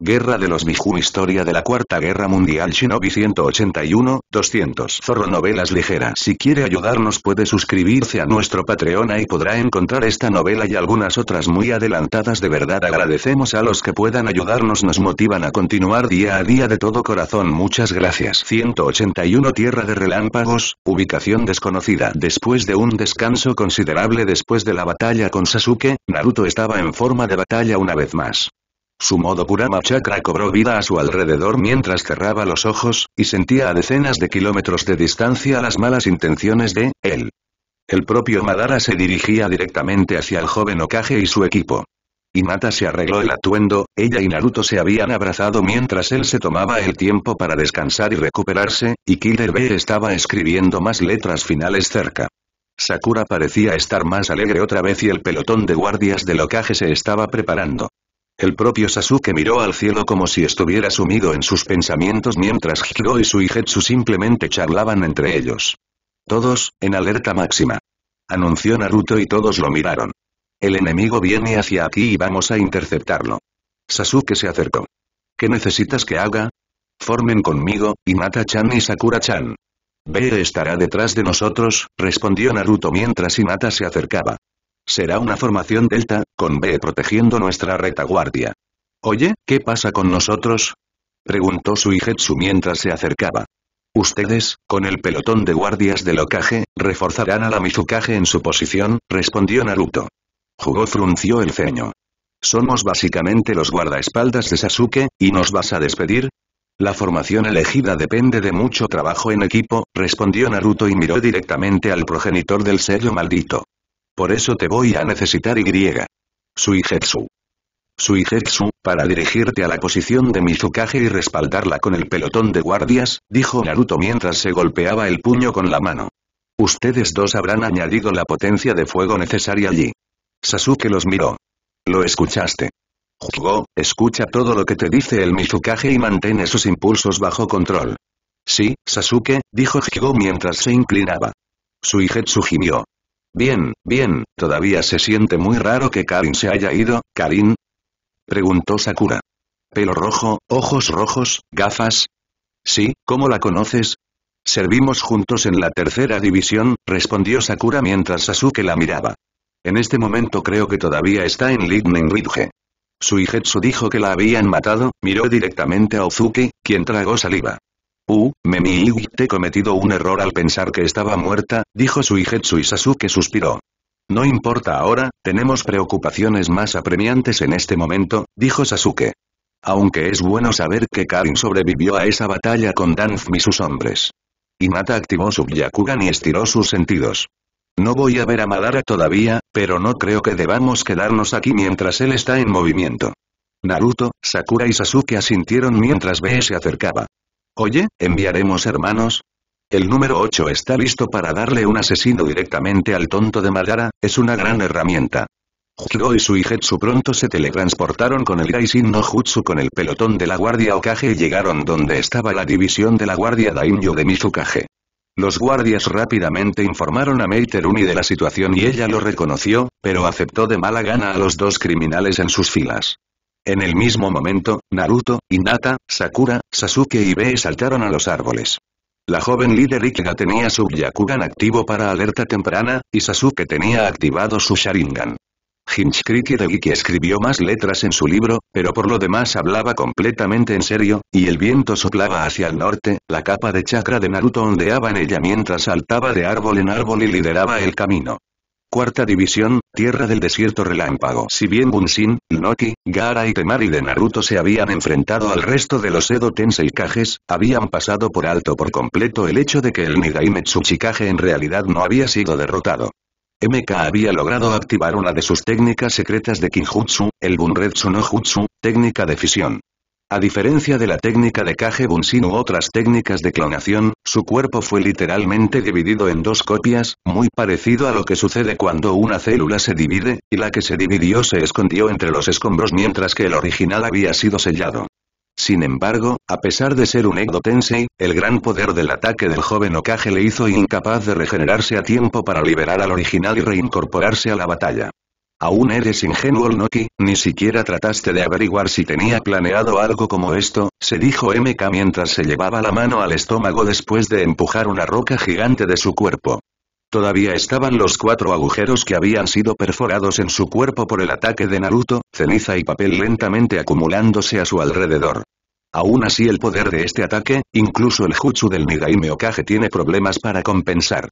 Guerra de los Miju Historia de la Cuarta Guerra Mundial Shinobi 181, 200 Zorro Novelas Ligeras Si quiere ayudarnos puede suscribirse a nuestro Patreon y podrá encontrar esta novela y algunas otras muy adelantadas de verdad agradecemos a los que puedan ayudarnos nos motivan a continuar día a día de todo corazón muchas gracias 181 Tierra de Relámpagos, ubicación desconocida Después de un descanso considerable después de la batalla con Sasuke, Naruto estaba en forma de batalla una vez más su modo Kurama Chakra cobró vida a su alrededor mientras cerraba los ojos, y sentía a decenas de kilómetros de distancia las malas intenciones de, él. El propio Madara se dirigía directamente hacia el joven Okage y su equipo. Inata se arregló el atuendo, ella y Naruto se habían abrazado mientras él se tomaba el tiempo para descansar y recuperarse, y Killer B estaba escribiendo más letras finales cerca. Sakura parecía estar más alegre otra vez y el pelotón de guardias del Okage se estaba preparando. El propio Sasuke miró al cielo como si estuviera sumido en sus pensamientos mientras Hiro y Suigetsu simplemente charlaban entre ellos. Todos, en alerta máxima. Anunció Naruto y todos lo miraron. El enemigo viene hacia aquí y vamos a interceptarlo. Sasuke se acercó. ¿Qué necesitas que haga? Formen conmigo, Hinata-chan y Sakura-chan. Bee estará detrás de nosotros, respondió Naruto mientras Hinata se acercaba. Será una formación delta, con B protegiendo nuestra retaguardia. Oye, ¿qué pasa con nosotros? Preguntó Suigetsu mientras se acercaba. Ustedes, con el pelotón de guardias del Okage, reforzarán a la Mizukage en su posición, respondió Naruto. Jugó frunció el ceño. Somos básicamente los guardaespaldas de Sasuke, ¿y nos vas a despedir? La formación elegida depende de mucho trabajo en equipo, respondió Naruto y miró directamente al progenitor del serio maldito. Por eso te voy a necesitar Y. Suijetsu. Suijetsu, para dirigirte a la posición de Mizukage y respaldarla con el pelotón de guardias, dijo Naruto mientras se golpeaba el puño con la mano. Ustedes dos habrán añadido la potencia de fuego necesaria allí. Sasuke los miró. Lo escuchaste. Jugo, escucha todo lo que te dice el Mizukage y mantén esos impulsos bajo control. Sí, Sasuke, dijo Jigo mientras se inclinaba. Suijetsu gimió. Bien, bien, todavía se siente muy raro que Karin se haya ido, ¿Karin? Preguntó Sakura. Pelo rojo, ojos rojos, gafas. Sí, ¿cómo la conoces? Servimos juntos en la tercera división, respondió Sakura mientras Sasuke la miraba. En este momento creo que todavía está en Lightning Ridge. Suijetsu dijo que la habían matado, miró directamente a Ozuki, quien tragó saliva. Uh, te he cometido un error al pensar que estaba muerta, dijo Suigetsu y Sasuke suspiró. No importa ahora, tenemos preocupaciones más apremiantes en este momento, dijo Sasuke. Aunque es bueno saber que Karin sobrevivió a esa batalla con Danf y sus hombres. Mata activó su Byakugan y estiró sus sentidos. No voy a ver a Madara todavía, pero no creo que debamos quedarnos aquí mientras él está en movimiento. Naruto, Sakura y Sasuke asintieron mientras B se acercaba. Oye, enviaremos hermanos. El número 8 está listo para darle un asesino directamente al tonto de Magara. es una gran herramienta. Juro y hijetsu pronto se teletransportaron con el Gaisin no Jutsu con el pelotón de la Guardia Okage y llegaron donde estaba la división de la Guardia Daimyo de Mizukage. Los guardias rápidamente informaron a Meiteruni de la situación y ella lo reconoció, pero aceptó de mala gana a los dos criminales en sus filas. En el mismo momento, Naruto, Hinata, Sakura, Sasuke y Bee saltaron a los árboles. La joven líder Ikeda tenía su Yakugan activo para alerta temprana, y Sasuke tenía activado su Sharingan. Hinchkriki escribió más letras en su libro, pero por lo demás hablaba completamente en serio, y el viento soplaba hacia el norte, la capa de chakra de Naruto ondeaba en ella mientras saltaba de árbol en árbol y lideraba el camino. Cuarta división, Tierra del Desierto Relámpago. Si bien Bunshin, Noki, Gaara y Temari de Naruto se habían enfrentado al resto de los Edo Tensei Kages, habían pasado por alto por completo el hecho de que el Nidaime Tsuchikage en realidad no había sido derrotado. MK había logrado activar una de sus técnicas secretas de Kinjutsu, el Bunretsu no Jutsu, técnica de fisión. A diferencia de la técnica de Kage Bunshin u otras técnicas de clonación, su cuerpo fue literalmente dividido en dos copias, muy parecido a lo que sucede cuando una célula se divide, y la que se dividió se escondió entre los escombros mientras que el original había sido sellado. Sin embargo, a pesar de ser un Edo el gran poder del ataque del joven Okage le hizo incapaz de regenerarse a tiempo para liberar al original y reincorporarse a la batalla. Aún eres ingenuo Noki, ni siquiera trataste de averiguar si tenía planeado algo como esto, se dijo MK mientras se llevaba la mano al estómago después de empujar una roca gigante de su cuerpo. Todavía estaban los cuatro agujeros que habían sido perforados en su cuerpo por el ataque de Naruto, ceniza y papel lentamente acumulándose a su alrededor. Aún así el poder de este ataque, incluso el jutsu del Nigaime Okage tiene problemas para compensar.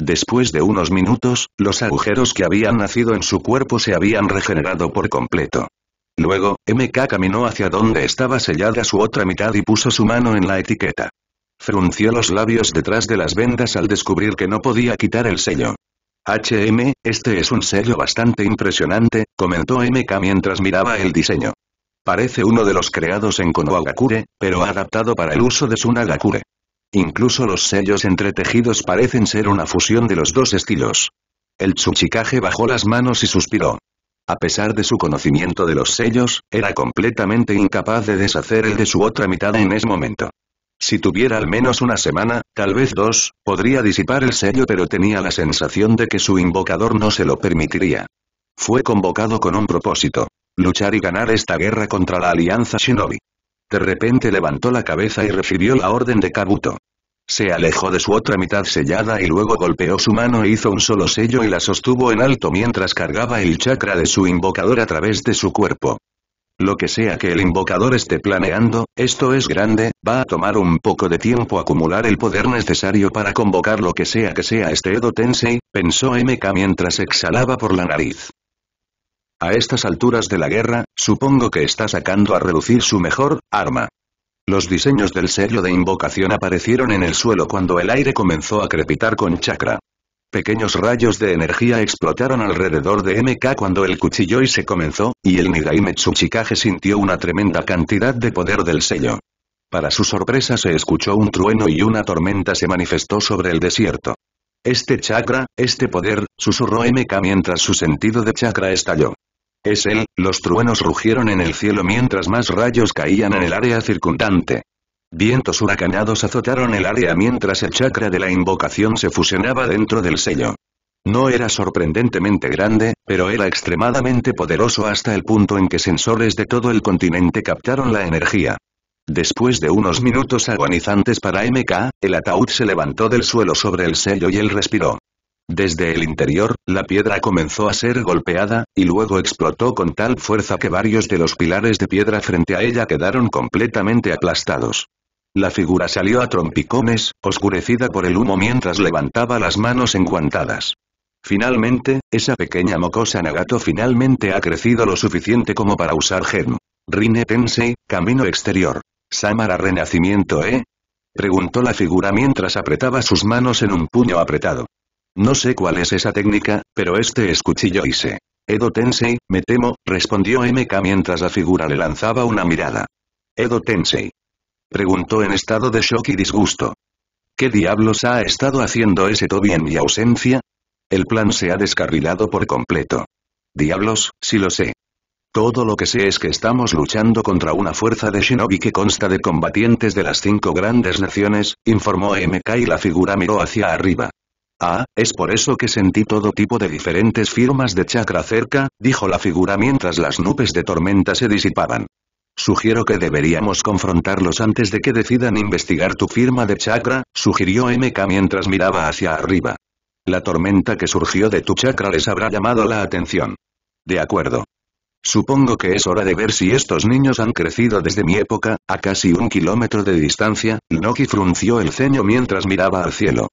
Después de unos minutos, los agujeros que habían nacido en su cuerpo se habían regenerado por completo. Luego, MK caminó hacia donde estaba sellada su otra mitad y puso su mano en la etiqueta. Frunció los labios detrás de las vendas al descubrir que no podía quitar el sello. HM, este es un sello bastante impresionante, comentó MK mientras miraba el diseño. Parece uno de los creados en Konohagakure, pero adaptado para el uso de Sunagakure. Incluso los sellos entretejidos parecen ser una fusión de los dos estilos. El Tsuchikage bajó las manos y suspiró. A pesar de su conocimiento de los sellos, era completamente incapaz de deshacer el de su otra mitad en ese momento. Si tuviera al menos una semana, tal vez dos, podría disipar el sello pero tenía la sensación de que su invocador no se lo permitiría. Fue convocado con un propósito. Luchar y ganar esta guerra contra la Alianza Shinobi. De repente levantó la cabeza y recibió la orden de Kabuto. Se alejó de su otra mitad sellada y luego golpeó su mano e hizo un solo sello y la sostuvo en alto mientras cargaba el chakra de su invocador a través de su cuerpo. Lo que sea que el invocador esté planeando, esto es grande, va a tomar un poco de tiempo acumular el poder necesario para convocar lo que sea que sea este Edo Tensei, pensó MK mientras exhalaba por la nariz. A estas alturas de la guerra, supongo que está sacando a reducir su mejor arma. Los diseños del sello de invocación aparecieron en el suelo cuando el aire comenzó a crepitar con chakra. Pequeños rayos de energía explotaron alrededor de MK cuando el cuchillo y se comenzó, y el Nigaime Tsuchikage sintió una tremenda cantidad de poder del sello. Para su sorpresa se escuchó un trueno y una tormenta se manifestó sobre el desierto. Este chakra, este poder, susurró MK mientras su sentido de chakra estalló. Es él, los truenos rugieron en el cielo mientras más rayos caían en el área circundante. Vientos huracanados azotaron el área mientras el chakra de la invocación se fusionaba dentro del sello. No era sorprendentemente grande, pero era extremadamente poderoso hasta el punto en que sensores de todo el continente captaron la energía. Después de unos minutos agonizantes para MK, el ataúd se levantó del suelo sobre el sello y él respiró. Desde el interior, la piedra comenzó a ser golpeada, y luego explotó con tal fuerza que varios de los pilares de piedra frente a ella quedaron completamente aplastados. La figura salió a trompicones, oscurecida por el humo mientras levantaba las manos enguantadas. Finalmente, esa pequeña mocosa Nagato finalmente ha crecido lo suficiente como para usar Gen. Rine Tensei, camino exterior. Samara Renacimiento, ¿eh? Preguntó la figura mientras apretaba sus manos en un puño apretado. No sé cuál es esa técnica, pero este es cuchillo sé. Edo Tensei, me temo, respondió MK mientras la figura le lanzaba una mirada. Edo Tensei. Preguntó en estado de shock y disgusto. ¿Qué diablos ha estado haciendo ese Toby en mi ausencia? El plan se ha descarrilado por completo. Diablos, si lo sé. Todo lo que sé es que estamos luchando contra una fuerza de shinobi que consta de combatientes de las cinco grandes naciones, informó MK y la figura miró hacia arriba. Ah, es por eso que sentí todo tipo de diferentes firmas de chakra cerca, dijo la figura mientras las nubes de tormenta se disipaban. Sugiero que deberíamos confrontarlos antes de que decidan investigar tu firma de chakra, sugirió MK mientras miraba hacia arriba. La tormenta que surgió de tu chakra les habrá llamado la atención. De acuerdo. Supongo que es hora de ver si estos niños han crecido desde mi época, a casi un kilómetro de distancia, Noki frunció el ceño mientras miraba al cielo.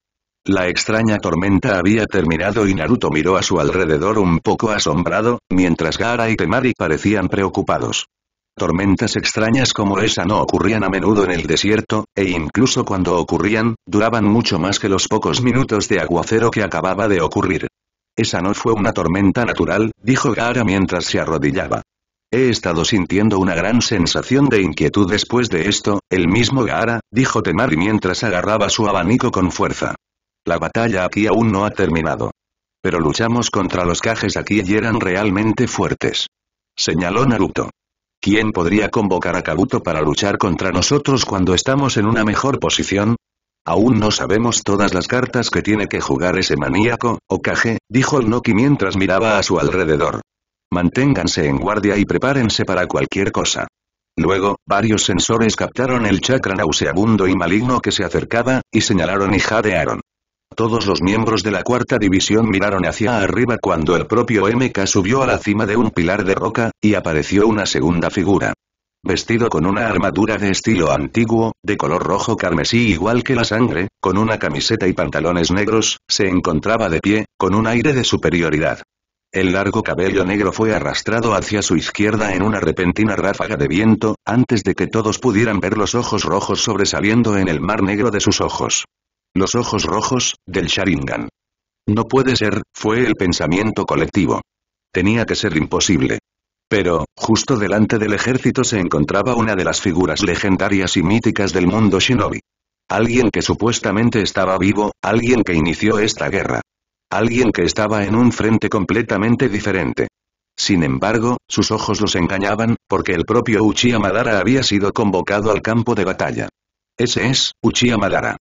La extraña tormenta había terminado y Naruto miró a su alrededor un poco asombrado, mientras Gara y Temari parecían preocupados. Tormentas extrañas como esa no ocurrían a menudo en el desierto, e incluso cuando ocurrían, duraban mucho más que los pocos minutos de aguacero que acababa de ocurrir. Esa no fue una tormenta natural, dijo Gara mientras se arrodillaba. He estado sintiendo una gran sensación de inquietud después de esto, el mismo Gara, dijo Temari mientras agarraba su abanico con fuerza. La batalla aquí aún no ha terminado. Pero luchamos contra los cajes aquí y eran realmente fuertes. Señaló Naruto. ¿Quién podría convocar a Kabuto para luchar contra nosotros cuando estamos en una mejor posición? Aún no sabemos todas las cartas que tiene que jugar ese maníaco, o Kage, dijo el Noki mientras miraba a su alrededor. Manténganse en guardia y prepárense para cualquier cosa. Luego, varios sensores captaron el chakra nauseabundo y maligno que se acercaba, y señalaron y jadearon. Todos los miembros de la cuarta división miraron hacia arriba cuando el propio MK subió a la cima de un pilar de roca, y apareció una segunda figura. Vestido con una armadura de estilo antiguo, de color rojo carmesí igual que la sangre, con una camiseta y pantalones negros, se encontraba de pie, con un aire de superioridad. El largo cabello negro fue arrastrado hacia su izquierda en una repentina ráfaga de viento, antes de que todos pudieran ver los ojos rojos sobresaliendo en el mar negro de sus ojos. Los ojos rojos, del Sharingan. No puede ser, fue el pensamiento colectivo. Tenía que ser imposible. Pero, justo delante del ejército se encontraba una de las figuras legendarias y míticas del mundo shinobi. Alguien que supuestamente estaba vivo, alguien que inició esta guerra. Alguien que estaba en un frente completamente diferente. Sin embargo, sus ojos los engañaban, porque el propio Uchiha Madara había sido convocado al campo de batalla. Ese es, Uchiha Madara.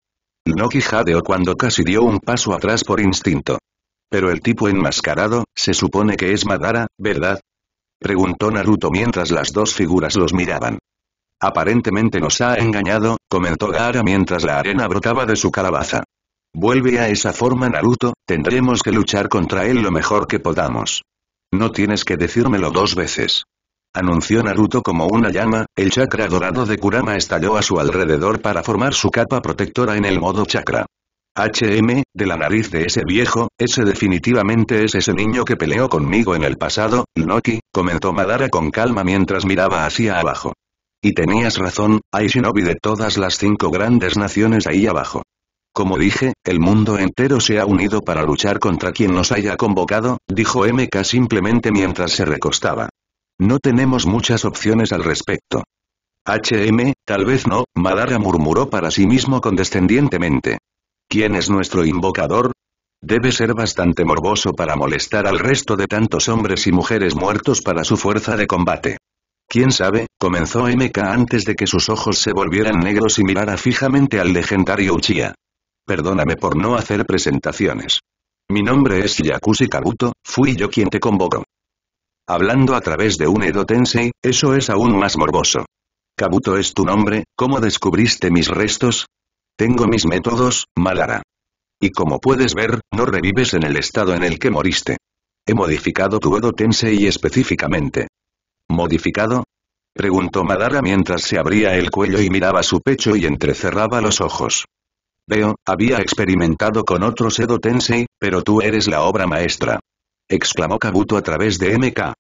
Noki jadeó cuando casi dio un paso atrás por instinto. Pero el tipo enmascarado, se supone que es Madara, ¿verdad? Preguntó Naruto mientras las dos figuras los miraban. Aparentemente nos ha engañado, comentó Gaara mientras la arena brotaba de su calabaza. Vuelve a esa forma Naruto, tendremos que luchar contra él lo mejor que podamos. No tienes que decírmelo dos veces anunció Naruto como una llama, el chakra dorado de Kurama estalló a su alrededor para formar su capa protectora en el modo chakra. HM, de la nariz de ese viejo, ese definitivamente es ese niño que peleó conmigo en el pasado, Noki, comentó Madara con calma mientras miraba hacia abajo. Y tenías razón, hay shinobi de todas las cinco grandes naciones ahí abajo. Como dije, el mundo entero se ha unido para luchar contra quien nos haya convocado, dijo MK simplemente mientras se recostaba. No tenemos muchas opciones al respecto. HM, tal vez no, Madara murmuró para sí mismo condescendientemente. ¿Quién es nuestro invocador? Debe ser bastante morboso para molestar al resto de tantos hombres y mujeres muertos para su fuerza de combate. ¿Quién sabe? comenzó MK antes de que sus ojos se volvieran negros y mirara fijamente al legendario Uchiha. Perdóname por no hacer presentaciones. Mi nombre es Yakushi Kabuto, fui yo quien te convocó. Hablando a través de un Edo Tensei, eso es aún más morboso. Kabuto es tu nombre, ¿cómo descubriste mis restos? Tengo mis métodos, Madara. Y como puedes ver, no revives en el estado en el que moriste. He modificado tu Edo Tensei específicamente. ¿Modificado? Preguntó Madara mientras se abría el cuello y miraba su pecho y entrecerraba los ojos. Veo, había experimentado con otros Edo Tensei, pero tú eres la obra maestra exclamó Kabuto a través de MK.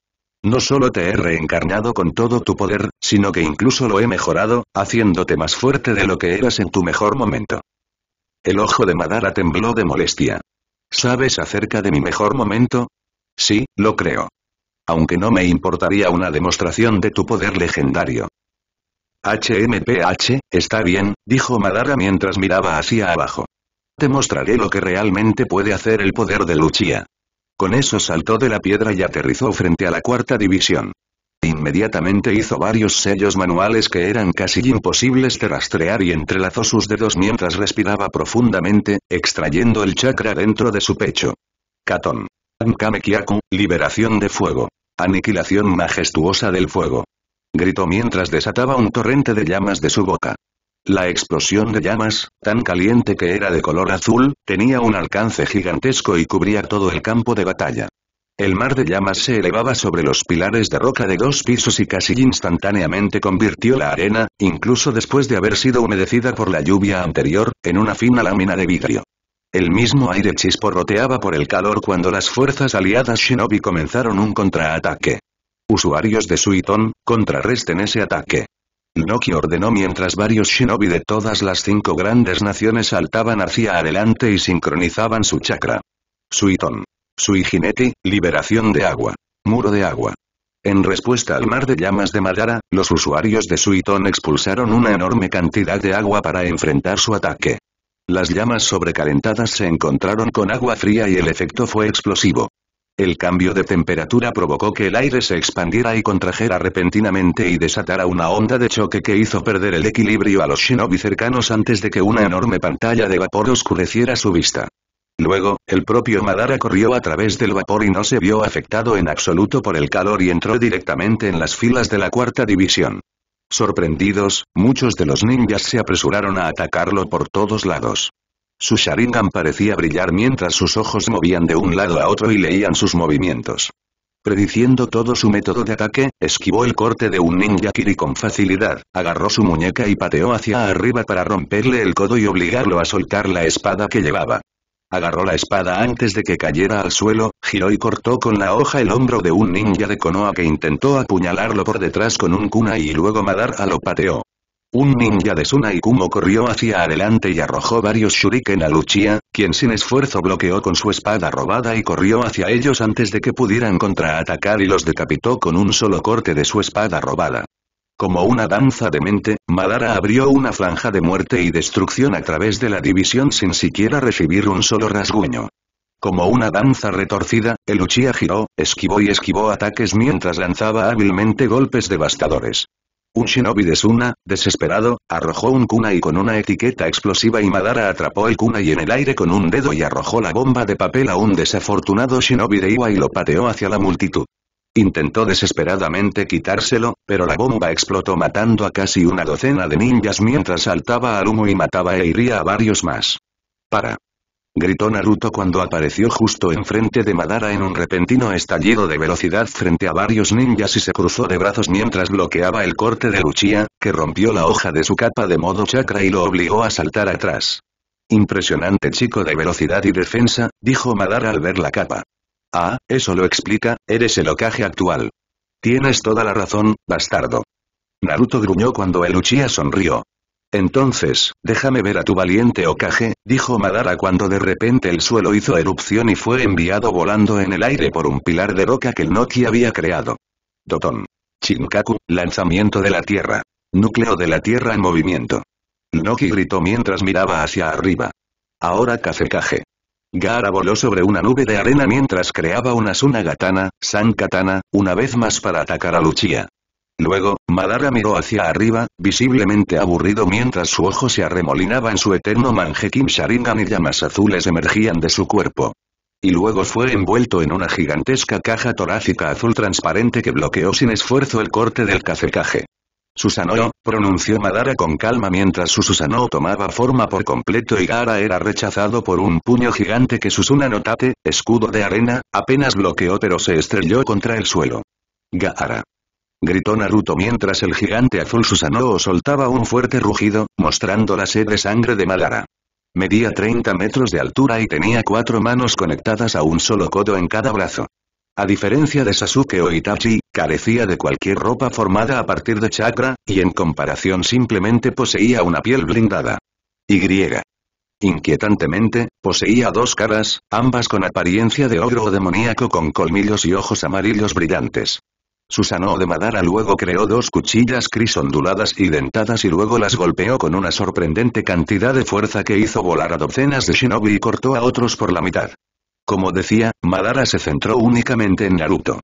No solo te he reencarnado con todo tu poder, sino que incluso lo he mejorado, haciéndote más fuerte de lo que eras en tu mejor momento. El ojo de Madara tembló de molestia. ¿Sabes acerca de mi mejor momento? Sí, lo creo. Aunque no me importaría una demostración de tu poder legendario. HMPH, está bien, dijo Madara mientras miraba hacia abajo. Te mostraré lo que realmente puede hacer el poder de Luchia. Con eso saltó de la piedra y aterrizó frente a la cuarta división. Inmediatamente hizo varios sellos manuales que eran casi imposibles de rastrear y entrelazó sus dedos mientras respiraba profundamente, extrayendo el chakra dentro de su pecho. Katón. Ankamekiaku, liberación de fuego. Aniquilación majestuosa del fuego. Gritó mientras desataba un torrente de llamas de su boca. La explosión de llamas, tan caliente que era de color azul, tenía un alcance gigantesco y cubría todo el campo de batalla. El mar de llamas se elevaba sobre los pilares de roca de dos pisos y casi instantáneamente convirtió la arena, incluso después de haber sido humedecida por la lluvia anterior, en una fina lámina de vidrio. El mismo aire chisporroteaba por el calor cuando las fuerzas aliadas Shinobi comenzaron un contraataque. Usuarios de Suiton, contrarresten ese ataque. Noki ordenó mientras varios shinobi de todas las cinco grandes naciones saltaban hacia adelante y sincronizaban su chakra. Suiton. Suijineti, liberación de agua. Muro de agua. En respuesta al mar de llamas de Madara, los usuarios de Suiton expulsaron una enorme cantidad de agua para enfrentar su ataque. Las llamas sobrecalentadas se encontraron con agua fría y el efecto fue explosivo. El cambio de temperatura provocó que el aire se expandiera y contrajera repentinamente y desatara una onda de choque que hizo perder el equilibrio a los shinobi cercanos antes de que una enorme pantalla de vapor oscureciera su vista. Luego, el propio Madara corrió a través del vapor y no se vio afectado en absoluto por el calor y entró directamente en las filas de la cuarta división. Sorprendidos, muchos de los ninjas se apresuraron a atacarlo por todos lados. Su Sharingan parecía brillar mientras sus ojos movían de un lado a otro y leían sus movimientos. Prediciendo todo su método de ataque, esquivó el corte de un ninja Kiri con facilidad, agarró su muñeca y pateó hacia arriba para romperle el codo y obligarlo a soltar la espada que llevaba. Agarró la espada antes de que cayera al suelo, giró y cortó con la hoja el hombro de un ninja de Konoha que intentó apuñalarlo por detrás con un kunai y luego madar a lo pateó. Un ninja de Suna y Kumo corrió hacia adelante y arrojó varios shuriken a Luchia, quien sin esfuerzo bloqueó con su espada robada y corrió hacia ellos antes de que pudieran contraatacar y los decapitó con un solo corte de su espada robada. Como una danza de mente, Madara abrió una franja de muerte y destrucción a través de la división sin siquiera recibir un solo rasguño. Como una danza retorcida, el Luchia giró, esquivó y esquivó ataques mientras lanzaba hábilmente golpes devastadores. Un shinobi de Suna, desesperado, arrojó un kunai con una etiqueta explosiva y Madara atrapó el kunai en el aire con un dedo y arrojó la bomba de papel a un desafortunado shinobi de Iwa y lo pateó hacia la multitud. Intentó desesperadamente quitárselo, pero la bomba explotó matando a casi una docena de ninjas mientras saltaba al humo y mataba e iría a varios más. Para gritó Naruto cuando apareció justo enfrente de Madara en un repentino estallido de velocidad frente a varios ninjas y se cruzó de brazos mientras bloqueaba el corte de Luchia, que rompió la hoja de su capa de modo chakra y lo obligó a saltar atrás. Impresionante chico de velocidad y defensa, dijo Madara al ver la capa. Ah, eso lo explica, eres el ocaje actual. Tienes toda la razón, bastardo. Naruto gruñó cuando el Uchiha sonrió. Entonces, déjame ver a tu valiente Okage, dijo Madara cuando de repente el suelo hizo erupción y fue enviado volando en el aire por un pilar de roca que el Noki había creado. «Doton. Chinkaku, lanzamiento de la Tierra. Núcleo de la Tierra en movimiento. Noki gritó mientras miraba hacia arriba. Ahora Kazekage. Gaara voló sobre una nube de arena mientras creaba una Sunagatana, San Katana, una vez más para atacar a Luchia. Luego, Madara miró hacia arriba, visiblemente aburrido mientras su ojo se arremolinaba en su eterno Kim Sharingan y llamas azules emergían de su cuerpo. Y luego fue envuelto en una gigantesca caja torácica azul transparente que bloqueó sin esfuerzo el corte del cafecaje. Susanoo, pronunció Madara con calma mientras su Susanoo tomaba forma por completo y Gaara era rechazado por un puño gigante que Susuna Notate, escudo de arena, apenas bloqueó pero se estrelló contra el suelo. Gaara gritó Naruto mientras el gigante azul Susanoo soltaba un fuerte rugido, mostrando la sed de sangre de Madara. Medía 30 metros de altura y tenía cuatro manos conectadas a un solo codo en cada brazo. A diferencia de Sasuke o Itachi, carecía de cualquier ropa formada a partir de chakra, y en comparación simplemente poseía una piel blindada. Y. Inquietantemente, poseía dos caras, ambas con apariencia de ogro o demoníaco con colmillos y ojos amarillos brillantes. Susanoo de Madara luego creó dos cuchillas crisonduladas y dentadas y luego las golpeó con una sorprendente cantidad de fuerza que hizo volar a docenas de shinobi y cortó a otros por la mitad. Como decía, Madara se centró únicamente en Naruto.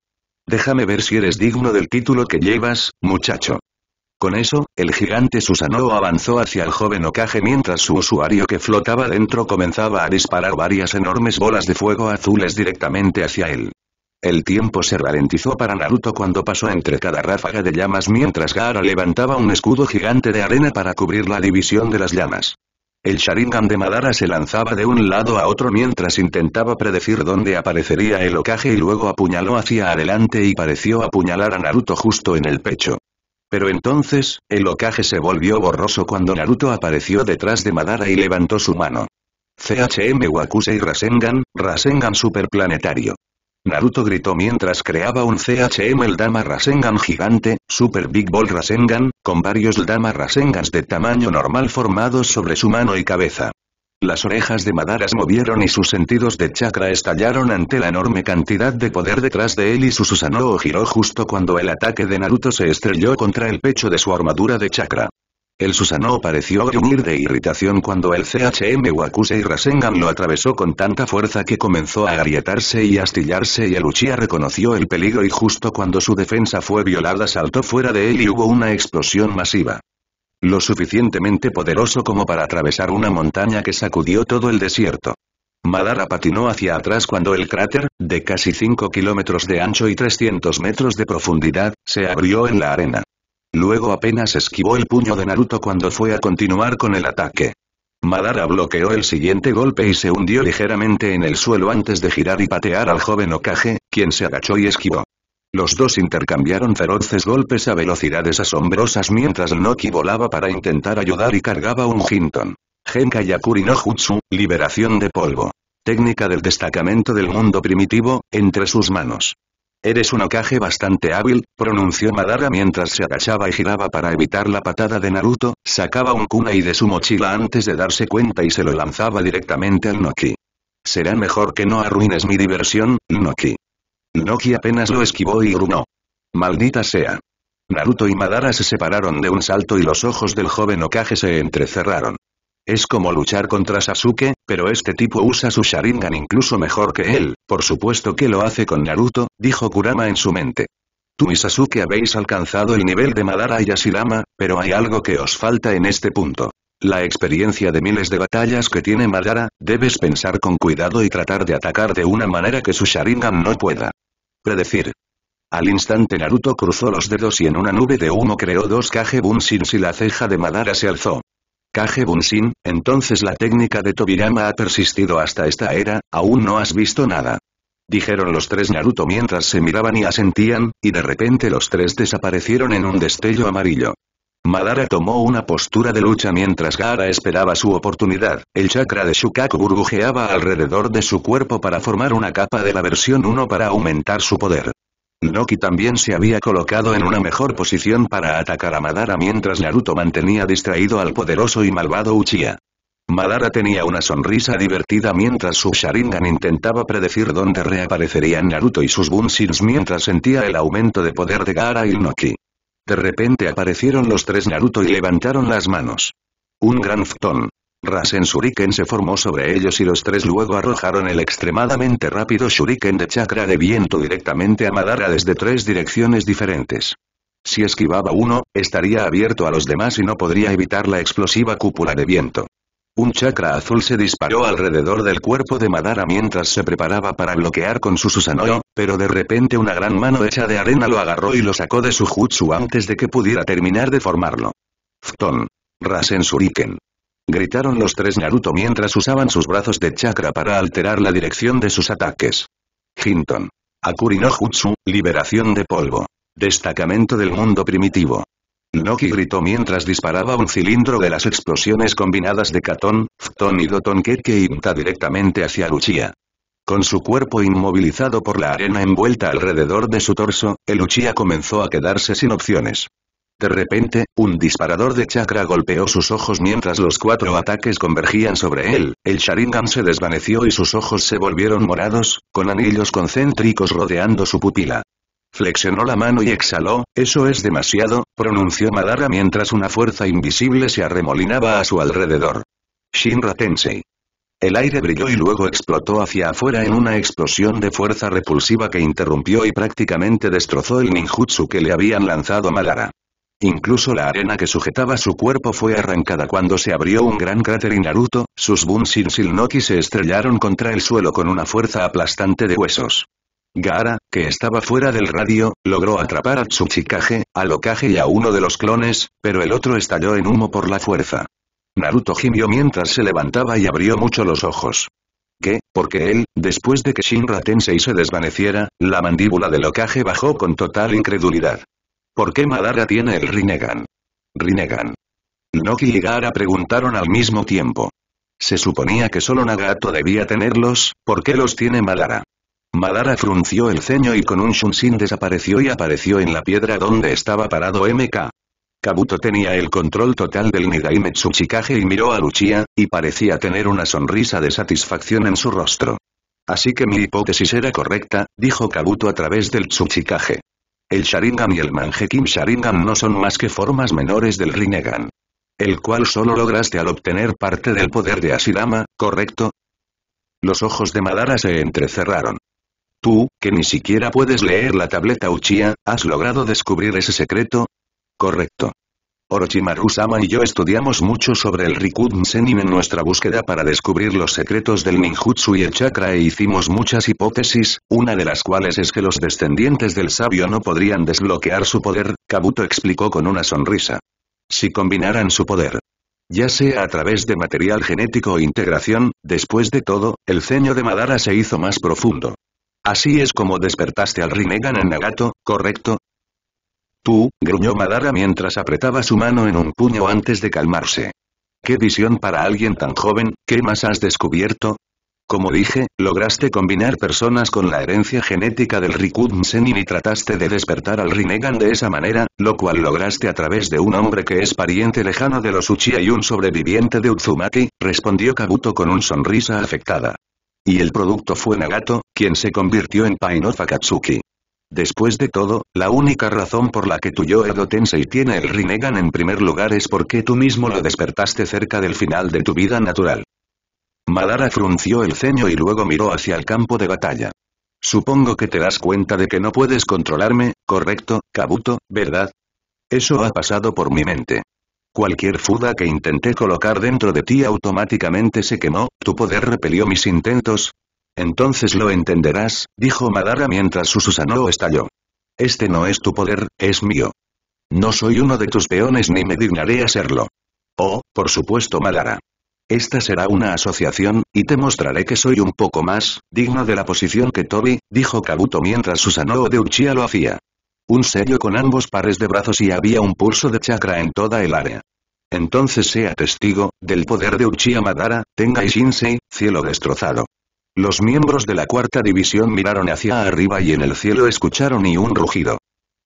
Déjame ver si eres digno del título que llevas, muchacho. Con eso, el gigante Susanoo avanzó hacia el joven Okage mientras su usuario que flotaba dentro comenzaba a disparar varias enormes bolas de fuego azules directamente hacia él. El tiempo se ralentizó para Naruto cuando pasó entre cada ráfaga de llamas mientras Gaara levantaba un escudo gigante de arena para cubrir la división de las llamas. El Sharingan de Madara se lanzaba de un lado a otro mientras intentaba predecir dónde aparecería el ocaje y luego apuñaló hacia adelante y pareció apuñalar a Naruto justo en el pecho. Pero entonces, el ocaje se volvió borroso cuando Naruto apareció detrás de Madara y levantó su mano. CHM Wakusei Rasengan, Rasengan superplanetario. Naruto gritó mientras creaba un CHM el Dama Rasengan gigante, Super Big Ball Rasengan, con varios Dama Rasengans de tamaño normal formados sobre su mano y cabeza. Las orejas de Madara se movieron y sus sentidos de chakra estallaron ante la enorme cantidad de poder detrás de él y su Susanoo giró justo cuando el ataque de Naruto se estrelló contra el pecho de su armadura de chakra. El Susanoo pareció gruñir de irritación cuando el CHM Wakusei Rasengan lo atravesó con tanta fuerza que comenzó a agrietarse y astillarse y el Uchiha reconoció el peligro y justo cuando su defensa fue violada saltó fuera de él y hubo una explosión masiva. Lo suficientemente poderoso como para atravesar una montaña que sacudió todo el desierto. Madara patinó hacia atrás cuando el cráter, de casi 5 kilómetros de ancho y 300 metros de profundidad, se abrió en la arena. Luego apenas esquivó el puño de Naruto cuando fue a continuar con el ataque. Madara bloqueó el siguiente golpe y se hundió ligeramente en el suelo antes de girar y patear al joven Okage, quien se agachó y esquivó. Los dos intercambiaron feroces golpes a velocidades asombrosas mientras Noki volaba para intentar ayudar y cargaba un Hinton. Genka Yakuri no Jutsu, liberación de polvo. Técnica del destacamento del mundo primitivo, entre sus manos. Eres un okaje bastante hábil, pronunció Madara mientras se agachaba y giraba para evitar la patada de Naruto, sacaba un kunai de su mochila antes de darse cuenta y se lo lanzaba directamente al Noki. Será mejor que no arruines mi diversión, Noki. Noki apenas lo esquivó y grunó. Maldita sea. Naruto y Madara se separaron de un salto y los ojos del joven Okage se entrecerraron. Es como luchar contra Sasuke, pero este tipo usa su Sharingan incluso mejor que él, por supuesto que lo hace con Naruto, dijo Kurama en su mente. Tú y Sasuke habéis alcanzado el nivel de Madara y Ashirama, pero hay algo que os falta en este punto. La experiencia de miles de batallas que tiene Madara, debes pensar con cuidado y tratar de atacar de una manera que su Sharingan no pueda. Predecir. Al instante Naruto cruzó los dedos y en una nube de humo creó dos Kage Bunshin y la ceja de Madara se alzó. Kage Bunshin, entonces la técnica de Tobirama ha persistido hasta esta era, aún no has visto nada. Dijeron los tres Naruto mientras se miraban y asentían, y de repente los tres desaparecieron en un destello amarillo. Madara tomó una postura de lucha mientras Gara esperaba su oportunidad, el chakra de Shukaku burbujeaba alrededor de su cuerpo para formar una capa de la versión 1 para aumentar su poder. Noki también se había colocado en una mejor posición para atacar a Madara mientras Naruto mantenía distraído al poderoso y malvado Uchiha. Madara tenía una sonrisa divertida mientras su Sharingan intentaba predecir dónde reaparecerían Naruto y sus Bunshins mientras sentía el aumento de poder de Gaara y Noki. De repente aparecieron los tres Naruto y levantaron las manos. Un gran ftón. Rasen Shuriken se formó sobre ellos y los tres luego arrojaron el extremadamente rápido Shuriken de chakra de viento directamente a Madara desde tres direcciones diferentes. Si esquivaba uno, estaría abierto a los demás y no podría evitar la explosiva cúpula de viento. Un chakra azul se disparó alrededor del cuerpo de Madara mientras se preparaba para bloquear con su Susanoo, pero de repente una gran mano hecha de arena lo agarró y lo sacó de su jutsu antes de que pudiera terminar de formarlo. Fton. Rasen Shuriken gritaron los tres Naruto mientras usaban sus brazos de chakra para alterar la dirección de sus ataques. Hinton. Akuri Jutsu, liberación de polvo. Destacamento del mundo primitivo. Noki gritó mientras disparaba un cilindro de las explosiones combinadas de Katon, Fton y Doton que inta directamente hacia Luchia. Con su cuerpo inmovilizado por la arena envuelta alrededor de su torso, el Uchiha comenzó a quedarse sin opciones. De repente, un disparador de chakra golpeó sus ojos mientras los cuatro ataques convergían sobre él, el Sharingan se desvaneció y sus ojos se volvieron morados, con anillos concéntricos rodeando su pupila. Flexionó la mano y exhaló, eso es demasiado, pronunció Madara mientras una fuerza invisible se arremolinaba a su alrededor. Shinra Tensei. El aire brilló y luego explotó hacia afuera en una explosión de fuerza repulsiva que interrumpió y prácticamente destrozó el ninjutsu que le habían lanzado Madara. Incluso la arena que sujetaba su cuerpo fue arrancada cuando se abrió un gran cráter y Naruto, sus Bunshin silnoki se estrellaron contra el suelo con una fuerza aplastante de huesos. Gaara, que estaba fuera del radio, logró atrapar a Tsuchikage, a Lokage y a uno de los clones, pero el otro estalló en humo por la fuerza. Naruto gimió mientras se levantaba y abrió mucho los ojos. ¿Qué? Porque él, después de que Shinra Tensei se desvaneciera, la mandíbula de Lokage bajó con total incredulidad. ¿Por qué Madara tiene el Rinnegan? Rinnegan. Noki y Gara preguntaron al mismo tiempo. Se suponía que solo Nagato debía tenerlos, ¿por qué los tiene Madara? Madara frunció el ceño y con un Shunshin desapareció y apareció en la piedra donde estaba parado MK. Kabuto tenía el control total del Nidaime Tsuchikage y miró a Luchia, y parecía tener una sonrisa de satisfacción en su rostro. Así que mi hipótesis era correcta, dijo Kabuto a través del Tsuchikage. El Sharingan y el Manjekim Sharingan no son más que formas menores del Rinnegan. El cual solo lograste al obtener parte del poder de Asirama, ¿correcto? Los ojos de Madara se entrecerraron. Tú, que ni siquiera puedes leer la tableta Uchiha, ¿has logrado descubrir ese secreto? Correcto. Orochimaru-sama y yo estudiamos mucho sobre el Rikud en nuestra búsqueda para descubrir los secretos del ninjutsu y el chakra e hicimos muchas hipótesis, una de las cuales es que los descendientes del sabio no podrían desbloquear su poder, Kabuto explicó con una sonrisa. Si combinaran su poder, ya sea a través de material genético o integración, después de todo, el ceño de Madara se hizo más profundo. Así es como despertaste al Rinnegan en Nagato, ¿correcto? Tú, gruñó Madara mientras apretaba su mano en un puño antes de calmarse. ¡Qué visión para alguien tan joven! ¿Qué más has descubierto? Como dije, lograste combinar personas con la herencia genética del Rikun y trataste de despertar al Rinnegan de esa manera, lo cual lograste a través de un hombre que es pariente lejano de los Uchiha y un sobreviviente de Utsumaki», respondió Kabuto con una sonrisa afectada. Y el producto fue Nagato, quien se convirtió en Paino Fakatsuki. Después de todo, la única razón por la que tu yo Edo y tiene el Rinnegan en primer lugar es porque tú mismo lo despertaste cerca del final de tu vida natural. Madara frunció el ceño y luego miró hacia el campo de batalla. Supongo que te das cuenta de que no puedes controlarme, correcto, Kabuto, ¿verdad? Eso ha pasado por mi mente. Cualquier fuda que intenté colocar dentro de ti automáticamente se quemó, tu poder repelió mis intentos, entonces lo entenderás, dijo Madara mientras su Susanoo estalló. Este no es tu poder, es mío. No soy uno de tus peones ni me dignaré a serlo. Oh, por supuesto Madara. Esta será una asociación, y te mostraré que soy un poco más, digno de la posición que Toby, dijo Kabuto mientras Susanoo de Uchiha lo hacía. Un serio con ambos pares de brazos y había un pulso de chakra en toda el área. Entonces sea testigo, del poder de Uchiha Madara, tenga Shinsei, cielo destrozado. Los miembros de la cuarta división miraron hacia arriba y en el cielo escucharon y un rugido.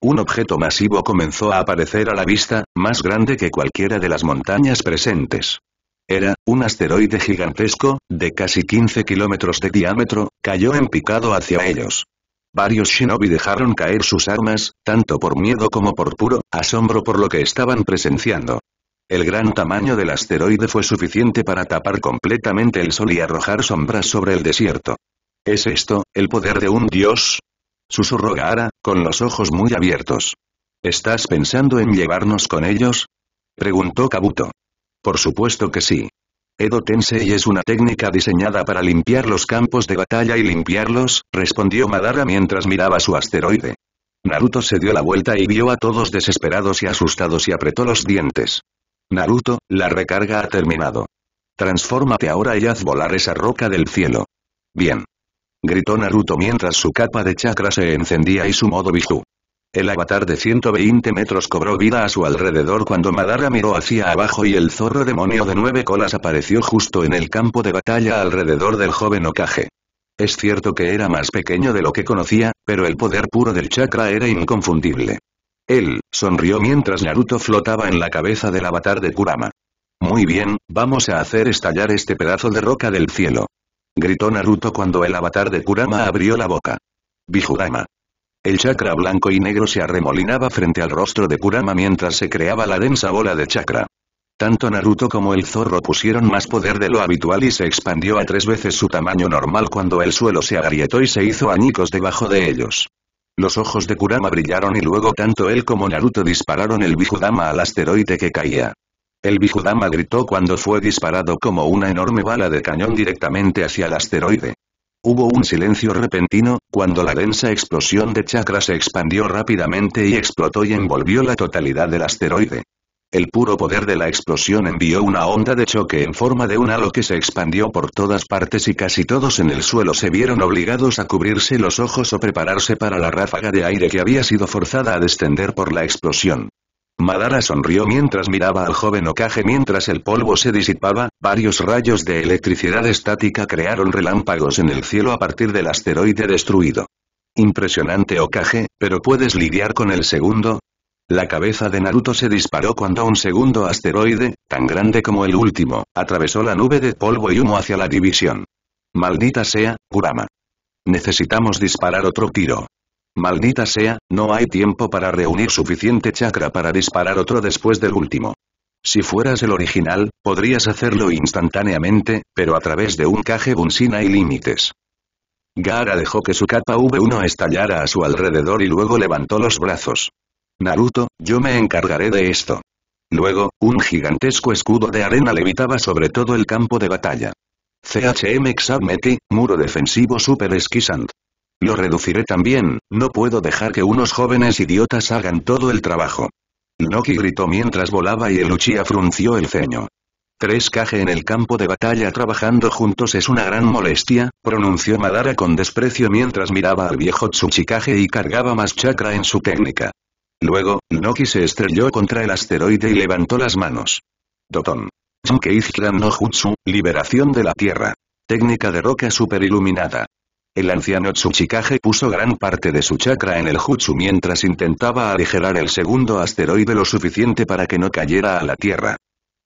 Un objeto masivo comenzó a aparecer a la vista, más grande que cualquiera de las montañas presentes. Era, un asteroide gigantesco, de casi 15 kilómetros de diámetro, cayó en picado hacia ellos. Varios shinobi dejaron caer sus armas, tanto por miedo como por puro asombro por lo que estaban presenciando. El gran tamaño del asteroide fue suficiente para tapar completamente el sol y arrojar sombras sobre el desierto. ¿Es esto, el poder de un dios? Susurró Gaara, con los ojos muy abiertos. ¿Estás pensando en llevarnos con ellos? Preguntó Kabuto. Por supuesto que sí. Edo Tensei es una técnica diseñada para limpiar los campos de batalla y limpiarlos, respondió Madara mientras miraba su asteroide. Naruto se dio la vuelta y vio a todos desesperados y asustados y apretó los dientes. Naruto, la recarga ha terminado. Transfórmate ahora y haz volar esa roca del cielo. Bien. Gritó Naruto mientras su capa de chakra se encendía y su modo Biju. El avatar de 120 metros cobró vida a su alrededor cuando Madara miró hacia abajo y el zorro demonio de nueve colas apareció justo en el campo de batalla alrededor del joven Okage. Es cierto que era más pequeño de lo que conocía, pero el poder puro del chakra era inconfundible. Él, sonrió mientras Naruto flotaba en la cabeza del avatar de Kurama. Muy bien, vamos a hacer estallar este pedazo de roca del cielo. Gritó Naruto cuando el avatar de Kurama abrió la boca. Bijurama. El chakra blanco y negro se arremolinaba frente al rostro de Kurama mientras se creaba la densa bola de chakra. Tanto Naruto como el zorro pusieron más poder de lo habitual y se expandió a tres veces su tamaño normal cuando el suelo se agrietó y se hizo añicos debajo de ellos. Los ojos de Kurama brillaron y luego tanto él como Naruto dispararon el Bijudama al asteroide que caía. El Bijudama gritó cuando fue disparado como una enorme bala de cañón directamente hacia el asteroide. Hubo un silencio repentino, cuando la densa explosión de chakra se expandió rápidamente y explotó y envolvió la totalidad del asteroide. El puro poder de la explosión envió una onda de choque en forma de un halo que se expandió por todas partes y casi todos en el suelo se vieron obligados a cubrirse los ojos o prepararse para la ráfaga de aire que había sido forzada a descender por la explosión. Madara sonrió mientras miraba al joven Okage mientras el polvo se disipaba, varios rayos de electricidad estática crearon relámpagos en el cielo a partir del asteroide destruido. Impresionante Okage, pero puedes lidiar con el segundo, la cabeza de Naruto se disparó cuando un segundo asteroide, tan grande como el último, atravesó la nube de polvo y humo hacia la división. Maldita sea, Kurama. Necesitamos disparar otro tiro. Maldita sea, no hay tiempo para reunir suficiente chakra para disparar otro después del último. Si fueras el original, podrías hacerlo instantáneamente, pero a través de un caje Bunsin hay límites. Gaara dejó que su capa V1 estallara a su alrededor y luego levantó los brazos. Naruto, yo me encargaré de esto. Luego, un gigantesco escudo de arena levitaba sobre todo el campo de batalla. CHM Xabmeti, muro defensivo super esquisant. Lo reduciré también, no puedo dejar que unos jóvenes idiotas hagan todo el trabajo. Noki gritó mientras volaba y el Uchiha frunció el ceño. Tres Kage en el campo de batalla trabajando juntos es una gran molestia, pronunció Madara con desprecio mientras miraba al viejo Tsuchikage y cargaba más chakra en su técnica. Luego, Noki se estrelló contra el asteroide y levantó las manos. Doton. Chankeizkran no Jutsu, liberación de la Tierra. Técnica de roca superiluminada. El anciano Tsuchikage puso gran parte de su chakra en el jutsu mientras intentaba aligerar el segundo asteroide lo suficiente para que no cayera a la Tierra.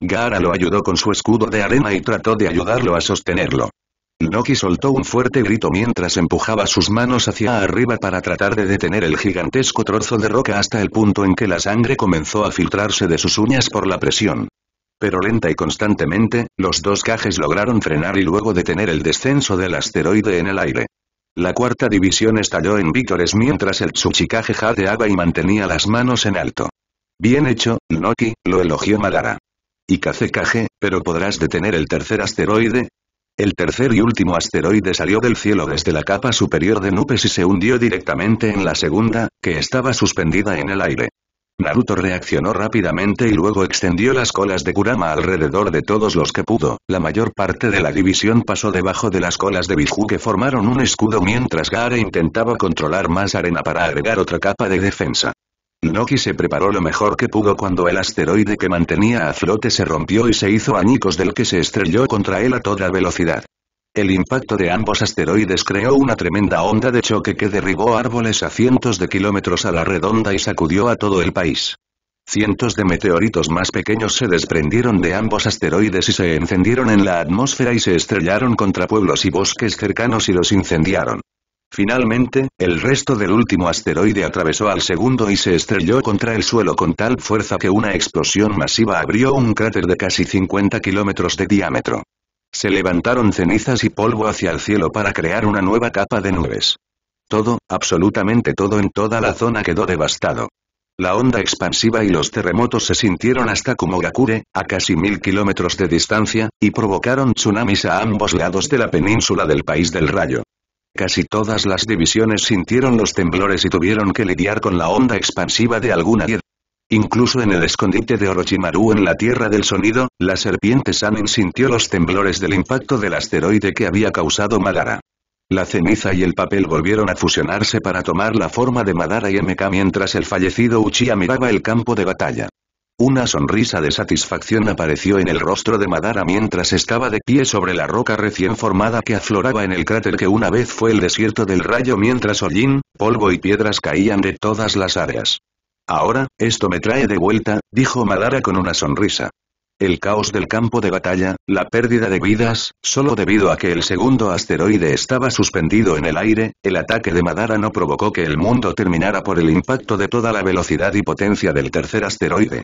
Gaara lo ayudó con su escudo de arena y trató de ayudarlo a sostenerlo. Noki soltó un fuerte grito mientras empujaba sus manos hacia arriba para tratar de detener el gigantesco trozo de roca hasta el punto en que la sangre comenzó a filtrarse de sus uñas por la presión. Pero lenta y constantemente, los dos cajes lograron frenar y luego detener el descenso del asteroide en el aire. La cuarta división estalló en vítores mientras el Tsuchikage jadeaba y mantenía las manos en alto. Bien hecho, Noki, lo elogió Madara. Y Kazekage, ¿pero podrás detener el tercer asteroide? El tercer y último asteroide salió del cielo desde la capa superior de Nupes y se hundió directamente en la segunda, que estaba suspendida en el aire. Naruto reaccionó rápidamente y luego extendió las colas de Kurama alrededor de todos los que pudo, la mayor parte de la división pasó debajo de las colas de Biju que formaron un escudo mientras Gaara intentaba controlar más arena para agregar otra capa de defensa noki se preparó lo mejor que pudo cuando el asteroide que mantenía a flote se rompió y se hizo añicos del que se estrelló contra él a toda velocidad. El impacto de ambos asteroides creó una tremenda onda de choque que derribó árboles a cientos de kilómetros a la redonda y sacudió a todo el país. Cientos de meteoritos más pequeños se desprendieron de ambos asteroides y se encendieron en la atmósfera y se estrellaron contra pueblos y bosques cercanos y los incendiaron. Finalmente, el resto del último asteroide atravesó al segundo y se estrelló contra el suelo con tal fuerza que una explosión masiva abrió un cráter de casi 50 kilómetros de diámetro. Se levantaron cenizas y polvo hacia el cielo para crear una nueva capa de nubes. Todo, absolutamente todo en toda la zona quedó devastado. La onda expansiva y los terremotos se sintieron hasta Kumogakure, a casi mil kilómetros de distancia, y provocaron tsunamis a ambos lados de la península del país del rayo. Casi todas las divisiones sintieron los temblores y tuvieron que lidiar con la onda expansiva de alguna Incluso en el escondite de Orochimaru en la Tierra del Sonido, la serpiente Sanen sintió los temblores del impacto del asteroide que había causado Madara. La ceniza y el papel volvieron a fusionarse para tomar la forma de Madara y MK mientras el fallecido Uchiha miraba el campo de batalla. Una sonrisa de satisfacción apareció en el rostro de Madara mientras estaba de pie sobre la roca recién formada que afloraba en el cráter que una vez fue el desierto del rayo mientras hollín, polvo y piedras caían de todas las áreas. Ahora, esto me trae de vuelta, dijo Madara con una sonrisa. El caos del campo de batalla, la pérdida de vidas, solo debido a que el segundo asteroide estaba suspendido en el aire, el ataque de Madara no provocó que el mundo terminara por el impacto de toda la velocidad y potencia del tercer asteroide.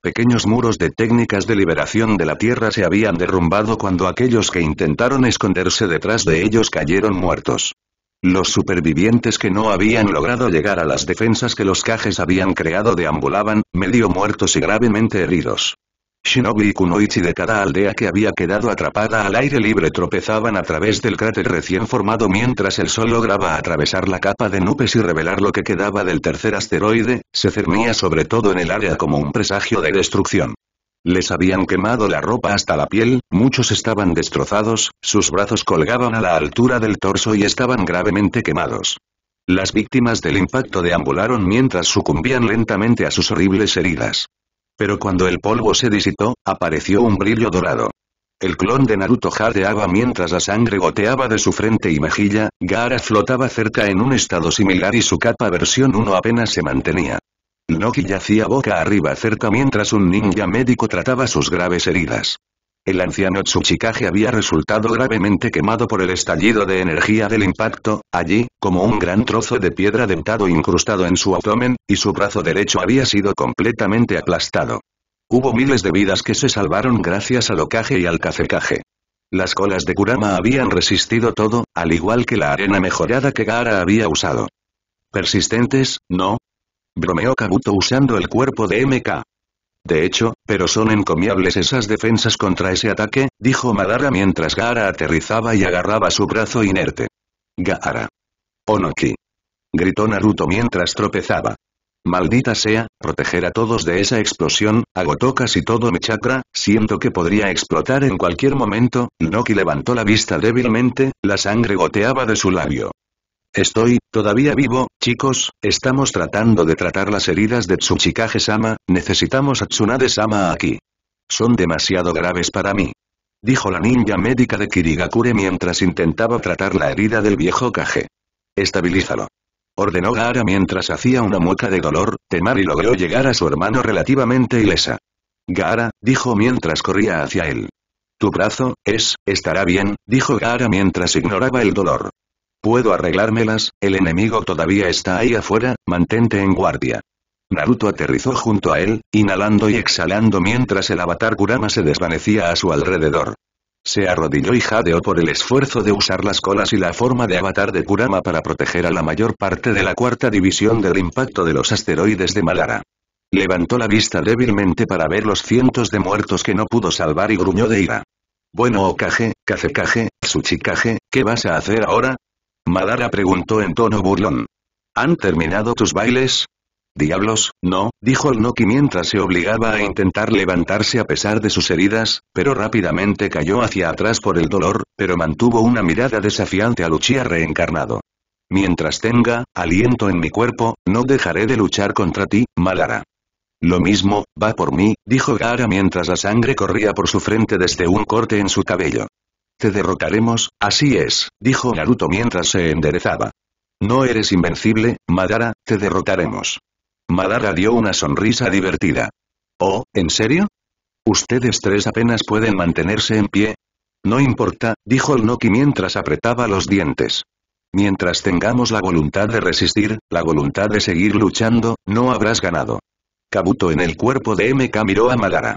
Pequeños muros de técnicas de liberación de la tierra se habían derrumbado cuando aquellos que intentaron esconderse detrás de ellos cayeron muertos. Los supervivientes que no habían logrado llegar a las defensas que los cajes habían creado deambulaban, medio muertos y gravemente heridos. Shinobi y Kunoichi de cada aldea que había quedado atrapada al aire libre tropezaban a través del cráter recién formado mientras el sol lograba atravesar la capa de nubes y revelar lo que quedaba del tercer asteroide, se cernía sobre todo en el área como un presagio de destrucción. Les habían quemado la ropa hasta la piel, muchos estaban destrozados, sus brazos colgaban a la altura del torso y estaban gravemente quemados. Las víctimas del impacto deambularon mientras sucumbían lentamente a sus horribles heridas. Pero cuando el polvo se disitó, apareció un brillo dorado. El clon de Naruto jadeaba mientras la sangre goteaba de su frente y mejilla, Gaara flotaba cerca en un estado similar y su capa versión 1 apenas se mantenía. Noki yacía boca arriba cerca mientras un ninja médico trataba sus graves heridas. El anciano Tsuchikage había resultado gravemente quemado por el estallido de energía del impacto, allí, como un gran trozo de piedra dentado incrustado en su abdomen, y su brazo derecho había sido completamente aplastado. Hubo miles de vidas que se salvaron gracias al ocaje y al Kazekage. Las colas de Kurama habían resistido todo, al igual que la arena mejorada que Gaara había usado. Persistentes, ¿no? Bromeó Kabuto usando el cuerpo de MK de hecho, pero son encomiables esas defensas contra ese ataque, dijo Madara mientras Gaara aterrizaba y agarraba su brazo inerte. Gaara. Onoki. Gritó Naruto mientras tropezaba. Maldita sea, proteger a todos de esa explosión, agotó casi todo mi chakra, siento que podría explotar en cualquier momento, Noki levantó la vista débilmente, la sangre goteaba de su labio. Estoy, todavía vivo, chicos, estamos tratando de tratar las heridas de Tsuchikage-sama, necesitamos a Tsunade-sama aquí. Son demasiado graves para mí. Dijo la ninja médica de Kirigakure mientras intentaba tratar la herida del viejo Kage. Estabilízalo. Ordenó Gaara mientras hacía una mueca de dolor, Temari logró llegar a su hermano relativamente ilesa. Gaara, dijo mientras corría hacia él. Tu brazo, es, estará bien, dijo Gaara mientras ignoraba el dolor. Puedo arreglármelas, el enemigo todavía está ahí afuera, mantente en guardia. Naruto aterrizó junto a él, inhalando y exhalando mientras el avatar Kurama se desvanecía a su alrededor. Se arrodilló y jadeó por el esfuerzo de usar las colas y la forma de avatar de Kurama para proteger a la mayor parte de la cuarta división del impacto de los asteroides de Malara. Levantó la vista débilmente para ver los cientos de muertos que no pudo salvar y gruñó de ira. Bueno Okage, su Tsuchikage, ¿qué vas a hacer ahora? Madara preguntó en tono burlón. ¿Han terminado tus bailes? Diablos, no, dijo el Noki mientras se obligaba a intentar levantarse a pesar de sus heridas, pero rápidamente cayó hacia atrás por el dolor, pero mantuvo una mirada desafiante a Luchia reencarnado. Mientras tenga, aliento en mi cuerpo, no dejaré de luchar contra ti, Malara. Lo mismo, va por mí, dijo Gara mientras la sangre corría por su frente desde un corte en su cabello. Te derrotaremos, así es, dijo Naruto mientras se enderezaba. No eres invencible, Madara, te derrotaremos. Madara dio una sonrisa divertida. Oh, ¿en serio? Ustedes tres apenas pueden mantenerse en pie. No importa, dijo el Noki mientras apretaba los dientes. Mientras tengamos la voluntad de resistir, la voluntad de seguir luchando, no habrás ganado. Kabuto en el cuerpo de MK miró a Madara.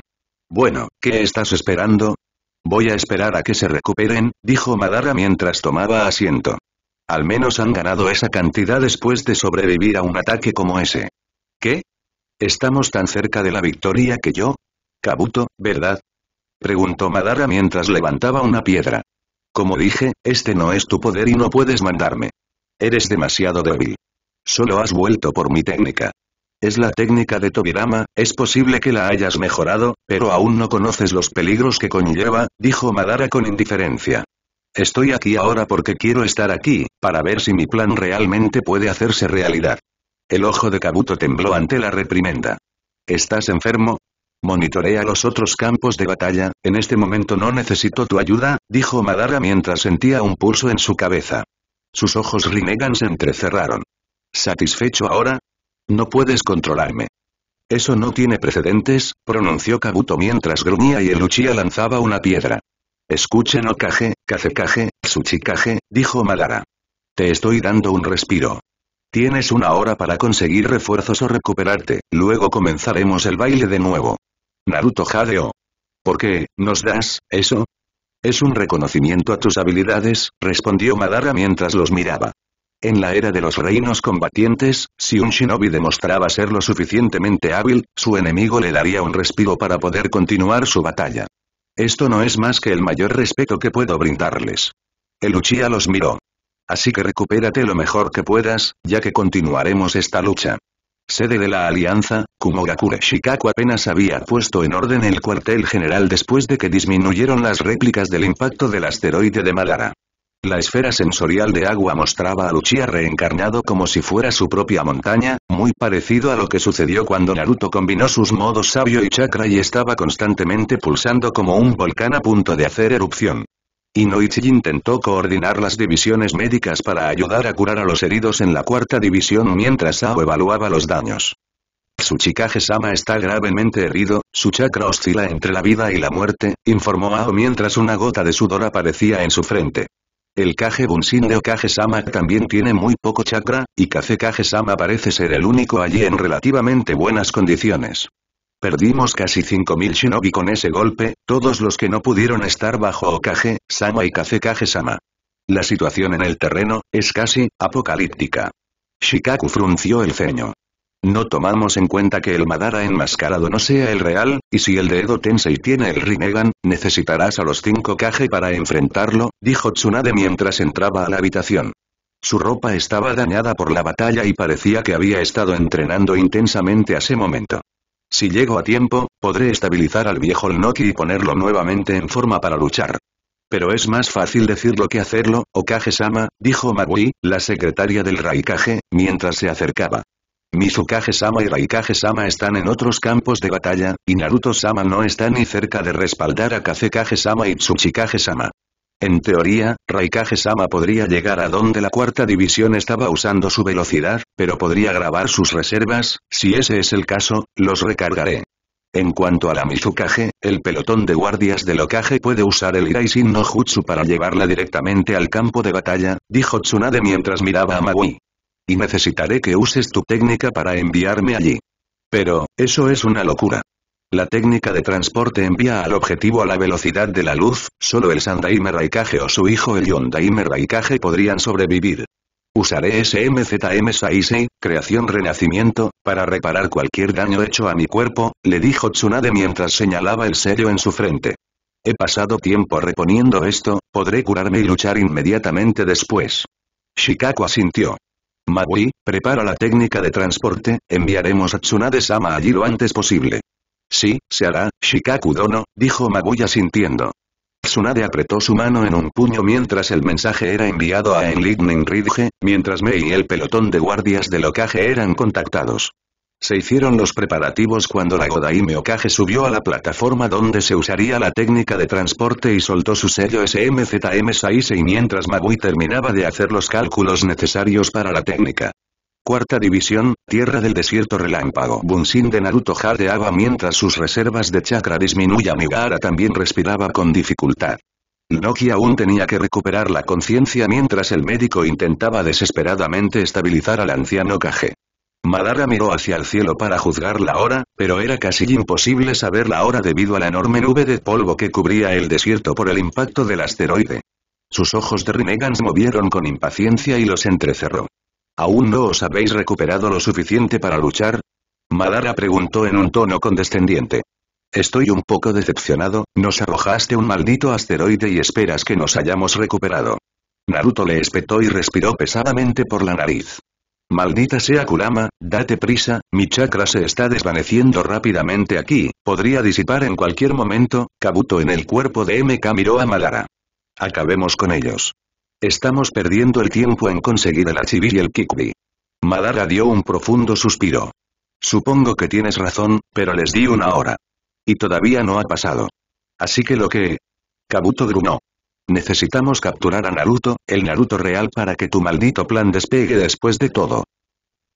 Bueno, ¿qué estás esperando? Voy a esperar a que se recuperen, dijo Madara mientras tomaba asiento. Al menos han ganado esa cantidad después de sobrevivir a un ataque como ese. ¿Qué? ¿Estamos tan cerca de la victoria que yo? Kabuto, ¿verdad? Preguntó Madara mientras levantaba una piedra. Como dije, este no es tu poder y no puedes mandarme. Eres demasiado débil. Solo has vuelto por mi técnica. Es la técnica de Tobirama, es posible que la hayas mejorado, pero aún no conoces los peligros que conlleva, dijo Madara con indiferencia. Estoy aquí ahora porque quiero estar aquí, para ver si mi plan realmente puede hacerse realidad. El ojo de Kabuto tembló ante la reprimenda. ¿Estás enfermo? a los otros campos de batalla, en este momento no necesito tu ayuda, dijo Madara mientras sentía un pulso en su cabeza. Sus ojos Rinnegan se entrecerraron. ¿Satisfecho ahora? No puedes controlarme. Eso no tiene precedentes, pronunció Kabuto mientras gruñía y el Uchiha lanzaba una piedra. Escuchen Okage, Kazekage, Tsuchikage, dijo Madara. Te estoy dando un respiro. Tienes una hora para conseguir refuerzos o recuperarte, luego comenzaremos el baile de nuevo. Naruto jadeó. ¿Por qué, nos das, eso? Es un reconocimiento a tus habilidades, respondió Madara mientras los miraba. En la era de los reinos combatientes, si un shinobi demostraba ser lo suficientemente hábil, su enemigo le daría un respiro para poder continuar su batalla. Esto no es más que el mayor respeto que puedo brindarles. El Uchiha los miró. Así que recupérate lo mejor que puedas, ya que continuaremos esta lucha. Sede de la alianza, Kumogakure Shikaku apenas había puesto en orden el cuartel general después de que disminuyeron las réplicas del impacto del asteroide de Madara. La esfera sensorial de agua mostraba a Luchia reencarnado como si fuera su propia montaña, muy parecido a lo que sucedió cuando Naruto combinó sus modos sabio y chakra y estaba constantemente pulsando como un volcán a punto de hacer erupción. Inoichi intentó coordinar las divisiones médicas para ayudar a curar a los heridos en la cuarta división mientras Ao evaluaba los daños. Tsuchikage-sama está gravemente herido, su chakra oscila entre la vida y la muerte, informó Ao mientras una gota de sudor aparecía en su frente. El Kage Bunshin de okage sama también tiene muy poco chakra, y Kage Kage-sama parece ser el único allí en relativamente buenas condiciones. Perdimos casi 5.000 shinobi con ese golpe, todos los que no pudieron estar bajo Okage, Sama y Kage Kage-sama. La situación en el terreno, es casi, apocalíptica. Shikaku frunció el ceño. No tomamos en cuenta que el Madara enmascarado no sea el real, y si el de Edo Tensei tiene el Rinnegan, necesitarás a los cinco Kage para enfrentarlo, dijo Tsunade mientras entraba a la habitación. Su ropa estaba dañada por la batalla y parecía que había estado entrenando intensamente a ese momento. Si llego a tiempo, podré estabilizar al viejo Noki y ponerlo nuevamente en forma para luchar. Pero es más fácil decirlo que hacerlo, Okage-sama, dijo Magui, la secretaria del Raikage, mientras se acercaba. Mizukage-sama y Raikage-sama están en otros campos de batalla, y Naruto-sama no está ni cerca de respaldar a Kazekage-sama y Tsuchikage-sama. En teoría, Raikage-sama podría llegar a donde la cuarta división estaba usando su velocidad, pero podría grabar sus reservas, si ese es el caso, los recargaré. En cuanto a la Mizukage, el pelotón de guardias del Okage puede usar el Iraisin no Jutsu para llevarla directamente al campo de batalla, dijo Tsunade mientras miraba a Magui. Y necesitaré que uses tu técnica para enviarme allí. Pero, eso es una locura. La técnica de transporte envía al objetivo a la velocidad de la luz, solo el Sandaime Raikage o su hijo el Yondaimer Raikage podrían sobrevivir. Usaré SMZM Saisei, creación renacimiento, para reparar cualquier daño hecho a mi cuerpo, le dijo Tsunade mientras señalaba el sello en su frente. He pasado tiempo reponiendo esto, podré curarme y luchar inmediatamente después. Shikaku asintió. Mabui, prepara la técnica de transporte, enviaremos a Tsunade-sama allí lo antes posible. Sí, se hará, Shikaku Dono, dijo Magui sintiendo. Tsunade apretó su mano en un puño mientras el mensaje era enviado a Enlightening Ridge, mientras Mei y el pelotón de guardias de ocaje eran contactados. Se hicieron los preparativos cuando la Godaime Okage subió a la plataforma donde se usaría la técnica de transporte y soltó su sello SMZM y mientras Mabui terminaba de hacer los cálculos necesarios para la técnica. Cuarta División, Tierra del Desierto Relámpago Bunshin de Naruto jadeaba mientras sus reservas de chakra disminuían y Gaara también respiraba con dificultad. Noki aún tenía que recuperar la conciencia mientras el médico intentaba desesperadamente estabilizar al anciano Kage. Madara miró hacia el cielo para juzgar la hora, pero era casi imposible saber la hora debido a la enorme nube de polvo que cubría el desierto por el impacto del asteroide. Sus ojos de Rinnegan se movieron con impaciencia y los entrecerró. ¿Aún no os habéis recuperado lo suficiente para luchar? Madara preguntó en un tono condescendiente. Estoy un poco decepcionado, nos arrojaste un maldito asteroide y esperas que nos hayamos recuperado. Naruto le espetó y respiró pesadamente por la nariz. Maldita sea Kurama, date prisa, mi chakra se está desvaneciendo rápidamente aquí, podría disipar en cualquier momento, Kabuto en el cuerpo de MK miró a Malara. Acabemos con ellos. Estamos perdiendo el tiempo en conseguir el Achibi y el kikubi. Malara dio un profundo suspiro. Supongo que tienes razón, pero les di una hora. Y todavía no ha pasado. Así que lo que... Kabuto grunó. Necesitamos capturar a Naruto, el Naruto real para que tu maldito plan despegue después de todo.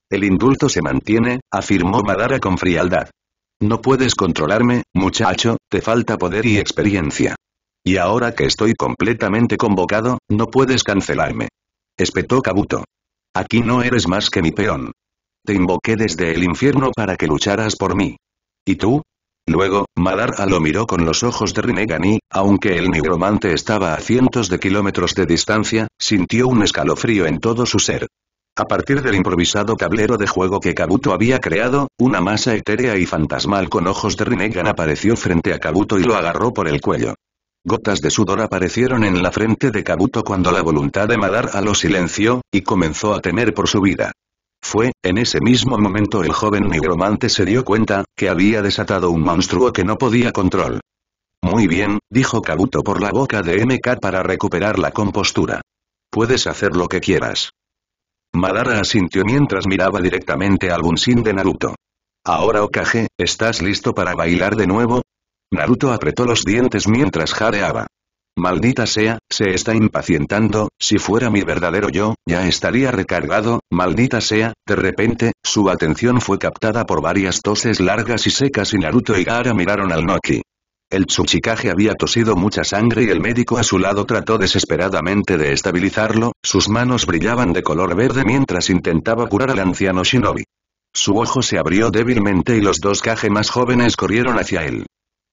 El indulto se mantiene, afirmó Madara con frialdad. No puedes controlarme, muchacho, te falta poder y experiencia. Y ahora que estoy completamente convocado, no puedes cancelarme. Espetó Kabuto. Aquí no eres más que mi peón. Te invoqué desde el infierno para que lucharas por mí. ¿Y tú? Luego, Madara lo miró con los ojos de Rinnegan y, aunque el nigromante estaba a cientos de kilómetros de distancia, sintió un escalofrío en todo su ser. A partir del improvisado tablero de juego que Kabuto había creado, una masa etérea y fantasmal con ojos de Rinnegan apareció frente a Kabuto y lo agarró por el cuello. Gotas de sudor aparecieron en la frente de Kabuto cuando la voluntad de Madara lo silenció, y comenzó a temer por su vida. Fue, en ese mismo momento el joven nigromante se dio cuenta, que había desatado un monstruo que no podía control. Muy bien, dijo Kabuto por la boca de MK para recuperar la compostura. Puedes hacer lo que quieras. Madara asintió mientras miraba directamente al Bunshin de Naruto. Ahora Okage, ¿estás listo para bailar de nuevo? Naruto apretó los dientes mientras jadeaba. Maldita sea, se está impacientando, si fuera mi verdadero yo, ya estaría recargado, maldita sea, de repente, su atención fue captada por varias toses largas y secas y Naruto y Gaara miraron al Noki. El Tsuchikage había tosido mucha sangre y el médico a su lado trató desesperadamente de estabilizarlo, sus manos brillaban de color verde mientras intentaba curar al anciano Shinobi. Su ojo se abrió débilmente y los dos Kage más jóvenes corrieron hacia él.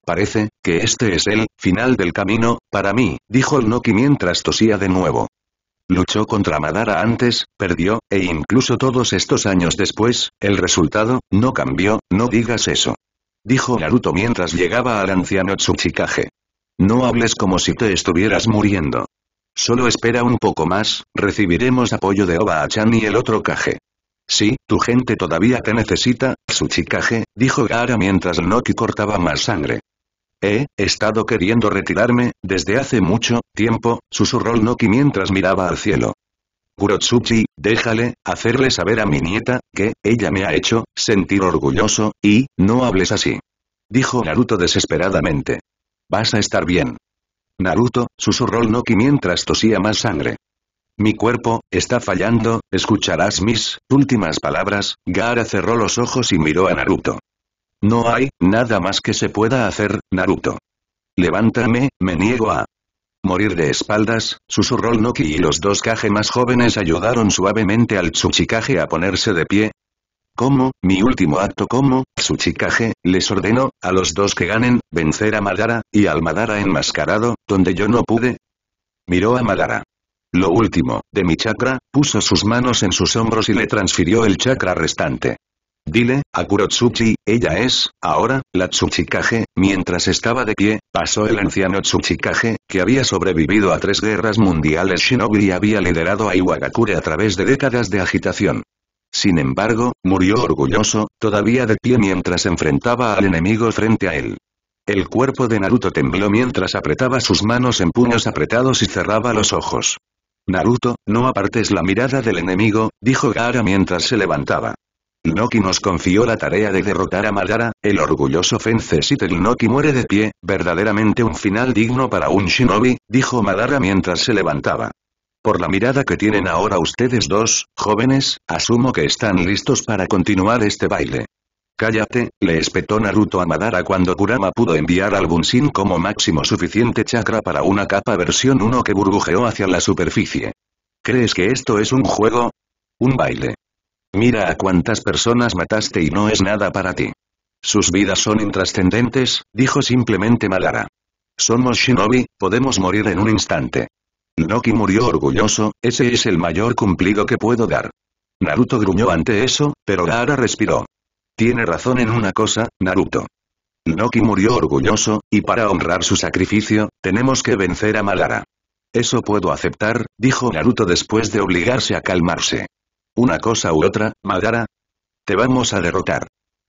Parece, que este es el, final del camino, para mí, dijo el Noki mientras tosía de nuevo. Luchó contra Madara antes, perdió, e incluso todos estos años después, el resultado, no cambió, no digas eso. Dijo Naruto mientras llegaba al anciano Tsuchikage. No hables como si te estuvieras muriendo. Solo espera un poco más, recibiremos apoyo de Oba-chan y el otro Kage. Sí, tu gente todavía te necesita, Tsuchikage, dijo Gaara mientras Noki cortaba más sangre. He estado queriendo retirarme, desde hace mucho tiempo, susurró Noki mientras miraba al cielo. Kurotsuchi, déjale, hacerle saber a mi nieta, que, ella me ha hecho, sentir orgulloso, y, no hables así. Dijo Naruto desesperadamente. Vas a estar bien. Naruto, susurró Noki mientras tosía más sangre. Mi cuerpo, está fallando, escucharás mis, últimas palabras, Gaara cerró los ojos y miró a Naruto. No hay, nada más que se pueda hacer, Naruto. Levántame, me niego a... Morir de espaldas, susurró Noki y los dos Kage más jóvenes ayudaron suavemente al Tsuchikage a ponerse de pie. ¿Cómo, mi último acto como, Tsuchikage, les ordenó, a los dos que ganen, vencer a Madara, y al Madara enmascarado, donde yo no pude. Miró a Madara. Lo último, de mi chakra, puso sus manos en sus hombros y le transfirió el chakra restante. Dile, a Kurotsuchi, ella es, ahora, la Tsuchikage, mientras estaba de pie, pasó el anciano Tsuchikage, que había sobrevivido a tres guerras mundiales shinobi y había liderado a Iwagakure a través de décadas de agitación. Sin embargo, murió orgulloso, todavía de pie mientras enfrentaba al enemigo frente a él. El cuerpo de Naruto tembló mientras apretaba sus manos en puños apretados y cerraba los ojos. Naruto, no apartes la mirada del enemigo, dijo Gaara mientras se levantaba. Noki nos confió la tarea de derrotar a Madara, el orgulloso Fencesiter Noki muere de pie, verdaderamente un final digno para un shinobi, dijo Madara mientras se levantaba. Por la mirada que tienen ahora ustedes dos, jóvenes, asumo que están listos para continuar este baile. Cállate, le espetó Naruto a Madara cuando Kurama pudo enviar al sin como máximo suficiente chakra para una capa versión 1 que burbujeó hacia la superficie. ¿Crees que esto es un juego? Un baile. Mira a cuántas personas mataste y no es nada para ti. Sus vidas son intrascendentes, dijo simplemente Malara. Somos shinobi, podemos morir en un instante. Noki murió orgulloso, ese es el mayor cumplido que puedo dar. Naruto gruñó ante eso, pero Lara respiró. Tiene razón en una cosa, Naruto. Noki murió orgulloso, y para honrar su sacrificio, tenemos que vencer a Malara. Eso puedo aceptar, dijo Naruto después de obligarse a calmarse. Una cosa u otra, Madara. Te vamos a derrotar.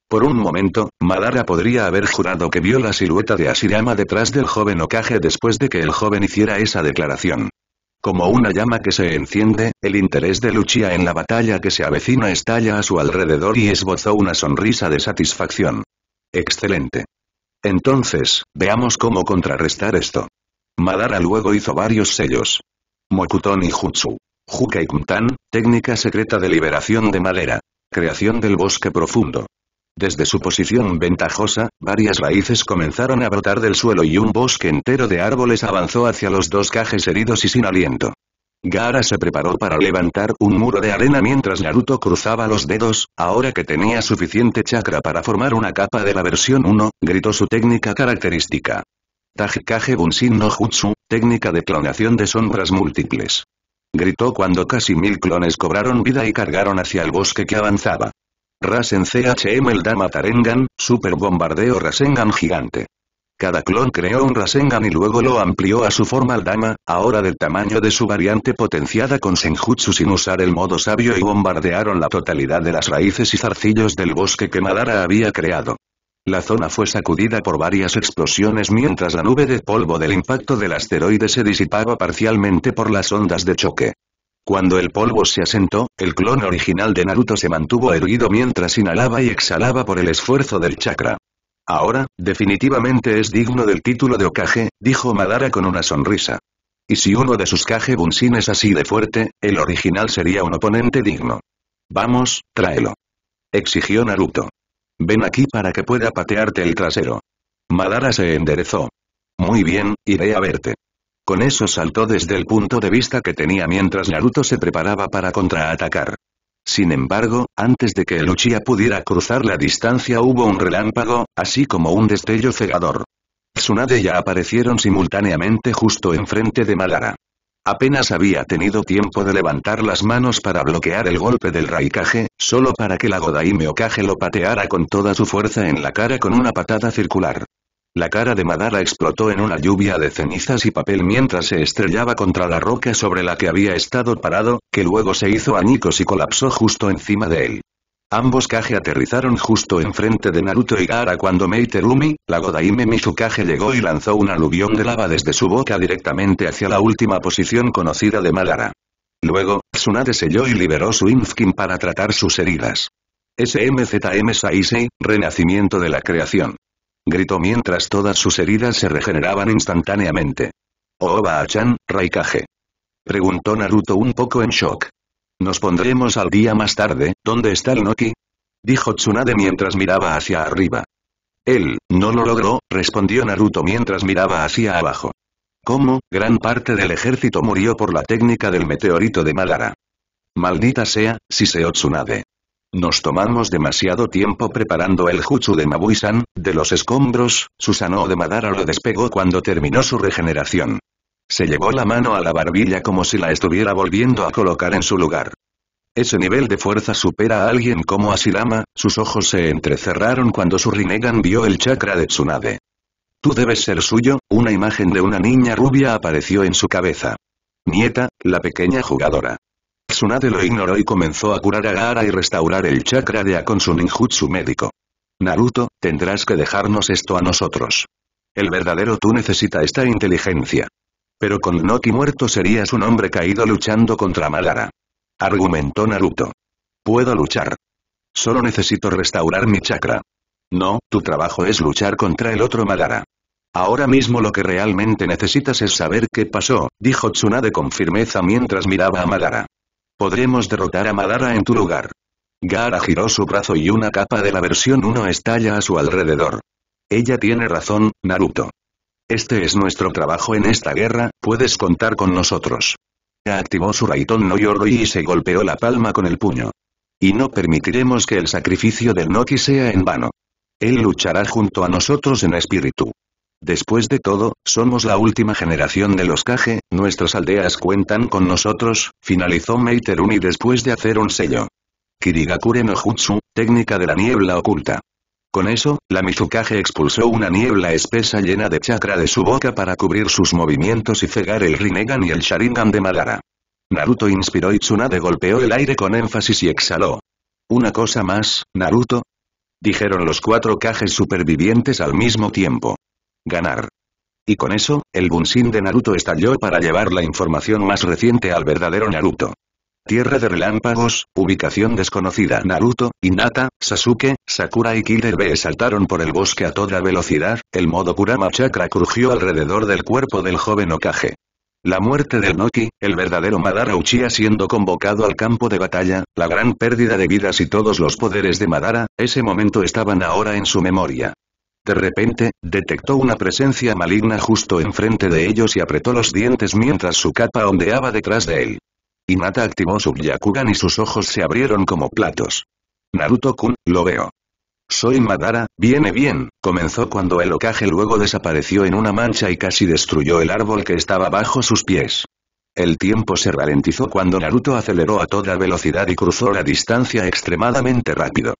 Por un momento, Madara podría haber jurado que vio la silueta de Asirama detrás del joven Okage después de que el joven hiciera esa declaración. Como una llama que se enciende, el interés de Luchia en la batalla que se avecina estalla a su alrededor y esbozó una sonrisa de satisfacción. Excelente. Entonces, veamos cómo contrarrestar esto. Madara luego hizo varios sellos. Mokuton y Jutsu. Kuntan, técnica secreta de liberación de madera. Creación del bosque profundo. Desde su posición ventajosa, varias raíces comenzaron a brotar del suelo y un bosque entero de árboles avanzó hacia los dos cajes heridos y sin aliento. Gara se preparó para levantar un muro de arena mientras Naruto cruzaba los dedos, ahora que tenía suficiente chakra para formar una capa de la versión 1, gritó su técnica característica. Tajikage Bunshin no Jutsu, técnica de clonación de sombras múltiples gritó cuando casi mil clones cobraron vida y cargaron hacia el bosque que avanzaba. Rasen CHM el Dama Tarengan, Super Bombardeo Rasengan Gigante. Cada clon creó un Rasengan y luego lo amplió a su forma al Dama, ahora del tamaño de su variante potenciada con Senjutsu sin usar el modo sabio y bombardearon la totalidad de las raíces y zarcillos del bosque que Madara había creado. La zona fue sacudida por varias explosiones mientras la nube de polvo del impacto del asteroide se disipaba parcialmente por las ondas de choque. Cuando el polvo se asentó, el clon original de Naruto se mantuvo erguido mientras inhalaba y exhalaba por el esfuerzo del chakra. Ahora, definitivamente es digno del título de Okage, dijo Madara con una sonrisa. Y si uno de sus Kage Bunshin es así de fuerte, el original sería un oponente digno. Vamos, tráelo. Exigió Naruto. Ven aquí para que pueda patearte el trasero. Madara se enderezó. Muy bien, iré a verte. Con eso saltó desde el punto de vista que tenía mientras Naruto se preparaba para contraatacar. Sin embargo, antes de que el Uchiha pudiera cruzar la distancia hubo un relámpago, así como un destello cegador. Tsunade ya aparecieron simultáneamente justo enfrente de Madara. Apenas había tenido tiempo de levantar las manos para bloquear el golpe del Raikage, solo para que la Godaime Okage lo pateara con toda su fuerza en la cara con una patada circular. La cara de Madara explotó en una lluvia de cenizas y papel mientras se estrellaba contra la roca sobre la que había estado parado, que luego se hizo añicos y colapsó justo encima de él. Ambos Kage aterrizaron justo enfrente de Naruto y Gaara cuando Meiterumi, la Godaime Mizukage llegó y lanzó un aluvión de lava desde su boca directamente hacia la última posición conocida de Madara. Luego, Tsunade selló y liberó su Infkin para tratar sus heridas. SMZM Saisei, renacimiento de la creación. Gritó mientras todas sus heridas se regeneraban instantáneamente. oba chan Raikage. Preguntó Naruto un poco en shock. Nos pondremos al día más tarde, ¿dónde está el Noki? Dijo Tsunade mientras miraba hacia arriba. Él, no lo logró, respondió Naruto mientras miraba hacia abajo. ¿Cómo? Gran parte del ejército murió por la técnica del meteorito de Madara. Maldita sea, Siseo Tsunade. Nos tomamos demasiado tiempo preparando el jutsu de Mabuisan de los escombros, Susanoo de Madara lo despegó cuando terminó su regeneración. Se llevó la mano a la barbilla como si la estuviera volviendo a colocar en su lugar. Ese nivel de fuerza supera a alguien como Asirama, sus ojos se entrecerraron cuando su Rinnegan vio el chakra de Tsunade. Tú debes ser suyo, una imagen de una niña rubia apareció en su cabeza. Nieta, la pequeña jugadora. Tsunade lo ignoró y comenzó a curar a Gaara y restaurar el chakra de A su ninjutsu médico. Naruto, tendrás que dejarnos esto a nosotros. El verdadero tú necesita esta inteligencia. Pero con Noki muerto serías un hombre caído luchando contra Madara. Argumentó Naruto. Puedo luchar. Solo necesito restaurar mi chakra. No, tu trabajo es luchar contra el otro Madara. Ahora mismo lo que realmente necesitas es saber qué pasó, dijo Tsunade con firmeza mientras miraba a Madara. Podremos derrotar a Madara en tu lugar. Gara giró su brazo y una capa de la versión 1 estalla a su alrededor. Ella tiene razón, Naruto. Este es nuestro trabajo en esta guerra, puedes contar con nosotros. Activó su Raiton no y se golpeó la palma con el puño. Y no permitiremos que el sacrificio del Noki sea en vano. Él luchará junto a nosotros en espíritu. Después de todo, somos la última generación de los Kage, nuestras aldeas cuentan con nosotros, finalizó Meiteruni después de hacer un sello. Kirigakure no Jutsu, técnica de la niebla oculta. Con eso, la Mizukage expulsó una niebla espesa llena de chakra de su boca para cubrir sus movimientos y cegar el Rinnegan y el Sharingan de Madara. Naruto inspiró y de golpeó el aire con énfasis y exhaló. ¿Una cosa más, Naruto? Dijeron los cuatro cajes supervivientes al mismo tiempo. Ganar. Y con eso, el Bunshin de Naruto estalló para llevar la información más reciente al verdadero Naruto. Tierra de Relámpagos, ubicación desconocida Naruto, Inata, Sasuke, Sakura y Killer B saltaron por el bosque a toda velocidad, el modo Kurama Chakra crujió alrededor del cuerpo del joven Okage. La muerte del Noki, el verdadero Madara Uchiha siendo convocado al campo de batalla, la gran pérdida de vidas y todos los poderes de Madara, ese momento estaban ahora en su memoria. De repente, detectó una presencia maligna justo enfrente de ellos y apretó los dientes mientras su capa ondeaba detrás de él. Hinata activó su Yakugan y sus ojos se abrieron como platos. Naruto-kun, lo veo. Soy Madara, viene bien, comenzó cuando el ocaje luego desapareció en una mancha y casi destruyó el árbol que estaba bajo sus pies. El tiempo se ralentizó cuando Naruto aceleró a toda velocidad y cruzó la distancia extremadamente rápido.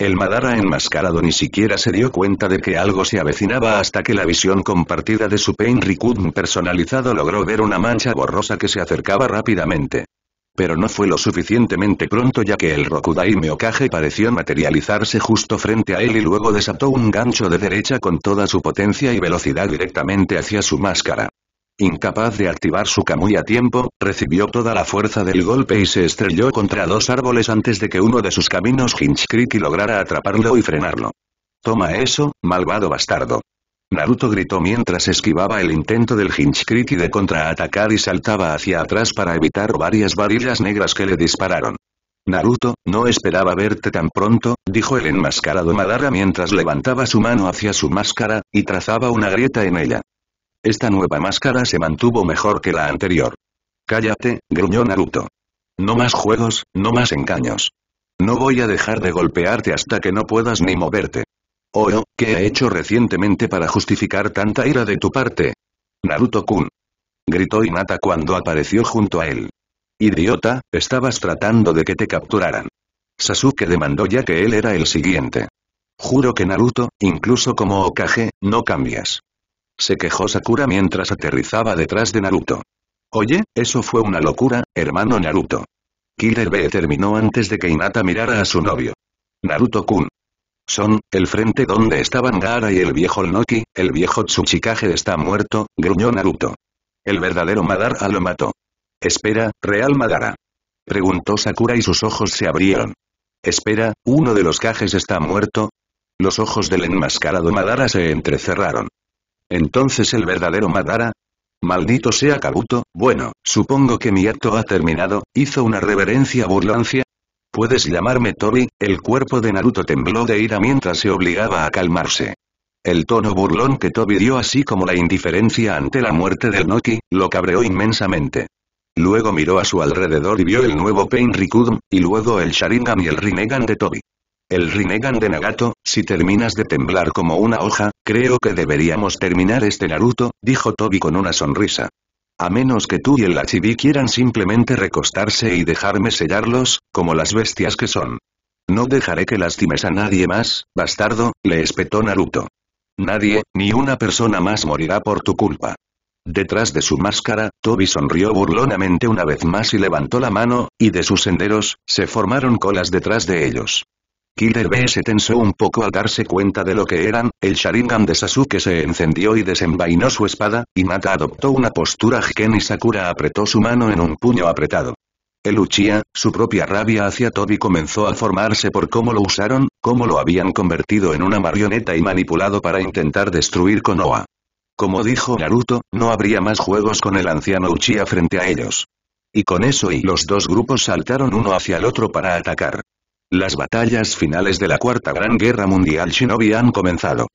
El Madara enmascarado ni siquiera se dio cuenta de que algo se avecinaba hasta que la visión compartida de su Pain Rikudō personalizado logró ver una mancha borrosa que se acercaba rápidamente. Pero no fue lo suficientemente pronto ya que el Rokudai Meokage pareció materializarse justo frente a él y luego desató un gancho de derecha con toda su potencia y velocidad directamente hacia su máscara. Incapaz de activar su Kamui a tiempo, recibió toda la fuerza del golpe y se estrelló contra dos árboles antes de que uno de sus caminos Hinchkriki lograra atraparlo y frenarlo. Toma eso, malvado bastardo. Naruto gritó mientras esquivaba el intento del Hinchkriki de contraatacar y saltaba hacia atrás para evitar varias varillas negras que le dispararon. Naruto, no esperaba verte tan pronto, dijo el enmascarado Madara mientras levantaba su mano hacia su máscara, y trazaba una grieta en ella. Esta nueva máscara se mantuvo mejor que la anterior. Cállate, gruñó Naruto. No más juegos, no más engaños. No voy a dejar de golpearte hasta que no puedas ni moverte. Oro, oh, oh, ¿qué he hecho recientemente para justificar tanta ira de tu parte? Naruto-kun. Gritó Inata cuando apareció junto a él. Idiota, estabas tratando de que te capturaran. Sasuke demandó ya que él era el siguiente. Juro que Naruto, incluso como Okage, no cambias se quejó Sakura mientras aterrizaba detrás de Naruto. Oye, eso fue una locura, hermano Naruto. Killer B terminó antes de que Inata mirara a su novio. Naruto-kun. Son, el frente donde estaban Gaara y el viejo Noki, el viejo Tsuchikage está muerto, gruñó Naruto. El verdadero Madara lo mató. Espera, Real Madara. Preguntó Sakura y sus ojos se abrieron. Espera, ¿uno de los cajes está muerto? Los ojos del enmascarado Madara se entrecerraron. Entonces el verdadero Madara, Maldito sea Kabuto, bueno, supongo que mi acto ha terminado, hizo una reverencia burlancia. Puedes llamarme Tobi, el cuerpo de Naruto tembló de ira mientras se obligaba a calmarse. El tono burlón que Tobi dio así como la indiferencia ante la muerte de Noki, lo cabreó inmensamente. Luego miró a su alrededor y vio el nuevo Pain Rikudum, y luego el Sharingan y el Rinnegan de Tobi. El Rinnegan de Nagato, si terminas de temblar como una hoja, creo que deberíamos terminar este Naruto, dijo Toby con una sonrisa. A menos que tú y el Lachibi quieran simplemente recostarse y dejarme sellarlos, como las bestias que son. No dejaré que lastimes a nadie más, bastardo, le espetó Naruto. Nadie, ni una persona más morirá por tu culpa. Detrás de su máscara, Toby sonrió burlonamente una vez más y levantó la mano, y de sus senderos, se formaron colas detrás de ellos. Killer B se tensó un poco al darse cuenta de lo que eran, el Sharingan de Sasuke se encendió y desenvainó su espada, y Nata adoptó una postura Jiken y Sakura apretó su mano en un puño apretado. El Uchiha, su propia rabia hacia Tobi comenzó a formarse por cómo lo usaron, cómo lo habían convertido en una marioneta y manipulado para intentar destruir Konoha. Como dijo Naruto, no habría más juegos con el anciano Uchiha frente a ellos. Y con eso y los dos grupos saltaron uno hacia el otro para atacar. Las batallas finales de la Cuarta Gran Guerra Mundial Shinobi han comenzado.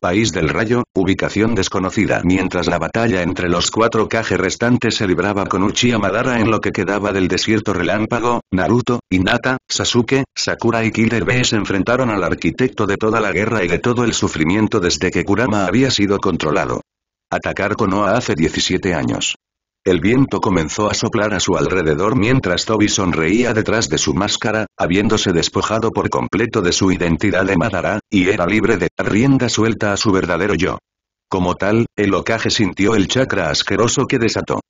País del Rayo, ubicación desconocida mientras la batalla entre los cuatro Kage restantes se libraba con Uchiha Madara en lo que quedaba del desierto relámpago, Naruto, Hinata, Sasuke, Sakura y Killer B se enfrentaron al arquitecto de toda la guerra y de todo el sufrimiento desde que Kurama había sido controlado. Atacar Konoha hace 17 años. El viento comenzó a soplar a su alrededor mientras Toby sonreía detrás de su máscara, habiéndose despojado por completo de su identidad de Madara, y era libre de rienda suelta a su verdadero yo. Como tal, el ocaje sintió el chakra asqueroso que desató.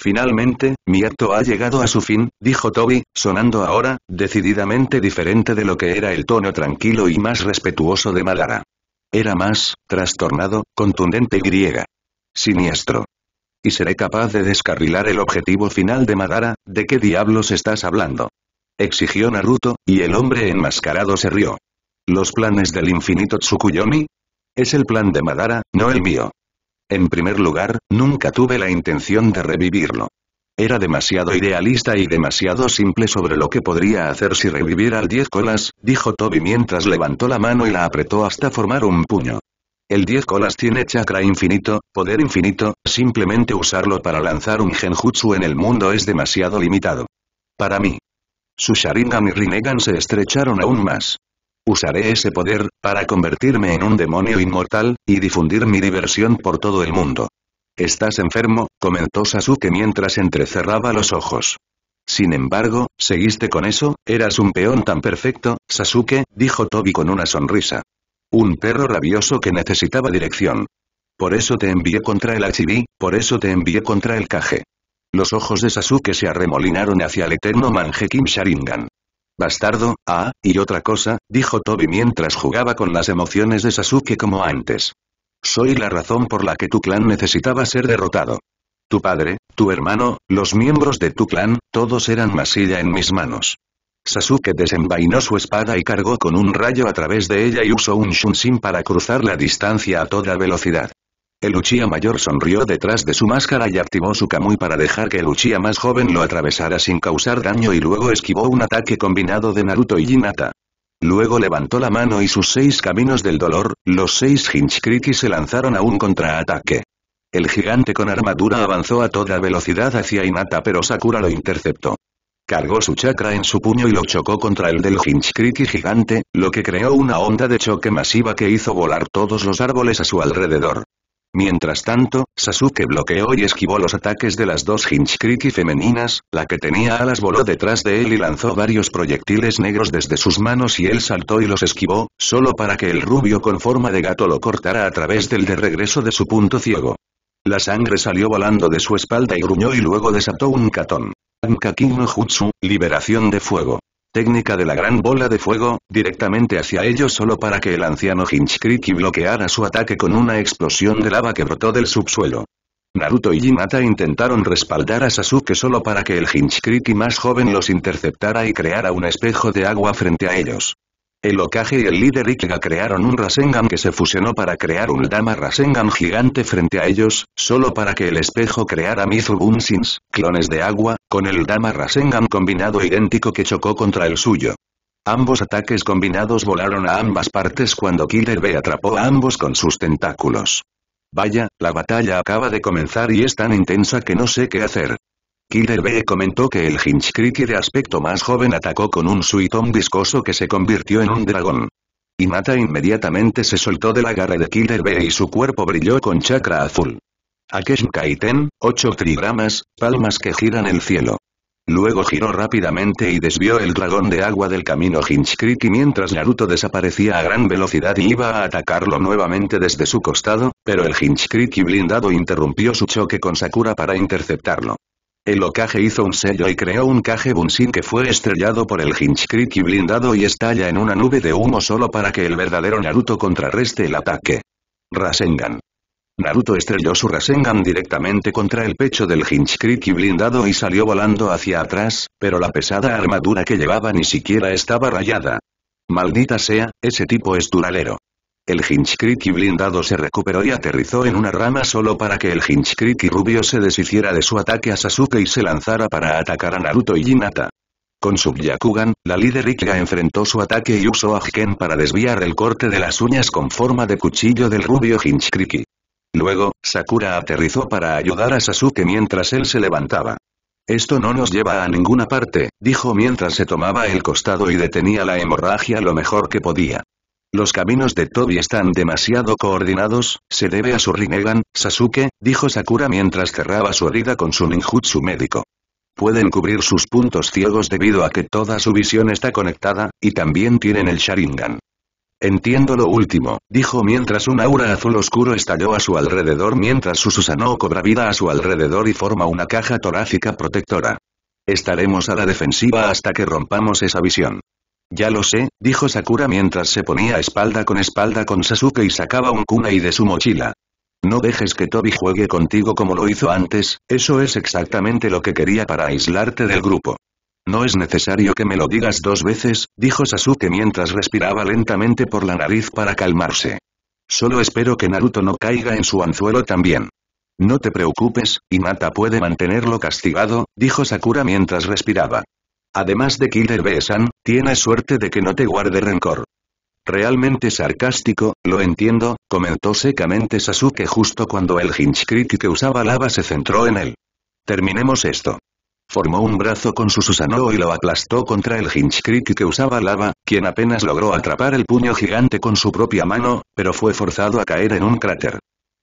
Finalmente, mi acto ha llegado a su fin, dijo Toby, sonando ahora, decididamente diferente de lo que era el tono tranquilo y más respetuoso de Madara. Era más, trastornado, contundente y griega. Siniestro y seré capaz de descarrilar el objetivo final de Madara, ¿de qué diablos estás hablando? Exigió Naruto, y el hombre enmascarado se rió. ¿Los planes del infinito Tsukuyomi? Es el plan de Madara, no el mío. En primer lugar, nunca tuve la intención de revivirlo. Era demasiado idealista y demasiado simple sobre lo que podría hacer si reviviera al diez colas, dijo Toby mientras levantó la mano y la apretó hasta formar un puño. El 10 colas tiene chakra infinito, poder infinito, simplemente usarlo para lanzar un genjutsu en el mundo es demasiado limitado. Para mí. Su Sharingan y Rinnegan se estrecharon aún más. Usaré ese poder, para convertirme en un demonio inmortal, y difundir mi diversión por todo el mundo. Estás enfermo, comentó Sasuke mientras entrecerraba los ojos. Sin embargo, ¿seguiste con eso? Eras un peón tan perfecto, Sasuke, dijo Toby con una sonrisa. Un perro rabioso que necesitaba dirección. Por eso te envié contra el HB, por eso te envié contra el caje. Los ojos de Sasuke se arremolinaron hacia el eterno Kim Sharingan. Bastardo, ah, y otra cosa, dijo Toby mientras jugaba con las emociones de Sasuke como antes. Soy la razón por la que tu clan necesitaba ser derrotado. Tu padre, tu hermano, los miembros de tu clan, todos eran masilla en mis manos. Sasuke desenvainó su espada y cargó con un rayo a través de ella y usó un Shunshin para cruzar la distancia a toda velocidad. El Uchiha mayor sonrió detrás de su máscara y activó su Kamui para dejar que el Uchiha más joven lo atravesara sin causar daño y luego esquivó un ataque combinado de Naruto y Hinata. Luego levantó la mano y sus seis caminos del dolor, los seis Hinchkriki se lanzaron a un contraataque. El gigante con armadura avanzó a toda velocidad hacia Hinata pero Sakura lo interceptó. Cargó su chakra en su puño y lo chocó contra el del Hinchkriki gigante, lo que creó una onda de choque masiva que hizo volar todos los árboles a su alrededor. Mientras tanto, Sasuke bloqueó y esquivó los ataques de las dos Hinchkriki femeninas, la que tenía alas voló detrás de él y lanzó varios proyectiles negros desde sus manos y él saltó y los esquivó, solo para que el rubio con forma de gato lo cortara a través del de regreso de su punto ciego. La sangre salió volando de su espalda y gruñó y luego desató un catón. Anka no Jutsu, liberación de fuego. Técnica de la gran bola de fuego, directamente hacia ellos solo para que el anciano Hinchkriki bloqueara su ataque con una explosión de lava que brotó del subsuelo. Naruto y Hinata intentaron respaldar a Sasuke solo para que el Hinchkriki más joven los interceptara y creara un espejo de agua frente a ellos. El Okage y el líder Ikiga crearon un Rasengan que se fusionó para crear un Dama Rasengan gigante frente a ellos, solo para que el espejo creara Sins, clones de agua, con el Dama Rasengan combinado idéntico que chocó contra el suyo. Ambos ataques combinados volaron a ambas partes cuando Killer B atrapó a ambos con sus tentáculos. Vaya, la batalla acaba de comenzar y es tan intensa que no sé qué hacer. Killer B comentó que el Hinchkriki de aspecto más joven atacó con un suitón viscoso que se convirtió en un dragón. mata inmediatamente se soltó del agarre de Killer B y su cuerpo brilló con chakra azul. Akesh Kaiten, 8 trigramas, palmas que giran el cielo. Luego giró rápidamente y desvió el dragón de agua del camino Hinchkriki mientras Naruto desaparecía a gran velocidad y iba a atacarlo nuevamente desde su costado, pero el Hinchkriki blindado interrumpió su choque con Sakura para interceptarlo. El Okage hizo un sello y creó un Kage Bunshin que fue estrellado por el y blindado y estalla en una nube de humo solo para que el verdadero Naruto contrarreste el ataque. Rasengan. Naruto estrelló su Rasengan directamente contra el pecho del y blindado y salió volando hacia atrás, pero la pesada armadura que llevaba ni siquiera estaba rayada. Maldita sea, ese tipo es duralero. El Hinchcriki blindado se recuperó y aterrizó en una rama solo para que el Hinchcriki rubio se deshiciera de su ataque a Sasuke y se lanzara para atacar a Naruto y Hinata. Con su Byakugan, la líder Ikiga enfrentó su ataque y usó a Hiken para desviar el corte de las uñas con forma de cuchillo del rubio Hinchkriki. Luego, Sakura aterrizó para ayudar a Sasuke mientras él se levantaba. Esto no nos lleva a ninguna parte, dijo mientras se tomaba el costado y detenía la hemorragia lo mejor que podía. Los caminos de Tobi están demasiado coordinados, se debe a su Rinnegan, Sasuke, dijo Sakura mientras cerraba su herida con su ninjutsu médico. Pueden cubrir sus puntos ciegos debido a que toda su visión está conectada, y también tienen el Sharingan. Entiendo lo último, dijo mientras un aura azul oscuro estalló a su alrededor mientras su Susanoo cobra vida a su alrededor y forma una caja torácica protectora. Estaremos a la defensiva hasta que rompamos esa visión. Ya lo sé, dijo Sakura mientras se ponía espalda con espalda con Sasuke y sacaba un kunai de su mochila. No dejes que Toby juegue contigo como lo hizo antes, eso es exactamente lo que quería para aislarte del grupo. No es necesario que me lo digas dos veces, dijo Sasuke mientras respiraba lentamente por la nariz para calmarse. Solo espero que Naruto no caiga en su anzuelo también. No te preocupes, Mata puede mantenerlo castigado, dijo Sakura mientras respiraba. Además de Killer Besan, tienes suerte de que no te guarde rencor. Realmente sarcástico, lo entiendo, comentó secamente Sasuke justo cuando el Hinchcrit que usaba lava se centró en él. Terminemos esto. Formó un brazo con su Susanoo y lo aplastó contra el Hinchcrit que usaba lava, quien apenas logró atrapar el puño gigante con su propia mano, pero fue forzado a caer en un cráter.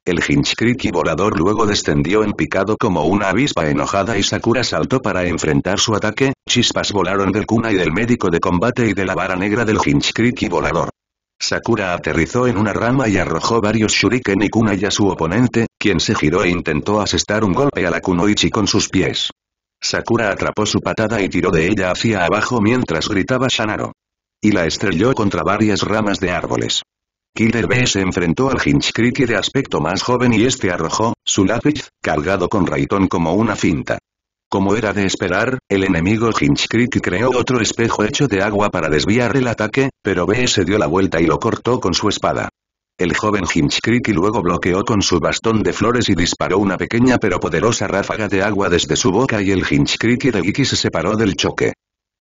El y volador luego descendió en picado como una avispa enojada y Sakura saltó para enfrentar su ataque, chispas volaron del kunai y del médico de combate y de la vara negra del y volador. Sakura aterrizó en una rama y arrojó varios shuriken y kunai a su oponente, quien se giró e intentó asestar un golpe a la kunoichi con sus pies. Sakura atrapó su patada y tiró de ella hacia abajo mientras gritaba Shanaro. Y la estrelló contra varias ramas de árboles. Killer B se enfrentó al Hinchkriki de aspecto más joven y este arrojó, su lápiz, cargado con Rayton como una cinta. Como era de esperar, el enemigo Hinchkriki creó otro espejo hecho de agua para desviar el ataque, pero B se dio la vuelta y lo cortó con su espada. El joven Hinchkriki luego bloqueó con su bastón de flores y disparó una pequeña pero poderosa ráfaga de agua desde su boca y el Hinchcrick de Iki se separó del choque.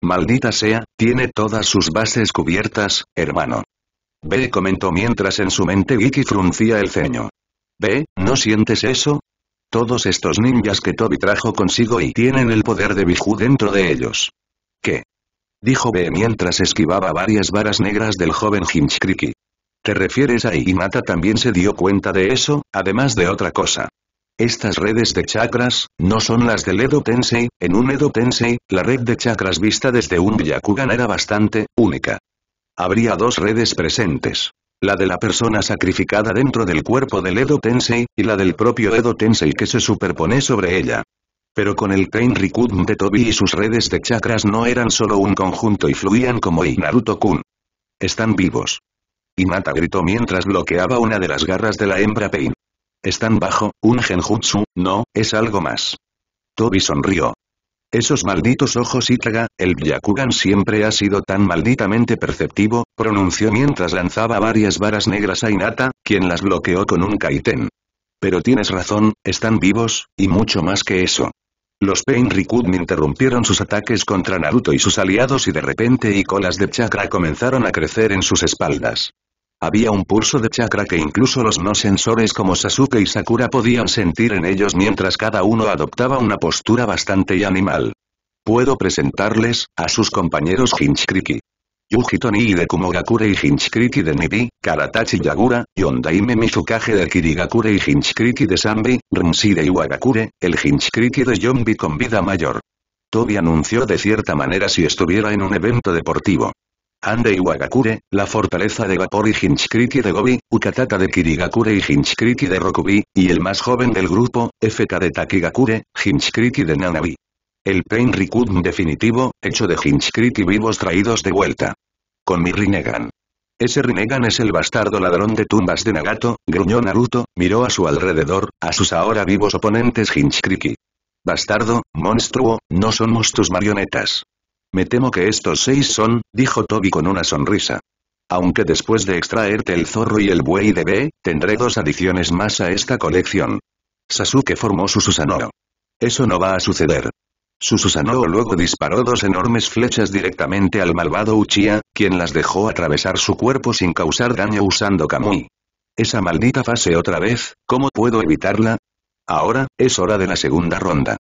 Maldita sea, tiene todas sus bases cubiertas, hermano. B comentó mientras en su mente Vicky fruncía el ceño. Ve, ¿no sientes eso? Todos estos ninjas que Toby trajo consigo y tienen el poder de Biju dentro de ellos. ¿Qué? Dijo B mientras esquivaba varias varas negras del joven Hinchkriki. ¿Te refieres a Igimata? también se dio cuenta de eso, además de otra cosa? Estas redes de chakras, no son las del Edo Tensei, en un Edo Tensei, la red de chakras vista desde un Byakugan era bastante, única. Habría dos redes presentes. La de la persona sacrificada dentro del cuerpo del Edo Tensei, y la del propio Edo Tensei que se superpone sobre ella. Pero con el Rikudm de Tobi y sus redes de chakras no eran solo un conjunto y fluían como y Naruto-kun. Están vivos. Mata gritó mientras bloqueaba una de las garras de la hembra Pain. Están bajo, un genjutsu, no, es algo más. Tobi sonrió. Esos malditos ojos y traga, el Byakugan siempre ha sido tan malditamente perceptivo, pronunció mientras lanzaba varias varas negras a Inata, quien las bloqueó con un kaiten. Pero tienes razón, están vivos, y mucho más que eso. Los Pain Rikudin interrumpieron sus ataques contra Naruto y sus aliados y de repente y colas de chakra comenzaron a crecer en sus espaldas. Había un pulso de chakra que incluso los no sensores como Sasuke y Sakura podían sentir en ellos mientras cada uno adoptaba una postura bastante animal. Puedo presentarles, a sus compañeros Hinchkriki. Yuji Tonii de Kumogakure y Hinchkriki de Nibi, Karatachi Yagura, Yondaime Mizukage de Kirigakure y Hinchkriki de Sambi, Rumsi de Iwagakure, el Hinchkriki de Yombi con vida mayor. Toby anunció de cierta manera si estuviera en un evento deportivo. Ande y Wagakure, la fortaleza de Vapor y Hinchkriti de Gobi, Ukatata de Kirigakure y Hinchkriti de Rokubi, y el más joven del grupo, FK de Takigakure, Hinchkriti de Nanabi. El Pain Rikudm definitivo, hecho de Hinchkriti vivos traídos de vuelta. Con mi Rinnegan. Ese Rinnegan es el bastardo ladrón de tumbas de Nagato, gruñó Naruto, miró a su alrededor, a sus ahora vivos oponentes Hinchkriki. Bastardo, monstruo, no somos tus marionetas. Me temo que estos seis son, dijo Toby con una sonrisa. Aunque después de extraerte el zorro y el buey de B, tendré dos adiciones más a esta colección. Sasuke formó su Susanoo. Eso no va a suceder. Su Susanoo luego disparó dos enormes flechas directamente al malvado Uchiha, quien las dejó atravesar su cuerpo sin causar daño usando Kamui. Esa maldita fase otra vez, ¿cómo puedo evitarla? Ahora, es hora de la segunda ronda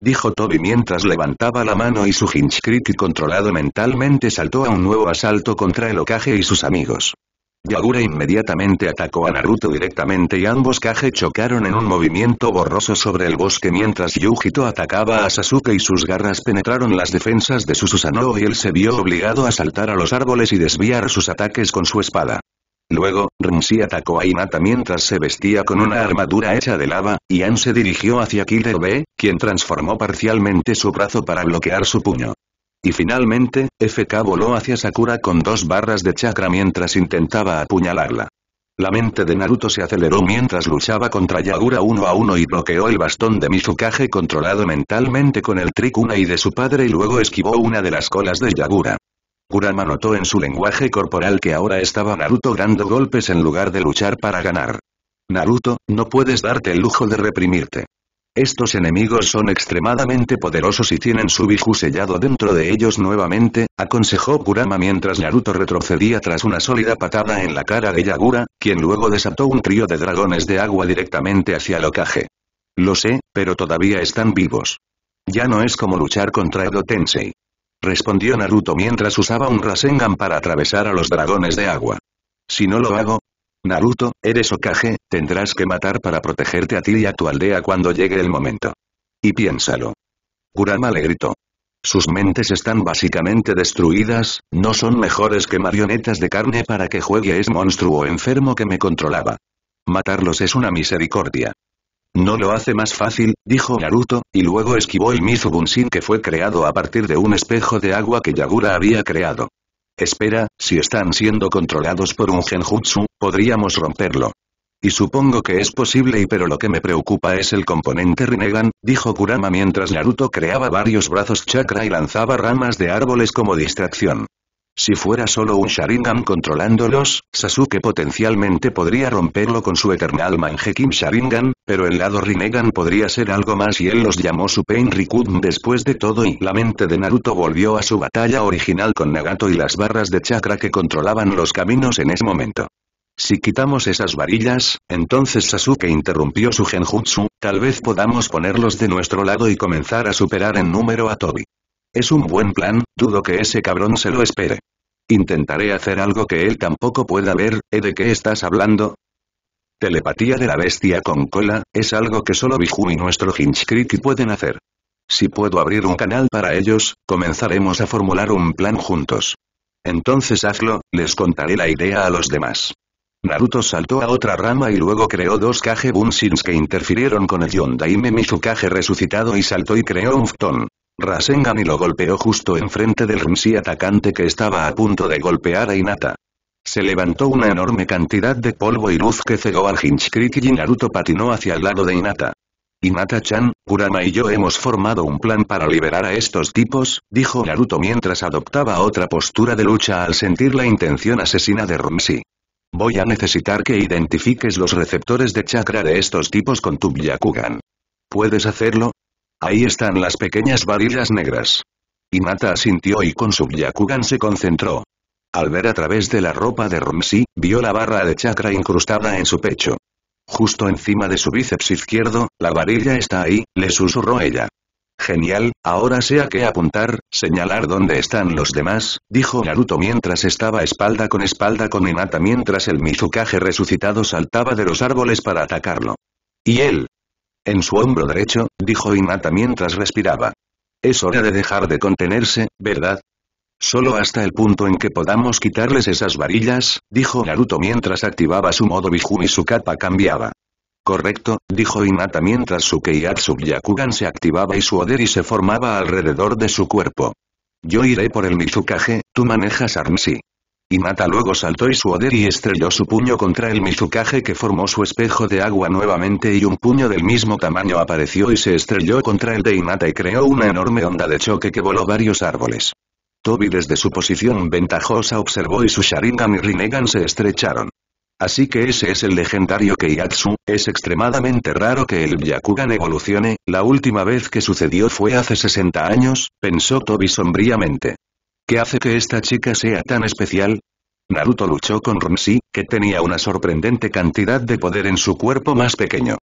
dijo Toby mientras levantaba la mano y su y controlado mentalmente saltó a un nuevo asalto contra el Okage y sus amigos. Yagura inmediatamente atacó a Naruto directamente y ambos Kage chocaron en un movimiento borroso sobre el bosque mientras Yujito atacaba a Sasuke y sus garras penetraron las defensas de su Susanoo y él se vio obligado a saltar a los árboles y desviar sus ataques con su espada. Luego, Rinsi atacó a Hinata mientras se vestía con una armadura hecha de lava, y An se dirigió hacia B quien transformó parcialmente su brazo para bloquear su puño. Y finalmente, FK voló hacia Sakura con dos barras de chakra mientras intentaba apuñalarla. La mente de Naruto se aceleró mientras luchaba contra Yagura uno a uno y bloqueó el bastón de Mizukage controlado mentalmente con el Trikuna y de su padre y luego esquivó una de las colas de Yagura. Kurama notó en su lenguaje corporal que ahora estaba Naruto dando golpes en lugar de luchar para ganar. Naruto, no puedes darte el lujo de reprimirte. Estos enemigos son extremadamente poderosos y tienen su biju sellado dentro de ellos nuevamente, aconsejó Kurama mientras Naruto retrocedía tras una sólida patada en la cara de Yagura, quien luego desató un trío de dragones de agua directamente hacia el Lo sé, pero todavía están vivos. Ya no es como luchar contra Edo Tensei respondió Naruto mientras usaba un Rasengan para atravesar a los dragones de agua. Si no lo hago, Naruto, eres Okage, tendrás que matar para protegerte a ti y a tu aldea cuando llegue el momento. Y piénsalo. Kurama le gritó. Sus mentes están básicamente destruidas, no son mejores que marionetas de carne para que juegue ese monstruo enfermo que me controlaba. Matarlos es una misericordia. No lo hace más fácil, dijo Naruto, y luego esquivó el Mizu Bunshin que fue creado a partir de un espejo de agua que Yagura había creado. Espera, si están siendo controlados por un genjutsu, podríamos romperlo. Y supongo que es posible y pero lo que me preocupa es el componente Rinnegan, dijo Kurama mientras Naruto creaba varios brazos chakra y lanzaba ramas de árboles como distracción. Si fuera solo un Sharingan controlándolos, Sasuke potencialmente podría romperlo con su Eternal Manjekin Sharingan, pero el lado Rinnegan podría ser algo más y él los llamó su Pain Rikun después de todo y la mente de Naruto volvió a su batalla original con Nagato y las barras de chakra que controlaban los caminos en ese momento. Si quitamos esas varillas, entonces Sasuke interrumpió su genjutsu, tal vez podamos ponerlos de nuestro lado y comenzar a superar en número a Tobi. Es un buen plan, dudo que ese cabrón se lo espere. Intentaré hacer algo que él tampoco pueda ver, ¿eh? ¿De qué estás hablando? Telepatía de la bestia con cola, es algo que solo Biju y nuestro Hinchcrick pueden hacer. Si puedo abrir un canal para ellos, comenzaremos a formular un plan juntos. Entonces hazlo, les contaré la idea a los demás. Naruto saltó a otra rama y luego creó dos Kage Bunshins que interfirieron con el Yondaime su Kage resucitado y saltó y creó un Fton. Rasengan y lo golpeó justo enfrente del Rumsi atacante que estaba a punto de golpear a Inata. Se levantó una enorme cantidad de polvo y luz que cegó al Hinchkriki y Naruto patinó hacia el lado de Inata. Inata chan Kurama y yo hemos formado un plan para liberar a estos tipos, dijo Naruto mientras adoptaba otra postura de lucha al sentir la intención asesina de Rumsi. Voy a necesitar que identifiques los receptores de chakra de estos tipos con tu Byakugan. ¿Puedes hacerlo? Ahí están las pequeñas varillas negras. Inata asintió y con su Yakugan se concentró. Al ver a través de la ropa de Romsi, vio la barra de chakra incrustada en su pecho. Justo encima de su bíceps izquierdo, la varilla está ahí, le susurró ella. Genial, ahora sea que apuntar, señalar dónde están los demás, dijo Naruto mientras estaba espalda con espalda con Inata mientras el Mizukage resucitado saltaba de los árboles para atacarlo. Y él, en su hombro derecho, dijo Inata mientras respiraba. Es hora de dejar de contenerse, ¿verdad? Solo hasta el punto en que podamos quitarles esas varillas, dijo Naruto mientras activaba su modo Bijuu y su capa cambiaba. Correcto, dijo Inata mientras su Keiatsu Yakugan se activaba y su Oderi se formaba alrededor de su cuerpo. Yo iré por el Mizukage, tú manejas Armsi. Hinata luego saltó y su y estrelló su puño contra el Mizukage que formó su espejo de agua nuevamente y un puño del mismo tamaño apareció y se estrelló contra el de Inata y creó una enorme onda de choque que voló varios árboles. Toby desde su posición ventajosa observó y su Sharingan y Rinnegan se estrecharon. Así que ese es el legendario Keiatsu, es extremadamente raro que el Byakugan evolucione, la última vez que sucedió fue hace 60 años, pensó Toby sombríamente. ¿Qué hace que esta chica sea tan especial? Naruto luchó con Rumsi, que tenía una sorprendente cantidad de poder en su cuerpo más pequeño.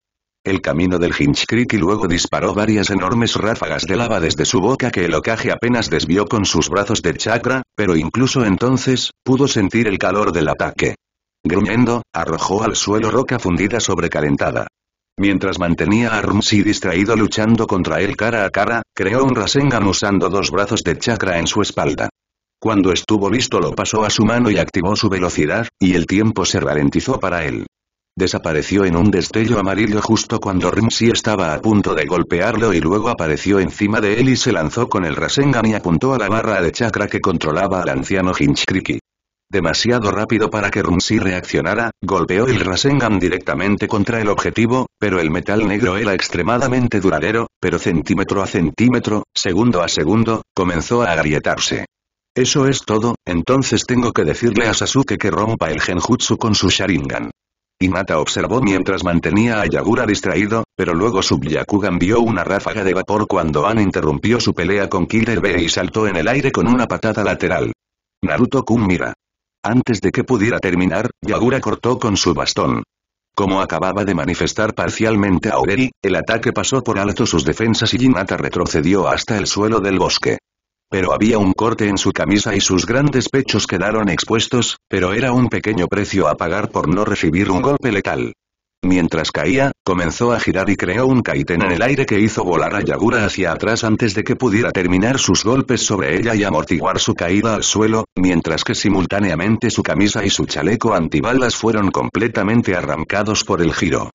El camino del y luego disparó varias enormes ráfagas de lava desde su boca que el ocaje apenas desvió con sus brazos de chakra, pero incluso entonces, pudo sentir el calor del ataque. Gruñendo, arrojó al suelo roca fundida sobrecalentada. Mientras mantenía a Rumsi distraído luchando contra él cara a cara, creó un Rasengan usando dos brazos de chakra en su espalda. Cuando estuvo listo lo pasó a su mano y activó su velocidad, y el tiempo se ralentizó para él. Desapareció en un destello amarillo justo cuando Rumsi estaba a punto de golpearlo y luego apareció encima de él y se lanzó con el Rasengan y apuntó a la barra de chakra que controlaba al anciano Hinchkriki demasiado rápido para que Runsi reaccionara, golpeó el Rasengan directamente contra el objetivo, pero el metal negro era extremadamente duradero, pero centímetro a centímetro, segundo a segundo, comenzó a agrietarse. Eso es todo, entonces tengo que decirle a Sasuke que rompa el genjutsu con su Sharingan. Hinata observó mientras mantenía a Yagura distraído, pero luego Subyakugan vio una ráfaga de vapor cuando An interrumpió su pelea con Killer B y saltó en el aire con una patada lateral. Naruto-kun mira. Antes de que pudiera terminar, Yagura cortó con su bastón. Como acababa de manifestar parcialmente a el ataque pasó por alto sus defensas y Jinata retrocedió hasta el suelo del bosque. Pero había un corte en su camisa y sus grandes pechos quedaron expuestos, pero era un pequeño precio a pagar por no recibir un golpe letal. Mientras caía, comenzó a girar y creó un kaiten en el aire que hizo volar a Yagura hacia atrás antes de que pudiera terminar sus golpes sobre ella y amortiguar su caída al suelo, mientras que simultáneamente su camisa y su chaleco antibalas fueron completamente arrancados por el giro.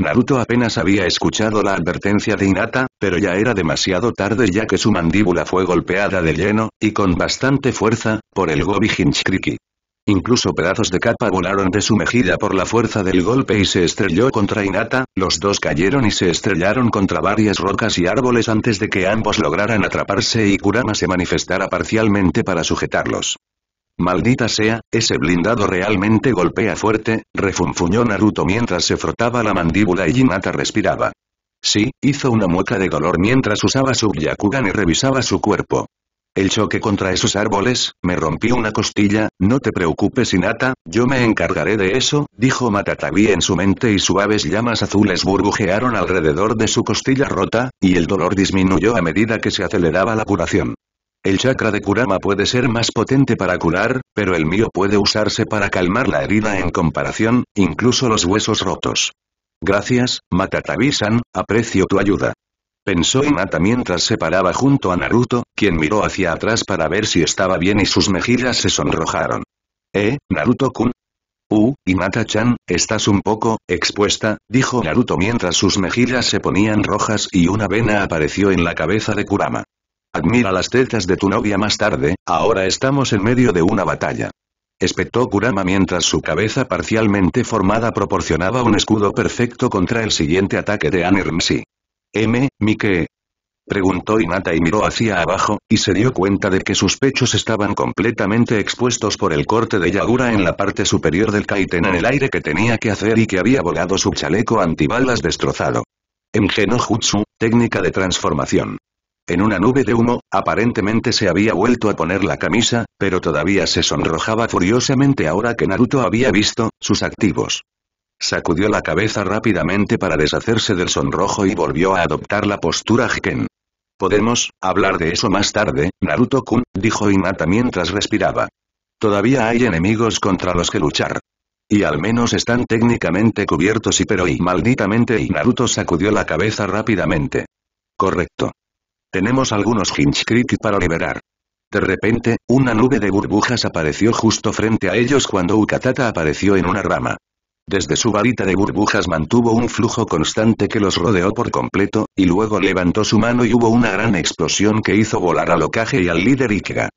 Naruto apenas había escuchado la advertencia de Hinata, pero ya era demasiado tarde ya que su mandíbula fue golpeada de lleno, y con bastante fuerza, por el Gobi Hinchkriki. Incluso pedazos de capa volaron de su mejilla por la fuerza del golpe y se estrelló contra Inata, los dos cayeron y se estrellaron contra varias rocas y árboles antes de que ambos lograran atraparse y Kurama se manifestara parcialmente para sujetarlos. Maldita sea, ese blindado realmente golpea fuerte, refunfuñó Naruto mientras se frotaba la mandíbula y Inata respiraba. Sí, hizo una mueca de dolor mientras usaba su Yakugan y revisaba su cuerpo. El choque contra esos árboles, me rompió una costilla, no te preocupes Inata. yo me encargaré de eso, dijo Matatabi en su mente y suaves llamas azules burbujearon alrededor de su costilla rota, y el dolor disminuyó a medida que se aceleraba la curación. El chakra de Kurama puede ser más potente para curar, pero el mío puede usarse para calmar la herida en comparación, incluso los huesos rotos. Gracias, Matatabi-san, aprecio tu ayuda pensó Mata mientras se paraba junto a Naruto, quien miró hacia atrás para ver si estaba bien y sus mejillas se sonrojaron. ¿Eh, Naruto-kun? Uh, mata chan estás un poco, expuesta, dijo Naruto mientras sus mejillas se ponían rojas y una vena apareció en la cabeza de Kurama. Admira las tetas de tu novia más tarde, ahora estamos en medio de una batalla. Espectó Kurama mientras su cabeza parcialmente formada proporcionaba un escudo perfecto contra el siguiente ataque de Anirmsi. M. Mike. Preguntó Inata y miró hacia abajo, y se dio cuenta de que sus pechos estaban completamente expuestos por el corte de Yagura en la parte superior del kaiten en el aire que tenía que hacer y que había volado su chaleco antibalas destrozado. geno Jutsu, técnica de transformación. En una nube de humo, aparentemente se había vuelto a poner la camisa, pero todavía se sonrojaba furiosamente ahora que Naruto había visto sus activos sacudió la cabeza rápidamente para deshacerse del sonrojo y volvió a adoptar la postura jken. Podemos, hablar de eso más tarde, Naruto-kun, dijo Hinata mientras respiraba. Todavía hay enemigos contra los que luchar. Y al menos están técnicamente cubiertos y pero y malditamente y Naruto sacudió la cabeza rápidamente. Correcto. Tenemos algunos Hinchkrik para liberar. De repente, una nube de burbujas apareció justo frente a ellos cuando Ukatata apareció en una rama. Desde su varita de burbujas mantuvo un flujo constante que los rodeó por completo, y luego levantó su mano y hubo una gran explosión que hizo volar a ocaje y al líder Ikega.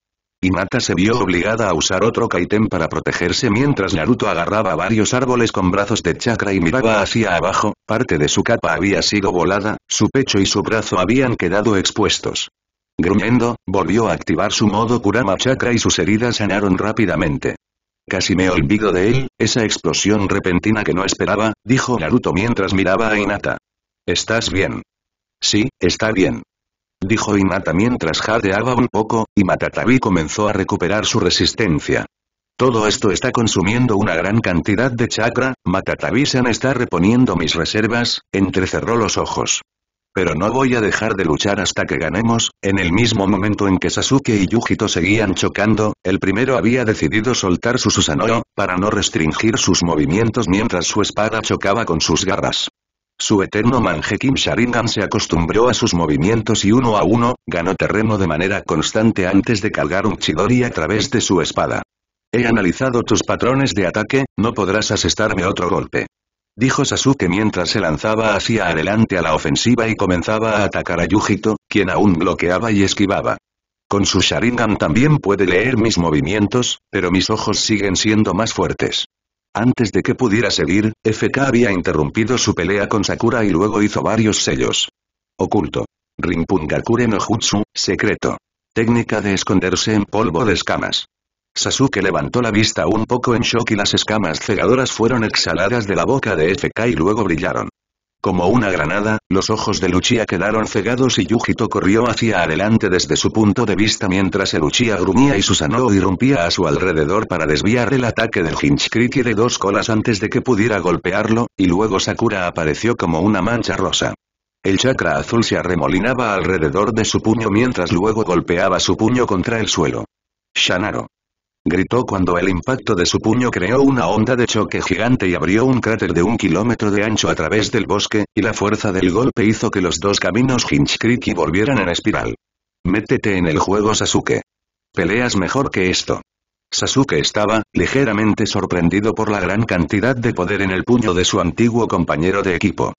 Imata se vio obligada a usar otro kaiten para protegerse mientras Naruto agarraba varios árboles con brazos de chakra y miraba hacia abajo, parte de su capa había sido volada, su pecho y su brazo habían quedado expuestos. Gruñendo, volvió a activar su modo Kurama chakra y sus heridas sanaron rápidamente. Casi me olvido de él, esa explosión repentina que no esperaba, dijo Naruto mientras miraba a Inata. ¿Estás bien? Sí, está bien. Dijo Inata mientras jadeaba un poco, y Matatabi comenzó a recuperar su resistencia. Todo esto está consumiendo una gran cantidad de chakra, Matatabi-san está reponiendo mis reservas, entrecerró los ojos pero no voy a dejar de luchar hasta que ganemos, en el mismo momento en que Sasuke y Yujito seguían chocando, el primero había decidido soltar su Susanoo, para no restringir sus movimientos mientras su espada chocaba con sus garras. Su eterno Kim Sharingan se acostumbró a sus movimientos y uno a uno, ganó terreno de manera constante antes de cargar un Chidori a través de su espada. He analizado tus patrones de ataque, no podrás asestarme otro golpe dijo Sasuke mientras se lanzaba hacia adelante a la ofensiva y comenzaba a atacar a Yujito, quien aún bloqueaba y esquivaba. Con su Sharingan también puede leer mis movimientos, pero mis ojos siguen siendo más fuertes. Antes de que pudiera seguir, FK había interrumpido su pelea con Sakura y luego hizo varios sellos. Oculto. Rimpungakure no Jutsu, secreto. Técnica de esconderse en polvo de escamas. Sasuke levantó la vista un poco en shock y las escamas cegadoras fueron exhaladas de la boca de FK y luego brillaron. Como una granada, los ojos de Luchia quedaron cegados y Yujito corrió hacia adelante desde su punto de vista mientras el gruñía y Susanoo irrumpía a su alrededor para desviar el ataque del Hinchkriti de dos colas antes de que pudiera golpearlo, y luego Sakura apareció como una mancha rosa. El chakra azul se arremolinaba alrededor de su puño mientras luego golpeaba su puño contra el suelo. Shanaro gritó cuando el impacto de su puño creó una onda de choque gigante y abrió un cráter de un kilómetro de ancho a través del bosque, y la fuerza del golpe hizo que los dos caminos Hinch y volvieran en espiral. Métete en el juego Sasuke. Peleas mejor que esto. Sasuke estaba, ligeramente sorprendido por la gran cantidad de poder en el puño de su antiguo compañero de equipo.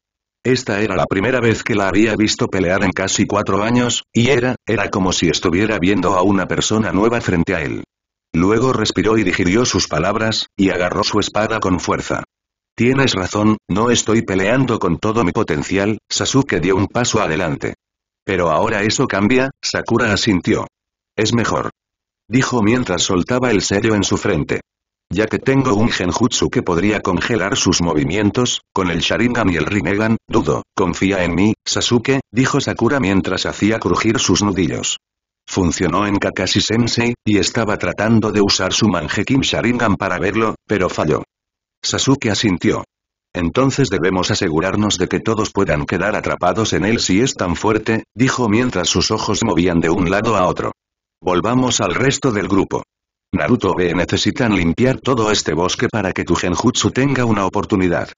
Esta era la primera vez que la había visto pelear en casi cuatro años, y era, era como si estuviera viendo a una persona nueva frente a él. Luego respiró y digirió sus palabras, y agarró su espada con fuerza. Tienes razón, no estoy peleando con todo mi potencial, Sasuke dio un paso adelante. Pero ahora eso cambia, Sakura asintió. Es mejor. Dijo mientras soltaba el sello en su frente. Ya que tengo un genjutsu que podría congelar sus movimientos, con el Sharingan y el Rinnegan, dudo, confía en mí, Sasuke, dijo Sakura mientras hacía crujir sus nudillos funcionó en Kakashi Sensei, y estaba tratando de usar su manjikin Sharingan para verlo, pero falló. Sasuke asintió. Entonces debemos asegurarnos de que todos puedan quedar atrapados en él si es tan fuerte, dijo mientras sus ojos movían de un lado a otro. Volvamos al resto del grupo. Naruto ve necesitan limpiar todo este bosque para que tu genjutsu tenga una oportunidad.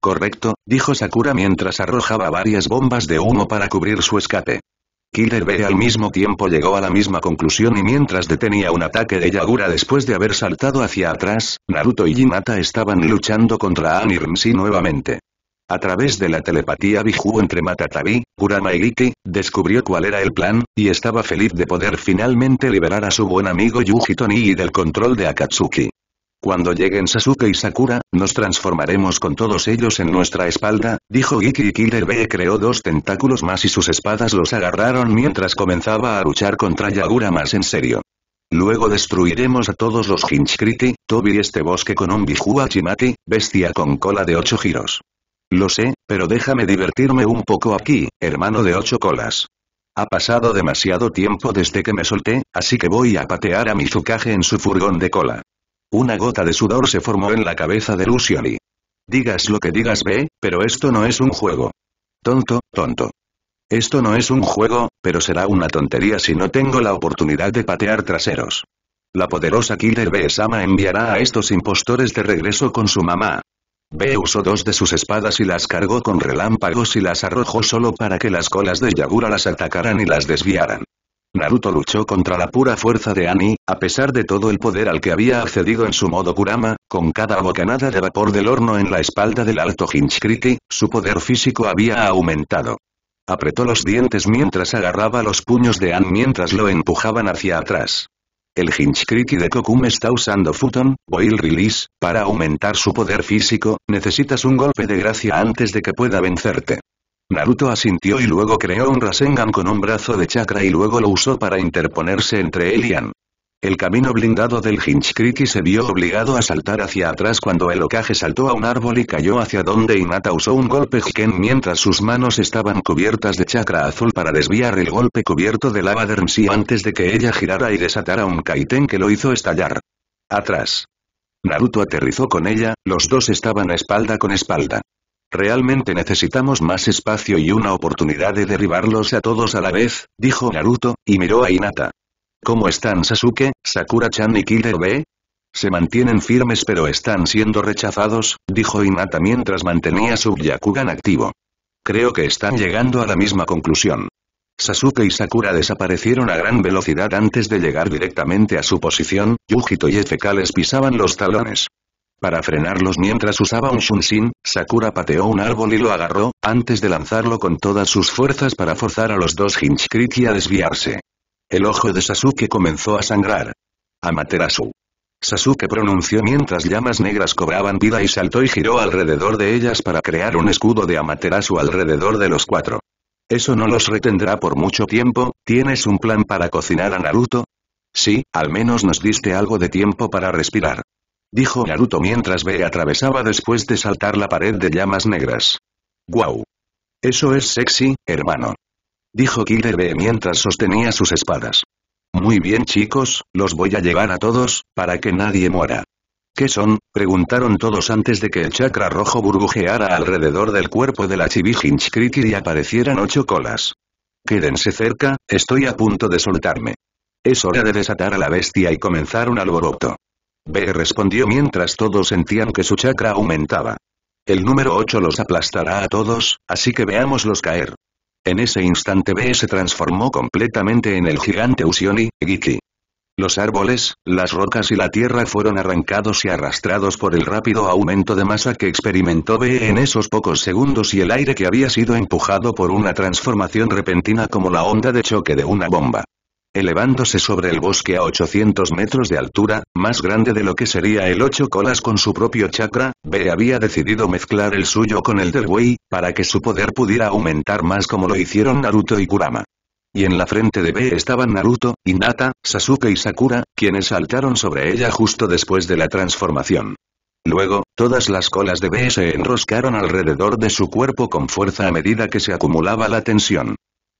Correcto, dijo Sakura mientras arrojaba varias bombas de humo para cubrir su escape. Killer B al mismo tiempo llegó a la misma conclusión y mientras detenía un ataque de Yagura después de haber saltado hacia atrás, Naruto y Jinata estaban luchando contra Anirmsi nuevamente. A través de la telepatía Biju entre Matatabi, Kurama y Riki, descubrió cuál era el plan, y estaba feliz de poder finalmente liberar a su buen amigo Yuji y del control de Akatsuki. Cuando lleguen Sasuke y Sakura, nos transformaremos con todos ellos en nuestra espalda, dijo Iki y Killer B creó dos tentáculos más y sus espadas los agarraron mientras comenzaba a luchar contra Yagura más en serio. Luego destruiremos a todos los Hinchkriti, Tobi y este bosque con un Bijuachimaki, bestia con cola de ocho giros. Lo sé, pero déjame divertirme un poco aquí, hermano de ocho colas. Ha pasado demasiado tiempo desde que me solté, así que voy a patear a Mizukage en su furgón de cola. Una gota de sudor se formó en la cabeza de Luciani. Digas lo que digas ve, pero esto no es un juego. Tonto, tonto. Esto no es un juego, pero será una tontería si no tengo la oportunidad de patear traseros. La poderosa Killer B-Sama enviará a estos impostores de regreso con su mamá. B usó dos de sus espadas y las cargó con relámpagos y las arrojó solo para que las colas de Yagura las atacaran y las desviaran. Naruto luchó contra la pura fuerza de Annie, a pesar de todo el poder al que había accedido en su modo Kurama, con cada bocanada de vapor del horno en la espalda del alto Hinchkriti, su poder físico había aumentado. Apretó los dientes mientras agarraba los puños de An mientras lo empujaban hacia atrás. El Hinchkriti de Kokum está usando Futon, Boil Release, para aumentar su poder físico, necesitas un golpe de gracia antes de que pueda vencerte. Naruto asintió y luego creó un Rasengan con un brazo de chakra y luego lo usó para interponerse entre él y El camino blindado del Hinchkriki se vio obligado a saltar hacia atrás cuando el ocaje saltó a un árbol y cayó hacia donde Inata usó un golpe Jiken mientras sus manos estaban cubiertas de chakra azul para desviar el golpe cubierto de lava de antes de que ella girara y desatara un Kaiten que lo hizo estallar. Atrás. Naruto aterrizó con ella, los dos estaban espalda con espalda. Realmente necesitamos más espacio y una oportunidad de derribarlos a todos a la vez, dijo Naruto, y miró a Hinata. ¿Cómo están Sasuke, Sakura-chan y Killer-B? Se mantienen firmes pero están siendo rechazados, dijo Hinata mientras mantenía su Yakugan activo. Creo que están llegando a la misma conclusión. Sasuke y Sakura desaparecieron a gran velocidad antes de llegar directamente a su posición, Yujito y FK les pisaban los talones. Para frenarlos mientras usaba un Shunshin, Sakura pateó un árbol y lo agarró, antes de lanzarlo con todas sus fuerzas para forzar a los dos Hinchkriti a desviarse. El ojo de Sasuke comenzó a sangrar. Amaterasu. Sasuke pronunció mientras llamas negras cobraban vida y saltó y giró alrededor de ellas para crear un escudo de Amaterasu alrededor de los cuatro. Eso no los retendrá por mucho tiempo, ¿tienes un plan para cocinar a Naruto? Sí, al menos nos diste algo de tiempo para respirar dijo Naruto mientras B atravesaba después de saltar la pared de llamas negras. ¡Guau! Eso es sexy, hermano. Dijo Killer B mientras sostenía sus espadas. Muy bien chicos, los voy a llevar a todos, para que nadie muera. ¿Qué son? preguntaron todos antes de que el chakra rojo burbujeara alrededor del cuerpo de la Hinch y aparecieran ocho colas. Quédense cerca, estoy a punto de soltarme. Es hora de desatar a la bestia y comenzar un alboroto. B respondió mientras todos sentían que su chakra aumentaba. El número 8 los aplastará a todos, así que veámoslos caer. En ese instante B se transformó completamente en el gigante Usioni, Giki. Los árboles, las rocas y la tierra fueron arrancados y arrastrados por el rápido aumento de masa que experimentó B en esos pocos segundos y el aire que había sido empujado por una transformación repentina como la onda de choque de una bomba elevándose sobre el bosque a 800 metros de altura, más grande de lo que sería el ocho colas con su propio chakra, B había decidido mezclar el suyo con el del buey, para que su poder pudiera aumentar más como lo hicieron Naruto y Kurama. Y en la frente de B estaban Naruto, Hinata, Sasuke y Sakura, quienes saltaron sobre ella justo después de la transformación. Luego, todas las colas de B se enroscaron alrededor de su cuerpo con fuerza a medida que se acumulaba la tensión.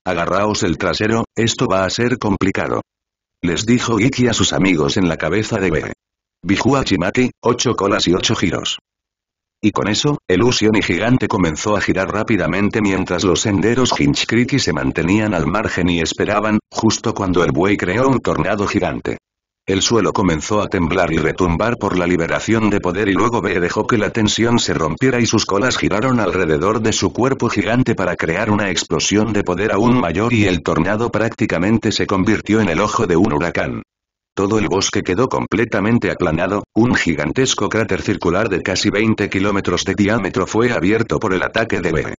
Agarraos el trasero, esto va a ser complicado. Les dijo Iki a sus amigos en la cabeza de Bee. Bijua Chimaki, ocho colas y ocho giros. Y con eso, el y gigante comenzó a girar rápidamente mientras los senderos Hinchkriki se mantenían al margen y esperaban, justo cuando el buey creó un tornado gigante. El suelo comenzó a temblar y retumbar por la liberación de poder y luego B dejó que la tensión se rompiera y sus colas giraron alrededor de su cuerpo gigante para crear una explosión de poder aún mayor y el tornado prácticamente se convirtió en el ojo de un huracán. Todo el bosque quedó completamente aplanado, un gigantesco cráter circular de casi 20 kilómetros de diámetro fue abierto por el ataque de B.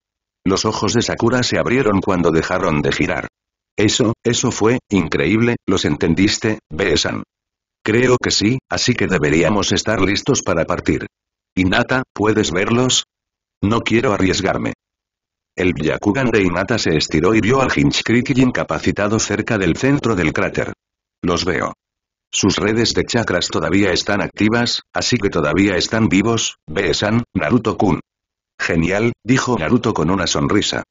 Los ojos de Sakura se abrieron cuando dejaron de girar. Eso, eso fue, increíble, ¿los entendiste, Beesan? Creo que sí, así que deberíamos estar listos para partir. Inata, ¿puedes verlos? No quiero arriesgarme. El Byakugan de Inata se estiró y vio al Hinchkriki incapacitado cerca del centro del cráter. Los veo. Sus redes de chakras todavía están activas, así que todavía están vivos, San, Naruto-kun. Genial, dijo Naruto con una sonrisa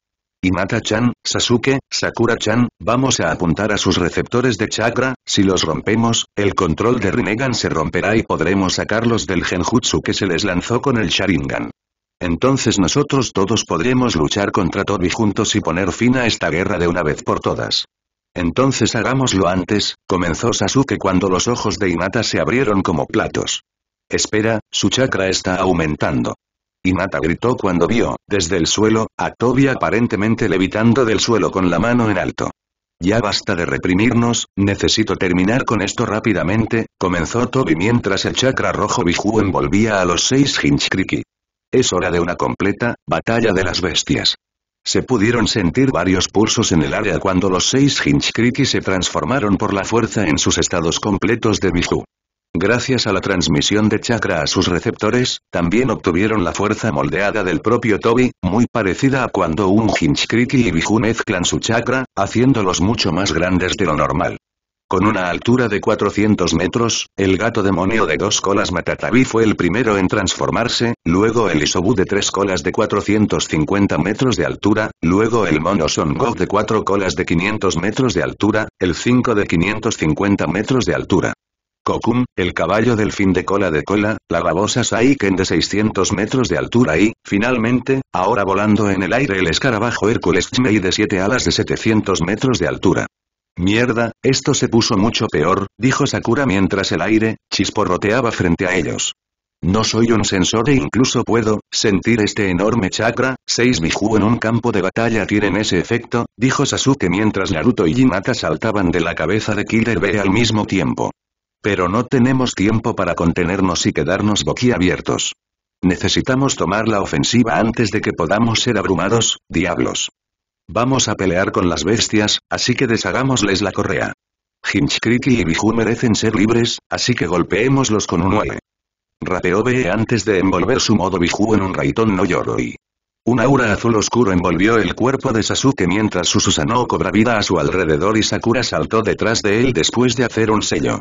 imata chan Sasuke, Sakura-chan, vamos a apuntar a sus receptores de chakra, si los rompemos, el control de Rinnegan se romperá y podremos sacarlos del genjutsu que se les lanzó con el Sharingan. Entonces nosotros todos podremos luchar contra Tobi juntos y poner fin a esta guerra de una vez por todas. Entonces hagámoslo antes, comenzó Sasuke cuando los ojos de Inata se abrieron como platos. Espera, su chakra está aumentando. Mata gritó cuando vio, desde el suelo, a Toby aparentemente levitando del suelo con la mano en alto. Ya basta de reprimirnos, necesito terminar con esto rápidamente, comenzó Toby mientras el chakra rojo Biju envolvía a los seis Hinchkriki. Es hora de una completa, batalla de las bestias. Se pudieron sentir varios pulsos en el área cuando los seis Hinchkriki se transformaron por la fuerza en sus estados completos de Biju. Gracias a la transmisión de chakra a sus receptores, también obtuvieron la fuerza moldeada del propio Toby, muy parecida a cuando un Hinchkriti y Biju mezclan su chakra, haciéndolos mucho más grandes de lo normal. Con una altura de 400 metros, el gato demonio de dos colas Matatabi fue el primero en transformarse, luego el Isobu de tres colas de 450 metros de altura, luego el mono Songok de cuatro colas de 500 metros de altura, el 5 de 550 metros de altura. Kokum, el caballo del fin de cola de cola, la babosa Saiken de 600 metros de altura y, finalmente, ahora volando en el aire el escarabajo Hércules Chmei de 7 alas de 700 metros de altura. Mierda, esto se puso mucho peor, dijo Sakura mientras el aire, chisporroteaba frente a ellos. No soy un sensor e incluso puedo sentir este enorme chakra, seis miju en un campo de batalla tienen ese efecto, dijo Sasuke mientras Naruto y Hinata saltaban de la cabeza de Killer B al mismo tiempo. Pero no tenemos tiempo para contenernos y quedarnos boquiabiertos. Necesitamos tomar la ofensiva antes de que podamos ser abrumados, diablos. Vamos a pelear con las bestias, así que deshagámosles la correa. Hinchcriki y Biju merecen ser libres, así que golpeémoslos con un huele. Rapeó BE antes de envolver su modo Biju en un raitón no Yoroi. Un aura azul oscuro envolvió el cuerpo de Sasuke mientras su Susanoo cobra vida a su alrededor y Sakura saltó detrás de él después de hacer un sello.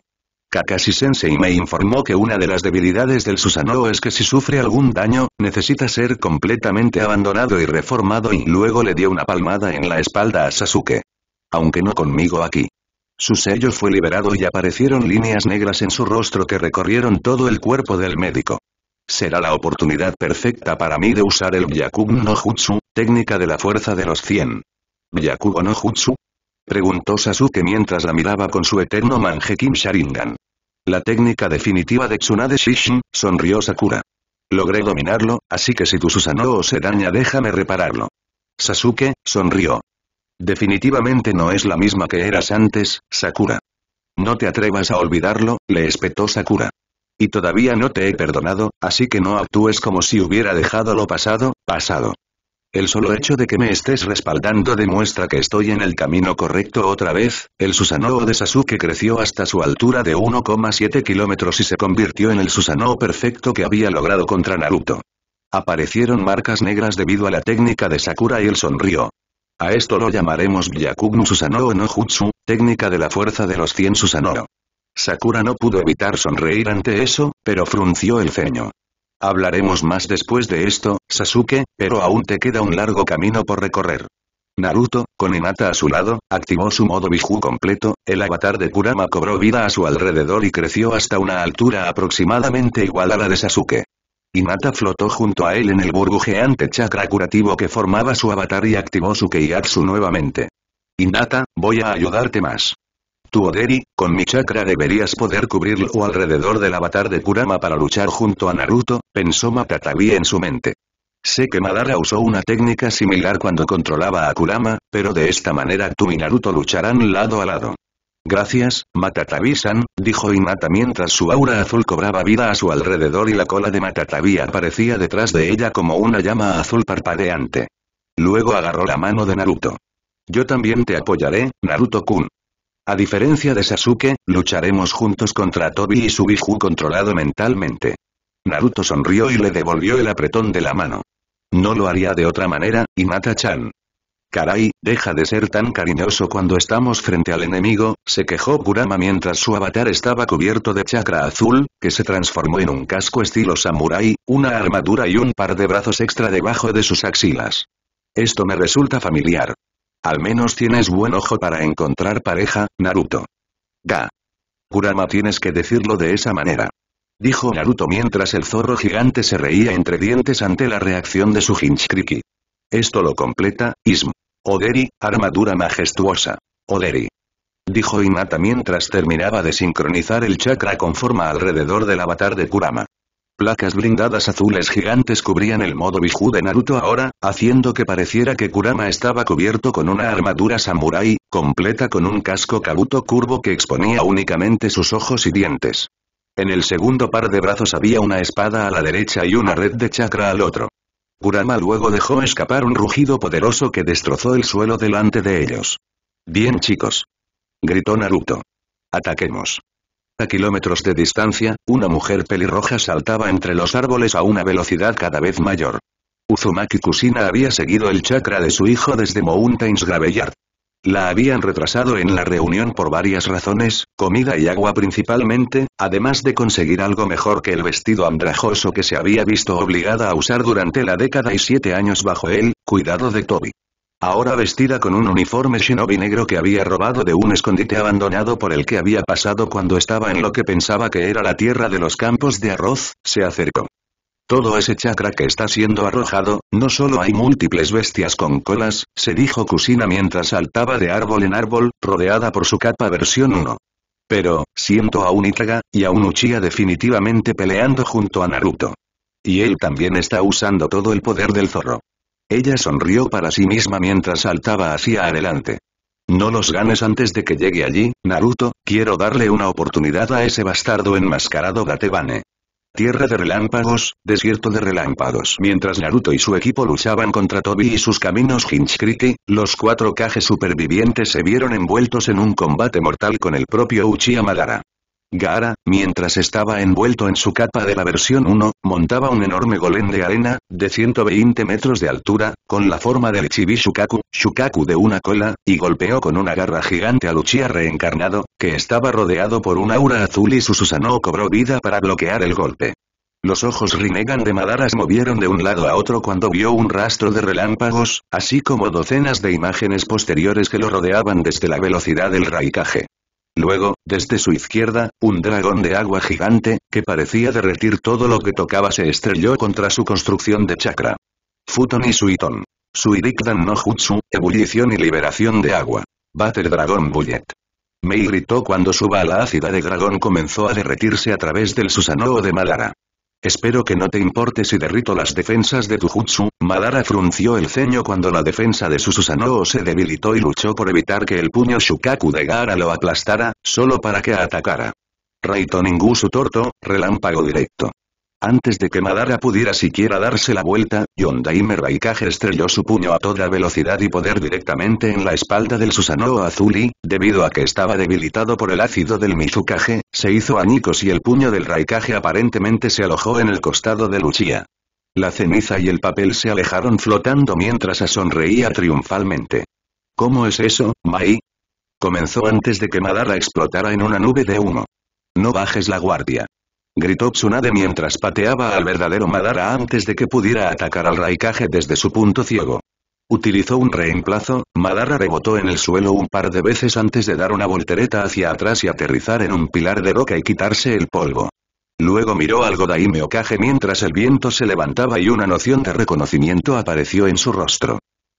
Kakashi-sensei me informó que una de las debilidades del Susanoo es que si sufre algún daño, necesita ser completamente abandonado y reformado y luego le dio una palmada en la espalda a Sasuke. Aunque no conmigo aquí. Su sello fue liberado y aparecieron líneas negras en su rostro que recorrieron todo el cuerpo del médico. Será la oportunidad perfecta para mí de usar el Byakugo no Jutsu, técnica de la fuerza de los 100. ¿Byakugo no Jutsu? Preguntó Sasuke mientras la miraba con su eterno Kim Sharingan. La técnica definitiva de Tsunade Shishin, sonrió Sakura. Logré dominarlo, así que si tu Susanoo se daña déjame repararlo. Sasuke, sonrió. Definitivamente no es la misma que eras antes, Sakura. No te atrevas a olvidarlo, le espetó Sakura. Y todavía no te he perdonado, así que no actúes como si hubiera dejado lo pasado, pasado. El solo hecho de que me estés respaldando demuestra que estoy en el camino correcto otra vez. El Susanoo de Sasuke creció hasta su altura de 1,7 kilómetros y se convirtió en el Susanoo perfecto que había logrado contra Naruto. Aparecieron marcas negras debido a la técnica de Sakura y el sonrió. A esto lo llamaremos Byakugan Susanoo no Jutsu, técnica de la fuerza de los 100 Susanoo. Sakura no pudo evitar sonreír ante eso, pero frunció el ceño. Hablaremos más después de esto, Sasuke, pero aún te queda un largo camino por recorrer. Naruto, con Hinata a su lado, activó su modo Biju completo, el avatar de Kurama cobró vida a su alrededor y creció hasta una altura aproximadamente igual a la de Sasuke. Hinata flotó junto a él en el burbujeante chakra curativo que formaba su avatar y activó su Keiatsu nuevamente. Inata, voy a ayudarte más. Tu Oderi, con mi chakra deberías poder cubrirlo alrededor del avatar de Kurama para luchar junto a Naruto, pensó Matatabi en su mente. Sé que Madara usó una técnica similar cuando controlaba a Kurama, pero de esta manera tú y Naruto lucharán lado a lado. Gracias, Matatabi-san, dijo Inata mientras su aura azul cobraba vida a su alrededor y la cola de Matatabi aparecía detrás de ella como una llama azul parpadeante. Luego agarró la mano de Naruto. Yo también te apoyaré, Naruto-kun. A diferencia de Sasuke, lucharemos juntos contra Tobi y su biju controlado mentalmente. Naruto sonrió y le devolvió el apretón de la mano. No lo haría de otra manera, y Mata-chan. Caray, deja de ser tan cariñoso cuando estamos frente al enemigo, se quejó Kurama mientras su avatar estaba cubierto de chakra azul, que se transformó en un casco estilo samurai, una armadura y un par de brazos extra debajo de sus axilas. Esto me resulta familiar. Al menos tienes buen ojo para encontrar pareja, Naruto. Ga. Kurama tienes que decirlo de esa manera. Dijo Naruto mientras el zorro gigante se reía entre dientes ante la reacción de su Hinchkriki. Esto lo completa, Ism. Oderi, armadura majestuosa. Oderi. Dijo Imata mientras terminaba de sincronizar el chakra con forma alrededor del avatar de Kurama. Placas blindadas azules gigantes cubrían el modo Biju de Naruto ahora, haciendo que pareciera que Kurama estaba cubierto con una armadura samurái, completa con un casco kabuto curvo que exponía únicamente sus ojos y dientes. En el segundo par de brazos había una espada a la derecha y una red de chakra al otro. Kurama luego dejó escapar un rugido poderoso que destrozó el suelo delante de ellos. «Bien chicos», gritó Naruto. «Ataquemos». A kilómetros de distancia, una mujer pelirroja saltaba entre los árboles a una velocidad cada vez mayor. Uzumaki Kusina había seguido el chakra de su hijo desde Mountains Graveyard. La habían retrasado en la reunión por varias razones, comida y agua principalmente, además de conseguir algo mejor que el vestido andrajoso que se había visto obligada a usar durante la década y siete años bajo el cuidado de Toby. Ahora vestida con un uniforme shinobi negro que había robado de un escondite abandonado por el que había pasado cuando estaba en lo que pensaba que era la tierra de los campos de arroz, se acercó. Todo ese chakra que está siendo arrojado, no solo hay múltiples bestias con colas, se dijo Kusina mientras saltaba de árbol en árbol, rodeada por su capa versión 1. Pero, siento a un y a un Uchiha definitivamente peleando junto a Naruto. Y él también está usando todo el poder del zorro. Ella sonrió para sí misma mientras saltaba hacia adelante. No los ganes antes de que llegue allí, Naruto, quiero darle una oportunidad a ese bastardo enmascarado Gatebane. Tierra de relámpagos, desierto de relámpagos. Mientras Naruto y su equipo luchaban contra Tobi y sus caminos Hinchkriti, los cuatro cajes supervivientes se vieron envueltos en un combate mortal con el propio Uchiha Madara. Gara, mientras estaba envuelto en su capa de la versión 1, montaba un enorme golem de arena, de 120 metros de altura, con la forma del Chibi Shukaku, Shukaku de una cola, y golpeó con una garra gigante a Luchia reencarnado, que estaba rodeado por un aura azul y su Susanoo cobró vida para bloquear el golpe. Los ojos Rinnegan de Madara se movieron de un lado a otro cuando vio un rastro de relámpagos, así como docenas de imágenes posteriores que lo rodeaban desde la velocidad del raikaje. Luego, desde su izquierda, un dragón de agua gigante, que parecía derretir todo lo que tocaba se estrelló contra su construcción de chakra. Futon y Suiton. Suirikdan no Jutsu, ebullición y liberación de agua. Bater Dragon Bullet. Me gritó cuando su bala ácida de dragón comenzó a derretirse a través del Susanoo de Malara. Espero que no te importe si derrito las defensas de tu jutsu, Madara frunció el ceño cuando la defensa de Susanoo se debilitó y luchó por evitar que el puño Shukaku de Gara lo aplastara, solo para que atacara. Raito Ningusu Torto, relámpago directo. Antes de que Madara pudiera siquiera darse la vuelta, Yondaimer Raikage estrelló su puño a toda velocidad y poder directamente en la espalda del Susanoo Azul y, debido a que estaba debilitado por el ácido del Mizukage, se hizo añicos y el puño del Raikage aparentemente se alojó en el costado de Luchia. La ceniza y el papel se alejaron flotando mientras a sonreía triunfalmente. ¿Cómo es eso, Mai? Comenzó antes de que Madara explotara en una nube de humo. No bajes la guardia gritó Tsunade mientras pateaba al verdadero Madara antes de que pudiera atacar al Raikage desde su punto ciego. Utilizó un reemplazo, Madara rebotó en el suelo un par de veces antes de dar una voltereta hacia atrás y aterrizar en un pilar de roca y quitarse el polvo. Luego miró al Godaime Okage mientras el viento se levantaba y una noción de reconocimiento apareció en su rostro.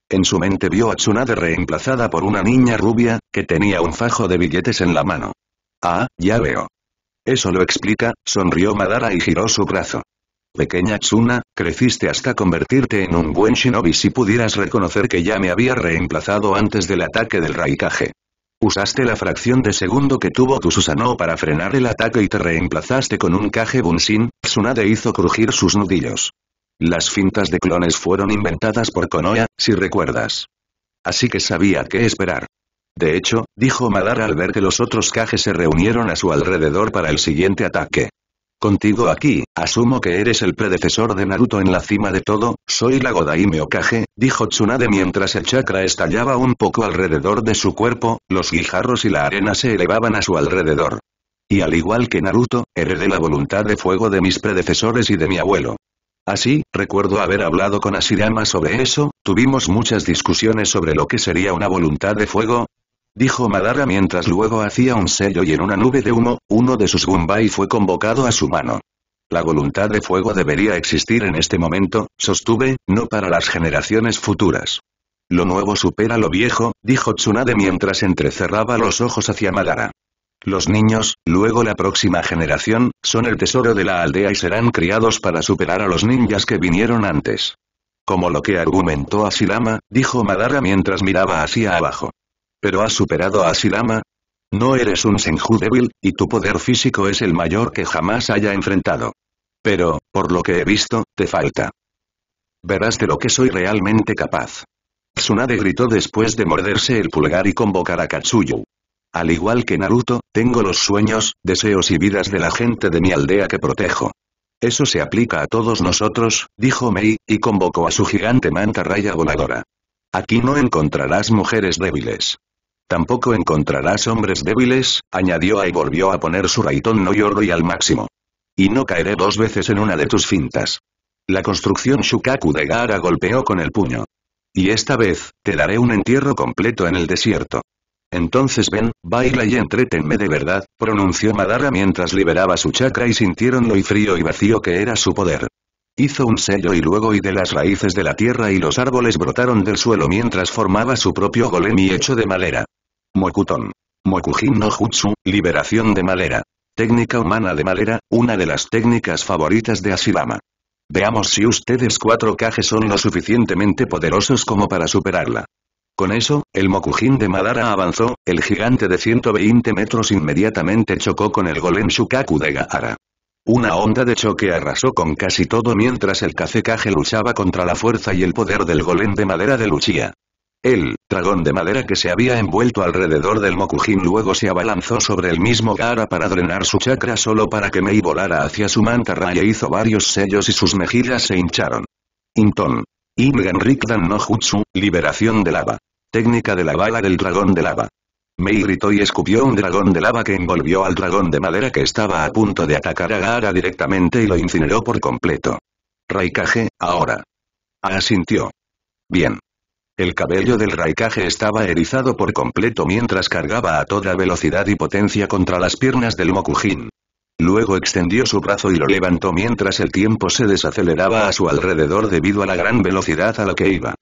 En su mente vio a Tsunade reemplazada por una niña rubia, que tenía un fajo de billetes en la mano. Ah, ya veo. Eso lo explica, sonrió Madara y giró su brazo. Pequeña Tsuna, creciste hasta convertirte en un buen shinobi si pudieras reconocer que ya me había reemplazado antes del ataque del Raikage. Usaste la fracción de segundo que tuvo tu Susanoo para frenar el ataque y te reemplazaste con un Kage Bunshin, Tsunade hizo crujir sus nudillos. Las fintas de clones fueron inventadas por Konoha, si recuerdas. Así que sabía qué esperar. De hecho, dijo Madara al ver que los otros Kage se reunieron a su alrededor para el siguiente ataque. Contigo aquí, asumo que eres el predecesor de Naruto en la cima de todo, soy la Godaime Kage, dijo Tsunade mientras el chakra estallaba un poco alrededor de su cuerpo, los guijarros y la arena se elevaban a su alrededor. Y al igual que Naruto, heredé la voluntad de fuego de mis predecesores y de mi abuelo. Así, recuerdo haber hablado con Asirama sobre eso, tuvimos muchas discusiones sobre lo que sería una voluntad de fuego, dijo Madara mientras luego hacía un sello y en una nube de humo, uno de sus gumbai fue convocado a su mano. La voluntad de fuego debería existir en este momento, sostuve, no para las generaciones futuras. Lo nuevo supera lo viejo, dijo Tsunade mientras entrecerraba los ojos hacia Madara. Los niños, luego la próxima generación, son el tesoro de la aldea y serán criados para superar a los ninjas que vinieron antes. Como lo que argumentó Asilama, dijo Madara mientras miraba hacia abajo. ¿Pero has superado a Asilama? No eres un Senju débil, y tu poder físico es el mayor que jamás haya enfrentado. Pero, por lo que he visto, te falta. Verás de lo que soy realmente capaz. Tsunade gritó después de morderse el pulgar y convocar a Katsuyu. Al igual que Naruto, tengo los sueños, deseos y vidas de la gente de mi aldea que protejo. Eso se aplica a todos nosotros, dijo Mei, y convocó a su gigante manta raya voladora. Aquí no encontrarás mujeres débiles. Tampoco encontrarás hombres débiles, añadió y volvió a poner su raitón no y al máximo. Y no caeré dos veces en una de tus fintas. La construcción Shukaku de Gara golpeó con el puño. Y esta vez, te daré un entierro completo en el desierto. Entonces ven, baila y entretenme de verdad, pronunció Madara mientras liberaba su chakra y sintieron lo y frío y vacío que era su poder. Hizo un sello y luego y de las raíces de la tierra y los árboles brotaron del suelo mientras formaba su propio golem y hecho de madera. Mokuton. Mokujin no Jutsu, liberación de madera. Técnica humana de madera, una de las técnicas favoritas de asilama Veamos si ustedes cuatro cajes son lo suficientemente poderosos como para superarla. Con eso, el Mokujin de Madara avanzó, el gigante de 120 metros inmediatamente chocó con el golem Shukaku de Gaara. Una onda de choque arrasó con casi todo mientras el kage luchaba contra la fuerza y el poder del golem de madera de Luchia. El dragón de madera que se había envuelto alrededor del Mokujin luego se abalanzó sobre el mismo Gara para drenar su chakra solo para que Mei volara hacia su manta. e hizo varios sellos y sus mejillas se hincharon. Inton. Imgen Rikdan no Jutsu, liberación de lava. Técnica de la bala del dragón de lava. Mei gritó y escupió un dragón de lava que envolvió al dragón de madera que estaba a punto de atacar a Gara directamente y lo incineró por completo. Raikage, ahora. asintió. Bien. El cabello del Raikage estaba erizado por completo mientras cargaba a toda velocidad y potencia contra las piernas del Mokujin. Luego extendió su brazo y lo levantó mientras el tiempo se desaceleraba a su alrededor debido a la gran velocidad a la que iba.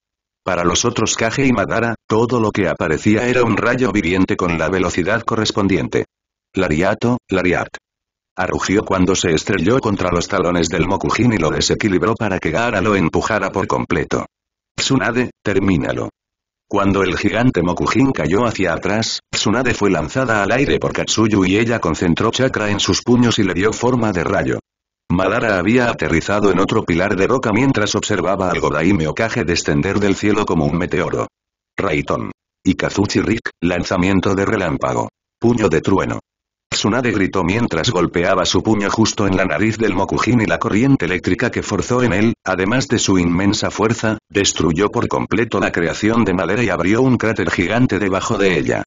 Para los otros Kage y Madara, todo lo que aparecía era un rayo viviente con la velocidad correspondiente. Lariato, Lariat. Arrugió cuando se estrelló contra los talones del Mokujin y lo desequilibró para que Gara lo empujara por completo. Tsunade, termínalo. Cuando el gigante Mokujin cayó hacia atrás, Tsunade fue lanzada al aire por Katsuyu y ella concentró chakra en sus puños y le dio forma de rayo. Madara había aterrizado en otro pilar de roca mientras observaba al Godaime Okage descender del cielo como un meteoro. Raiton. Y Kazuchi Rik, lanzamiento de relámpago. Puño de trueno. Tsunade gritó mientras golpeaba su puño justo en la nariz del Mokujin y la corriente eléctrica que forzó en él, además de su inmensa fuerza, destruyó por completo la creación de madera y abrió un cráter gigante debajo de ella.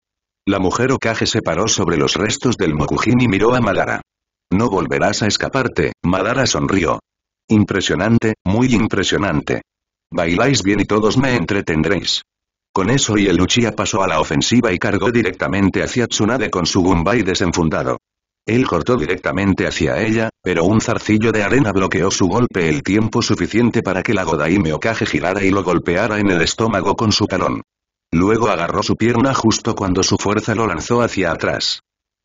La mujer Okage se paró sobre los restos del Mokujin y miró a Madara. No volverás a escaparte, Madara sonrió. Impresionante, muy impresionante. Bailáis bien y todos me entretendréis. Con eso y el Uchiha pasó a la ofensiva y cargó directamente hacia Tsunade con su y desenfundado. Él cortó directamente hacia ella, pero un zarcillo de arena bloqueó su golpe el tiempo suficiente para que la Godaime Okage girara y lo golpeara en el estómago con su talón. Luego agarró su pierna justo cuando su fuerza lo lanzó hacia atrás.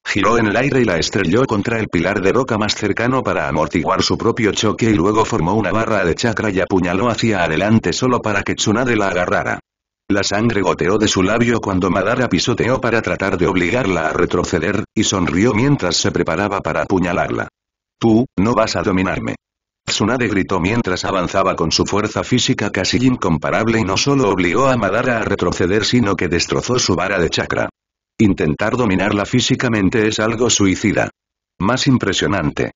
Giró en el aire y la estrelló contra el pilar de roca más cercano para amortiguar su propio choque y luego formó una barra de chakra y apuñaló hacia adelante solo para que Tsunade la agarrara. La sangre goteó de su labio cuando Madara pisoteó para tratar de obligarla a retroceder, y sonrió mientras se preparaba para apuñalarla. Tú, no vas a dominarme. Tsunade gritó mientras avanzaba con su fuerza física casi incomparable y no solo obligó a Madara a retroceder sino que destrozó su vara de chakra. Intentar dominarla físicamente es algo suicida. Más impresionante.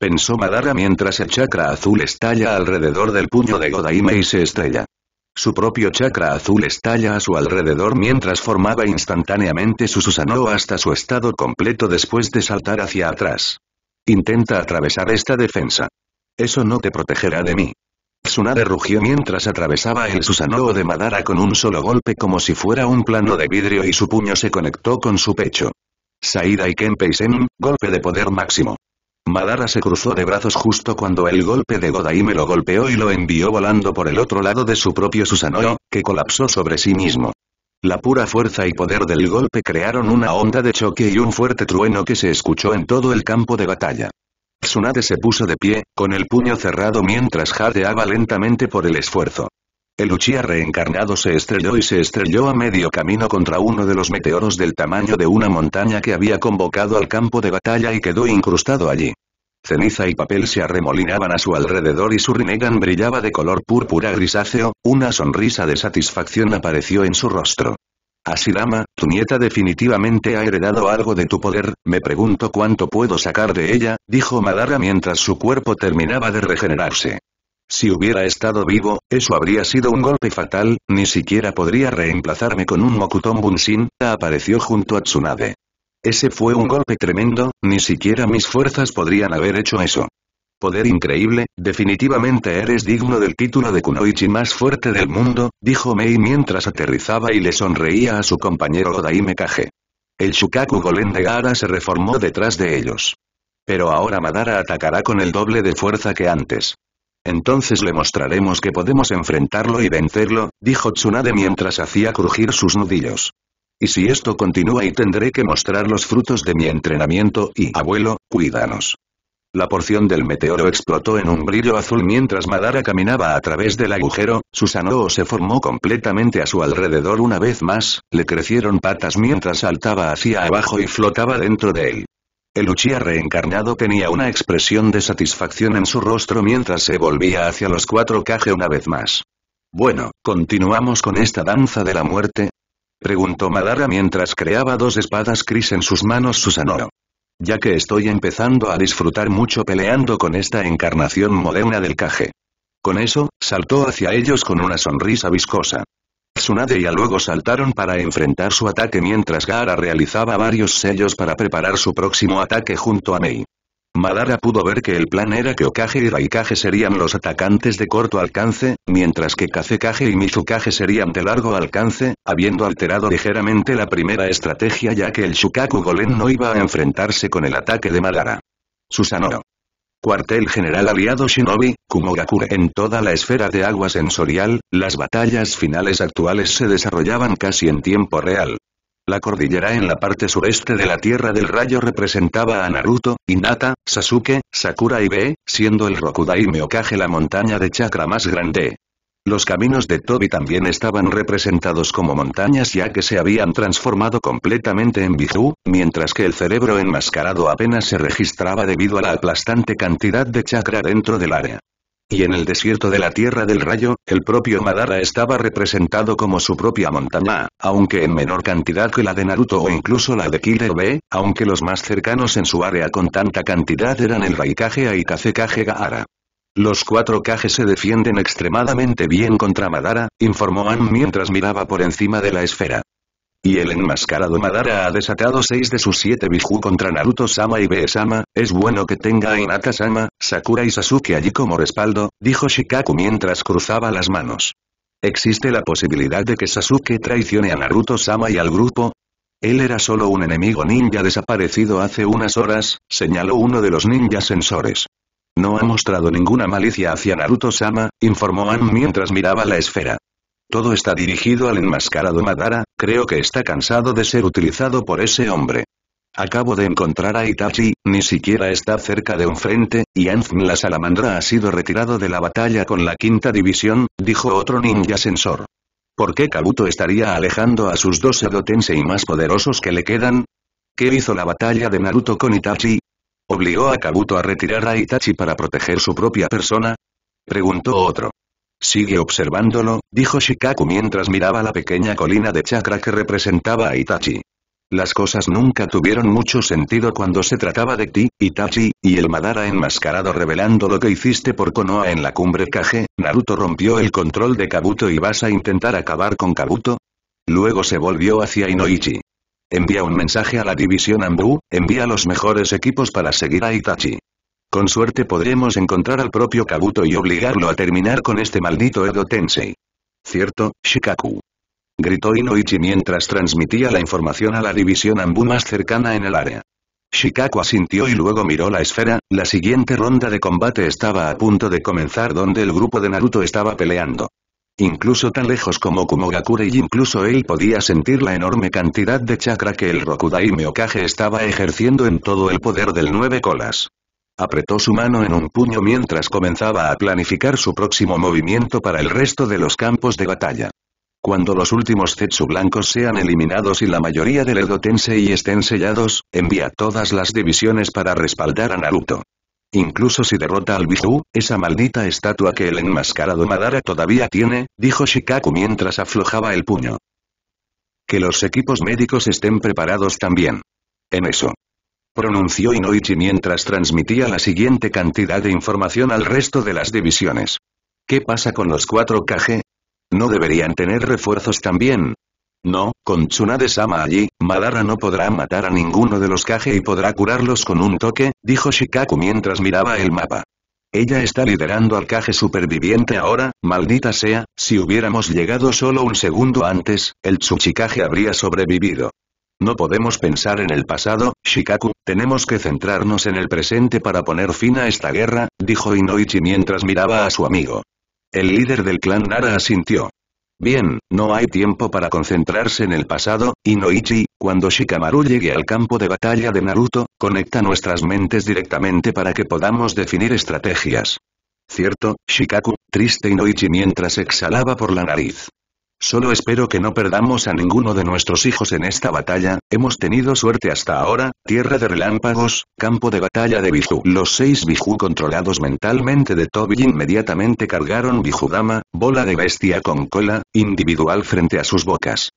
Pensó Madara mientras el chakra azul estalla alrededor del puño de Godaime y se estrella. Su propio chakra azul estalla a su alrededor mientras formaba instantáneamente su Susanoo hasta su estado completo después de saltar hacia atrás. Intenta atravesar esta defensa. Eso no te protegerá de mí. Tsunade rugió mientras atravesaba el Susanoo de Madara con un solo golpe como si fuera un plano de vidrio y su puño se conectó con su pecho. Saida y Kenpeisen, golpe de poder máximo. Madara se cruzó de brazos justo cuando el golpe de me lo golpeó y lo envió volando por el otro lado de su propio Susanoo, que colapsó sobre sí mismo. La pura fuerza y poder del golpe crearon una onda de choque y un fuerte trueno que se escuchó en todo el campo de batalla. Tsunade se puso de pie, con el puño cerrado mientras jadeaba lentamente por el esfuerzo. El Uchiha reencarnado se estrelló y se estrelló a medio camino contra uno de los meteoros del tamaño de una montaña que había convocado al campo de batalla y quedó incrustado allí. Ceniza y papel se arremolinaban a su alrededor y su Rinnegan brillaba de color púrpura grisáceo, una sonrisa de satisfacción apareció en su rostro. Asirama, tu nieta definitivamente ha heredado algo de tu poder, me pregunto cuánto puedo sacar de ella, dijo Madara mientras su cuerpo terminaba de regenerarse. Si hubiera estado vivo, eso habría sido un golpe fatal, ni siquiera podría reemplazarme con un Mokuton Bunshin, apareció junto a Tsunade. Ese fue un golpe tremendo, ni siquiera mis fuerzas podrían haber hecho eso. Poder increíble, definitivamente eres digno del título de Kunoichi más fuerte del mundo, dijo Mei mientras aterrizaba y le sonreía a su compañero Odaime Kage. El Shukaku Golem se reformó detrás de ellos. Pero ahora Madara atacará con el doble de fuerza que antes. Entonces le mostraremos que podemos enfrentarlo y vencerlo, dijo Tsunade mientras hacía crujir sus nudillos. Y si esto continúa y tendré que mostrar los frutos de mi entrenamiento y abuelo, cuídanos. La porción del meteoro explotó en un brillo azul mientras Madara caminaba a través del agujero, Susanoo se formó completamente a su alrededor una vez más, le crecieron patas mientras saltaba hacia abajo y flotaba dentro de él. El Uchiha reencarnado tenía una expresión de satisfacción en su rostro mientras se volvía hacia los cuatro Kage una vez más. Bueno, ¿continuamos con esta danza de la muerte? Preguntó Madara mientras creaba dos espadas cris en sus manos Susanoo. Ya que estoy empezando a disfrutar mucho peleando con esta encarnación moderna del caje Con eso, saltó hacia ellos con una sonrisa viscosa. Tsunade y a luego saltaron para enfrentar su ataque mientras Gara realizaba varios sellos para preparar su próximo ataque junto a Mei. Madara pudo ver que el plan era que Okage y Raikage serían los atacantes de corto alcance, mientras que Kazekage y Mizukage serían de largo alcance, habiendo alterado ligeramente la primera estrategia ya que el Shukaku Golem no iba a enfrentarse con el ataque de Madara. Susanoo. Cuartel General Aliado Shinobi, Kumogakure En toda la esfera de agua sensorial, las batallas finales actuales se desarrollaban casi en tiempo real. La cordillera en la parte sureste de la Tierra del Rayo representaba a Naruto, Hinata, Sasuke, Sakura y Bee, siendo el Rokudai Meokage la montaña de chakra más grande. Los caminos de Toby también estaban representados como montañas ya que se habían transformado completamente en Bijú, mientras que el cerebro enmascarado apenas se registraba debido a la aplastante cantidad de chakra dentro del área. Y en el desierto de la Tierra del Rayo, el propio Madara estaba representado como su propia montaña, aunque en menor cantidad que la de Naruto o incluso la de B, aunque los más cercanos en su área con tanta cantidad eran el Raikage y Kage Gaara. Los cuatro cajes se defienden extremadamente bien contra Madara, informó Ann mientras miraba por encima de la esfera. Y el enmascarado Madara ha desatado seis de sus siete Biju contra Naruto-sama y Beesama. sama es bueno que tenga a Hinata-sama, Sakura y Sasuke allí como respaldo, dijo Shikaku mientras cruzaba las manos. ¿Existe la posibilidad de que Sasuke traicione a Naruto-sama y al grupo? Él era solo un enemigo ninja desaparecido hace unas horas, señaló uno de los ninjas sensores. No ha mostrado ninguna malicia hacia Naruto-sama, informó An mientras miraba la esfera. Todo está dirigido al enmascarado Madara, creo que está cansado de ser utilizado por ese hombre. Acabo de encontrar a Itachi, ni siquiera está cerca de un frente, y Anzm la salamandra ha sido retirado de la batalla con la quinta división, dijo otro ninja sensor. ¿Por qué Kabuto estaría alejando a sus dos Edo y más poderosos que le quedan? ¿Qué hizo la batalla de Naruto con Itachi? ¿Obligó a Kabuto a retirar a Itachi para proteger su propia persona? Preguntó otro. Sigue observándolo, dijo Shikaku mientras miraba la pequeña colina de chakra que representaba a Itachi. Las cosas nunca tuvieron mucho sentido cuando se trataba de ti, Itachi, y el Madara enmascarado revelando lo que hiciste por Konoha en la cumbre Kage, Naruto rompió el control de Kabuto y vas a intentar acabar con Kabuto. Luego se volvió hacia Inoichi. Envía un mensaje a la división Ambu, envía los mejores equipos para seguir a Itachi. Con suerte podremos encontrar al propio Kabuto y obligarlo a terminar con este maldito Edo Tensei. Cierto, Shikaku. Gritó Inoichi mientras transmitía la información a la división Ambu más cercana en el área. Shikaku asintió y luego miró la esfera, la siguiente ronda de combate estaba a punto de comenzar donde el grupo de Naruto estaba peleando. Incluso tan lejos como Kumogakure y incluso él podía sentir la enorme cantidad de chakra que el Rokudai Meokage estaba ejerciendo en todo el poder del Nueve Colas. Apretó su mano en un puño mientras comenzaba a planificar su próximo movimiento para el resto de los campos de batalla. Cuando los últimos Zetsu blancos sean eliminados y la mayoría del Edo Tensei estén sellados, envía todas las divisiones para respaldar a Naruto. Incluso si derrota al Bijuu, esa maldita estatua que el enmascarado Madara todavía tiene, dijo Shikaku mientras aflojaba el puño. Que los equipos médicos estén preparados también. En eso. Pronunció Inoichi mientras transmitía la siguiente cantidad de información al resto de las divisiones. ¿Qué pasa con los 4 KG? ¿No deberían tener refuerzos también? No, con Tsunade-sama allí, Madara no podrá matar a ninguno de los Kage y podrá curarlos con un toque, dijo Shikaku mientras miraba el mapa. Ella está liderando al Kage superviviente ahora, maldita sea, si hubiéramos llegado solo un segundo antes, el Tsuchikage habría sobrevivido. No podemos pensar en el pasado, Shikaku, tenemos que centrarnos en el presente para poner fin a esta guerra, dijo Inoichi mientras miraba a su amigo. El líder del clan Nara asintió. Bien, no hay tiempo para concentrarse en el pasado, Inoichi, cuando Shikamaru llegue al campo de batalla de Naruto, conecta nuestras mentes directamente para que podamos definir estrategias. Cierto, Shikaku, triste Inoichi mientras exhalaba por la nariz. Solo espero que no perdamos a ninguno de nuestros hijos en esta batalla, hemos tenido suerte hasta ahora, tierra de relámpagos, campo de batalla de Biju. Los seis Biju controlados mentalmente de Toby inmediatamente cargaron Biju Dama, bola de bestia con cola, individual frente a sus bocas.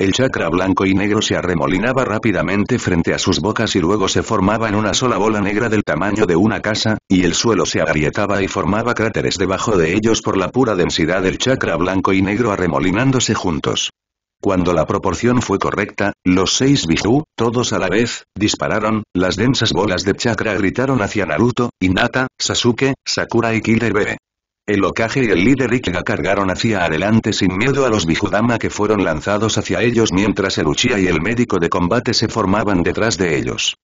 El chakra blanco y negro se arremolinaba rápidamente frente a sus bocas y luego se formaba en una sola bola negra del tamaño de una casa, y el suelo se agrietaba y formaba cráteres debajo de ellos por la pura densidad del chakra blanco y negro arremolinándose juntos. Cuando la proporción fue correcta, los seis Biju, todos a la vez, dispararon, las densas bolas de chakra gritaron hacia Naruto, Hinata, Sasuke, Sakura y Killer Bee. El Okage y el líder Ikiga cargaron hacia adelante sin miedo a los Bijudama que fueron lanzados hacia ellos mientras el Uchiha y el médico de combate se formaban detrás de ellos.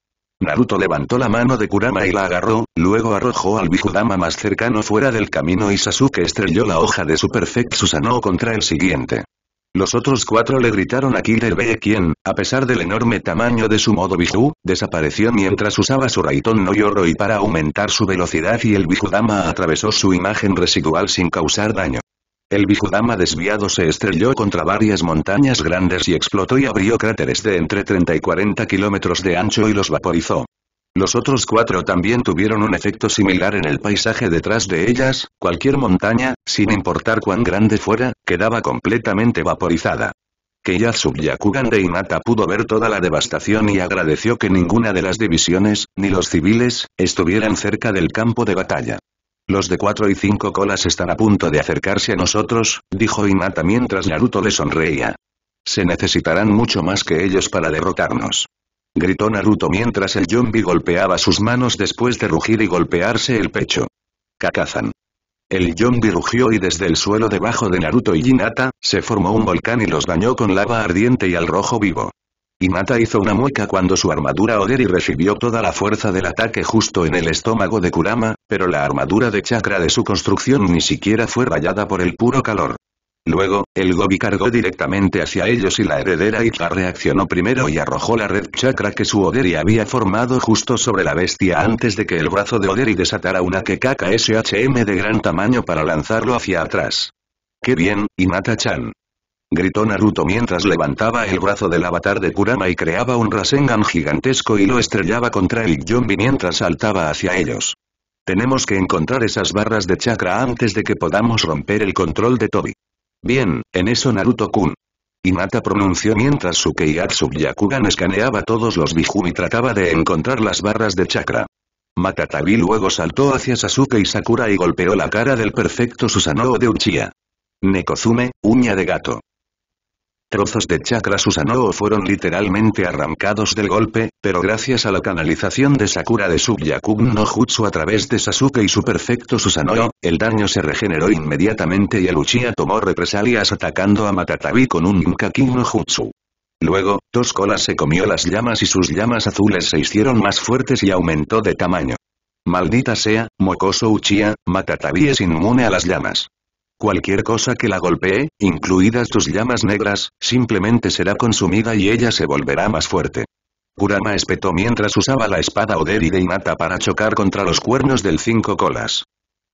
Naruto levantó la mano de Kurama y la agarró, luego arrojó al Bijudama más cercano fuera del camino y Sasuke estrelló la hoja de su Perfect Susanoo contra el siguiente. Los otros cuatro le gritaron a Killer quien, a pesar del enorme tamaño de su modo Biju, desapareció mientras usaba su Raiton no y para aumentar su velocidad y el Bijudama atravesó su imagen residual sin causar daño. El Bijudama desviado se estrelló contra varias montañas grandes y explotó y abrió cráteres de entre 30 y 40 kilómetros de ancho y los vaporizó. Los otros cuatro también tuvieron un efecto similar en el paisaje detrás de ellas, cualquier montaña, sin importar cuán grande fuera, quedaba completamente vaporizada. Keyazu Yakugan de Inata pudo ver toda la devastación y agradeció que ninguna de las divisiones, ni los civiles, estuvieran cerca del campo de batalla. Los de cuatro y cinco colas están a punto de acercarse a nosotros, dijo Inata mientras Naruto le sonreía. Se necesitarán mucho más que ellos para derrotarnos gritó Naruto mientras el yombi golpeaba sus manos después de rugir y golpearse el pecho. Kakazan. El yombi rugió y desde el suelo debajo de Naruto y Hinata, se formó un volcán y los bañó con lava ardiente y al rojo vivo. Hinata hizo una mueca cuando su armadura Oderi recibió toda la fuerza del ataque justo en el estómago de Kurama, pero la armadura de chakra de su construcción ni siquiera fue rayada por el puro calor. Luego, el Gobi cargó directamente hacia ellos y la heredera Ita reaccionó primero y arrojó la red chakra que su Oderi había formado justo sobre la bestia antes de que el brazo de Oderi desatara una Kekaka SHM de gran tamaño para lanzarlo hacia atrás. ¡Qué bien, mata chan Gritó Naruto mientras levantaba el brazo del avatar de Kurama y creaba un Rasengan gigantesco y lo estrellaba contra el Yombi mientras saltaba hacia ellos. Tenemos que encontrar esas barras de chakra antes de que podamos romper el control de Tobi. Bien, en eso Naruto-kun. Mata pronunció mientras su y Yakugan escaneaba todos los Bijun y trataba de encontrar las barras de chakra. Matatabi luego saltó hacia Sasuke y Sakura y golpeó la cara del perfecto Susanoo de Uchiha. Nekozume, uña de gato. Trozos de chakra Susanoo fueron literalmente arrancados del golpe, pero gracias a la canalización de Sakura de Subyakub no Jutsu a través de Sasuke y su perfecto Susanoo, el daño se regeneró inmediatamente y Uchiha tomó represalias atacando a Matatabi con un Nkaki no Jutsu. Luego, colas se comió las llamas y sus llamas azules se hicieron más fuertes y aumentó de tamaño. Maldita sea, mocoso Uchiha, Matatabi es inmune a las llamas. Cualquier cosa que la golpee, incluidas tus llamas negras, simplemente será consumida y ella se volverá más fuerte. Kurama espetó mientras usaba la espada Oderi de mata para chocar contra los cuernos del cinco colas.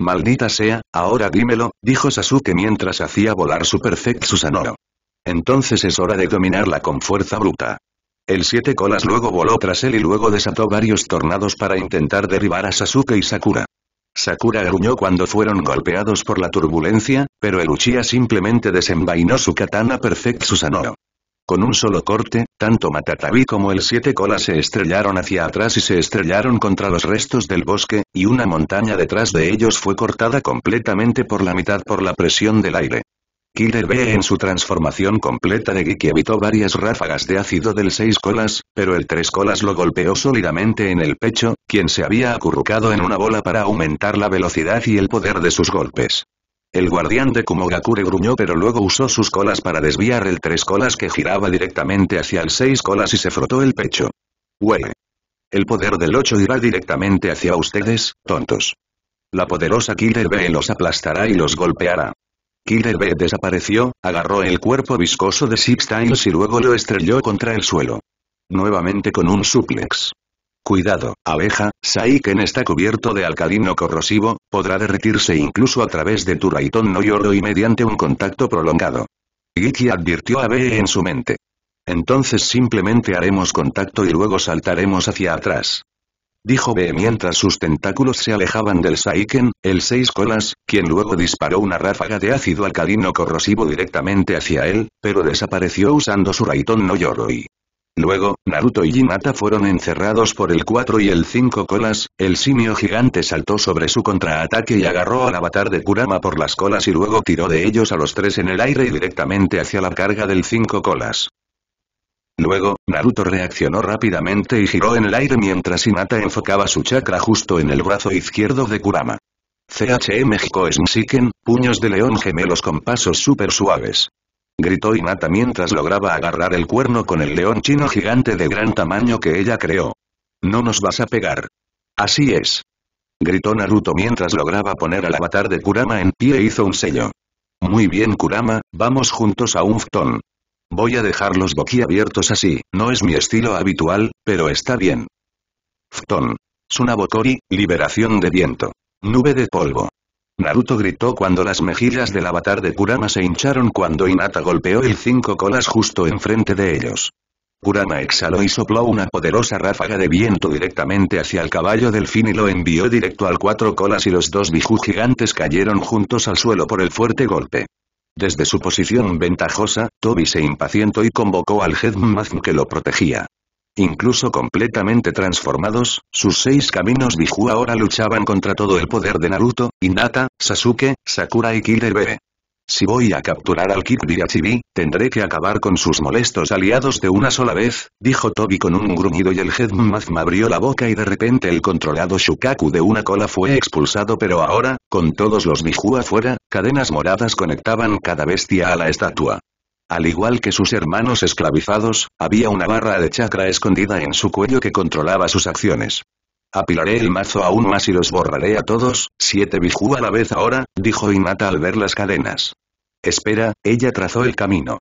Maldita sea, ahora dímelo, dijo Sasuke mientras hacía volar su Perfect Susanoo. Entonces es hora de dominarla con fuerza bruta. El siete colas luego voló tras él y luego desató varios tornados para intentar derribar a Sasuke y Sakura. Sakura gruñó cuando fueron golpeados por la turbulencia, pero el Uchiha simplemente desenvainó su katana Perfect Susanoo. Con un solo corte, tanto Matatabi como el Siete Colas se estrellaron hacia atrás y se estrellaron contra los restos del bosque, y una montaña detrás de ellos fue cortada completamente por la mitad por la presión del aire. Killer B en su transformación completa de Giki evitó varias ráfagas de ácido del 6 colas, pero el 3 colas lo golpeó sólidamente en el pecho, quien se había acurrucado en una bola para aumentar la velocidad y el poder de sus golpes. El guardián de Kumogakure gruñó pero luego usó sus colas para desviar el tres colas que giraba directamente hacia el 6 colas y se frotó el pecho. Wey. El poder del 8 irá directamente hacia ustedes, tontos. La poderosa Killer B los aplastará y los golpeará. Killer B desapareció, agarró el cuerpo viscoso de Six Tails y luego lo estrelló contra el suelo. Nuevamente con un suplex. Cuidado, abeja, Saiken está cubierto de alcalino corrosivo, podrá derretirse incluso a través de tu raitón no Yoro y mediante un contacto prolongado. Giki advirtió a B en su mente. Entonces simplemente haremos contacto y luego saltaremos hacia atrás dijo B mientras sus tentáculos se alejaban del Saiken, el seis colas, quien luego disparó una ráfaga de ácido alcalino corrosivo directamente hacia él, pero desapareció usando su Raiton no Yoroi. Luego, Naruto y Hinata fueron encerrados por el 4 y el 5 colas, el simio gigante saltó sobre su contraataque y agarró al avatar de Kurama por las colas y luego tiró de ellos a los tres en el aire y directamente hacia la carga del 5 colas. Luego, Naruto reaccionó rápidamente y giró en el aire mientras Hinata enfocaba su chakra justo en el brazo izquierdo de Kurama. CHM e puños de león gemelos con pasos súper suaves. Gritó Hinata mientras lograba agarrar el cuerno con el león chino gigante de gran tamaño que ella creó. No nos vas a pegar. Así es. Gritó Naruto mientras lograba poner al avatar de Kurama en pie e hizo un sello. Muy bien Kurama, vamos juntos a un Voy a dejar dejarlos boquiabiertos así, no es mi estilo habitual, pero está bien. Fton. Sunabokori, liberación de viento. Nube de polvo. Naruto gritó cuando las mejillas del avatar de Kurama se hincharon cuando Inata golpeó el cinco colas justo enfrente de ellos. Kurama exhaló y sopló una poderosa ráfaga de viento directamente hacia el caballo delfín y lo envió directo al cuatro colas y los dos biju gigantes cayeron juntos al suelo por el fuerte golpe. Desde su posición ventajosa, Tobi se impacientó y convocó al Headmaster que lo protegía. Incluso completamente transformados, sus seis caminos Biju ahora luchaban contra todo el poder de Naruto, Hinata, Sasuke, Sakura y Kirebe. Si voy a capturar al Kid tendré que acabar con sus molestos aliados de una sola vez, dijo Toby con un gruñido y el me abrió la boca y de repente el controlado Shukaku de una cola fue expulsado pero ahora, con todos los Miju afuera, cadenas moradas conectaban cada bestia a la estatua. Al igual que sus hermanos esclavizados, había una barra de chakra escondida en su cuello que controlaba sus acciones. Apilaré el mazo aún más y los borraré a todos, siete bijú a la vez ahora, dijo Inata al ver las cadenas. Espera, ella trazó el camino.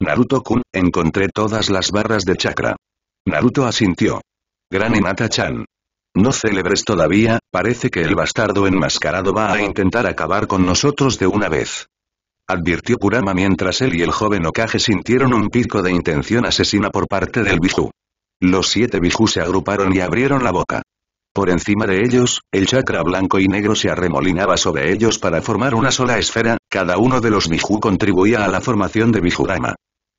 Naruto-kun, encontré todas las barras de chakra. Naruto asintió. Gran Inata chan No celebres todavía, parece que el bastardo enmascarado va a intentar acabar con nosotros de una vez. Advirtió Kurama mientras él y el joven Okage sintieron un pico de intención asesina por parte del Biju. Los siete bijú se agruparon y abrieron la boca. Por encima de ellos, el chakra blanco y negro se arremolinaba sobre ellos para formar una sola esfera, cada uno de los Miju contribuía a la formación de Bijurama.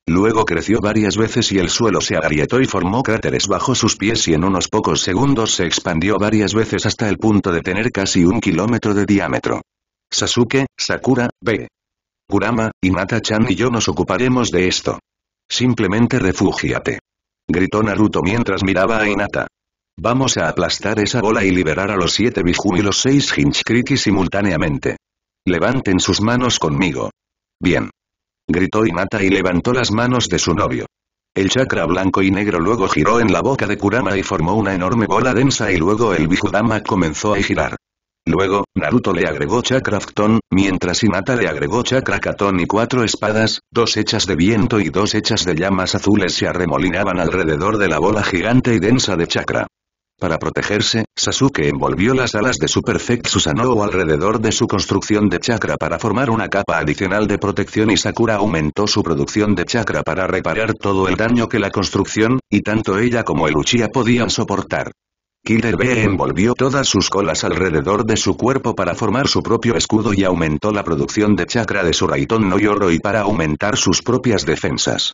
Luego creció varias veces y el suelo se agrietó y formó cráteres bajo sus pies y en unos pocos segundos se expandió varias veces hasta el punto de tener casi un kilómetro de diámetro. Sasuke, Sakura, B. Kurama, inata chan y yo nos ocuparemos de esto. Simplemente refúgiate. Gritó Naruto mientras miraba a Hinata. Vamos a aplastar esa bola y liberar a los siete Biju y los seis Hinchkriki simultáneamente. Levanten sus manos conmigo. Bien. Gritó Inata y levantó las manos de su novio. El chakra blanco y negro luego giró en la boca de Kurama y formó una enorme bola densa y luego el Bijudama comenzó a girar. Luego, Naruto le agregó chakra mientras Inata le agregó chakra Katon y cuatro espadas, dos hechas de viento y dos hechas de llamas azules se arremolinaban alrededor de la bola gigante y densa de chakra. Para protegerse, Sasuke envolvió las alas de su Perfect Susanoo alrededor de su construcción de chakra para formar una capa adicional de protección y Sakura aumentó su producción de chakra para reparar todo el daño que la construcción, y tanto ella como el Uchiha podían soportar. Killer B envolvió todas sus colas alrededor de su cuerpo para formar su propio escudo y aumentó la producción de chakra de su Raiton no Yoro y para aumentar sus propias defensas.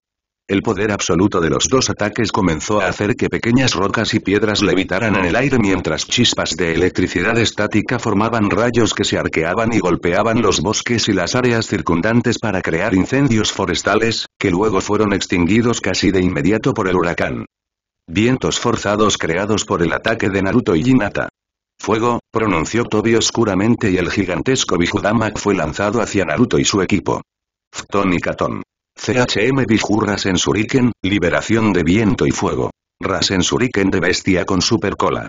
El poder absoluto de los dos ataques comenzó a hacer que pequeñas rocas y piedras levitaran en el aire mientras chispas de electricidad estática formaban rayos que se arqueaban y golpeaban los bosques y las áreas circundantes para crear incendios forestales, que luego fueron extinguidos casi de inmediato por el huracán. Vientos forzados creados por el ataque de Naruto y Hinata. Fuego, pronunció Toby oscuramente y el gigantesco Bijudama fue lanzado hacia Naruto y su equipo. Fton y Katon. CHM Rasen suriken liberación de viento y fuego. Rasen Suriken de bestia con super cola.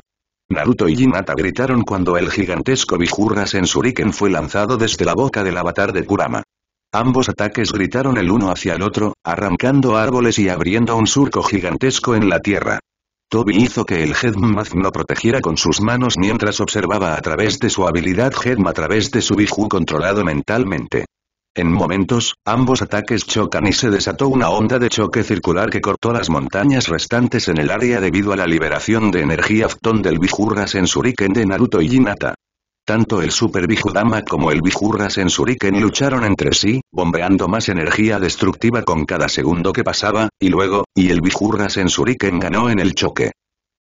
Naruto y Hinata gritaron cuando el gigantesco Bijurra Sensuriken fue lanzado desde la boca del avatar de Kurama. Ambos ataques gritaron el uno hacia el otro, arrancando árboles y abriendo un surco gigantesco en la tierra. Toby hizo que el Headmath no protegiera con sus manos mientras observaba a través de su habilidad Headma a través de su Biju controlado mentalmente. En momentos, ambos ataques chocan y se desató una onda de choque circular que cortó las montañas restantes en el área debido a la liberación de energía Fton del Bijurra Sensuriken de Naruto y Hinata. Tanto el Super Bijudama como el Bijurra Sensuriken lucharon entre sí, bombeando más energía destructiva con cada segundo que pasaba, y luego, y el Bijurra Sensuriken ganó en el choque.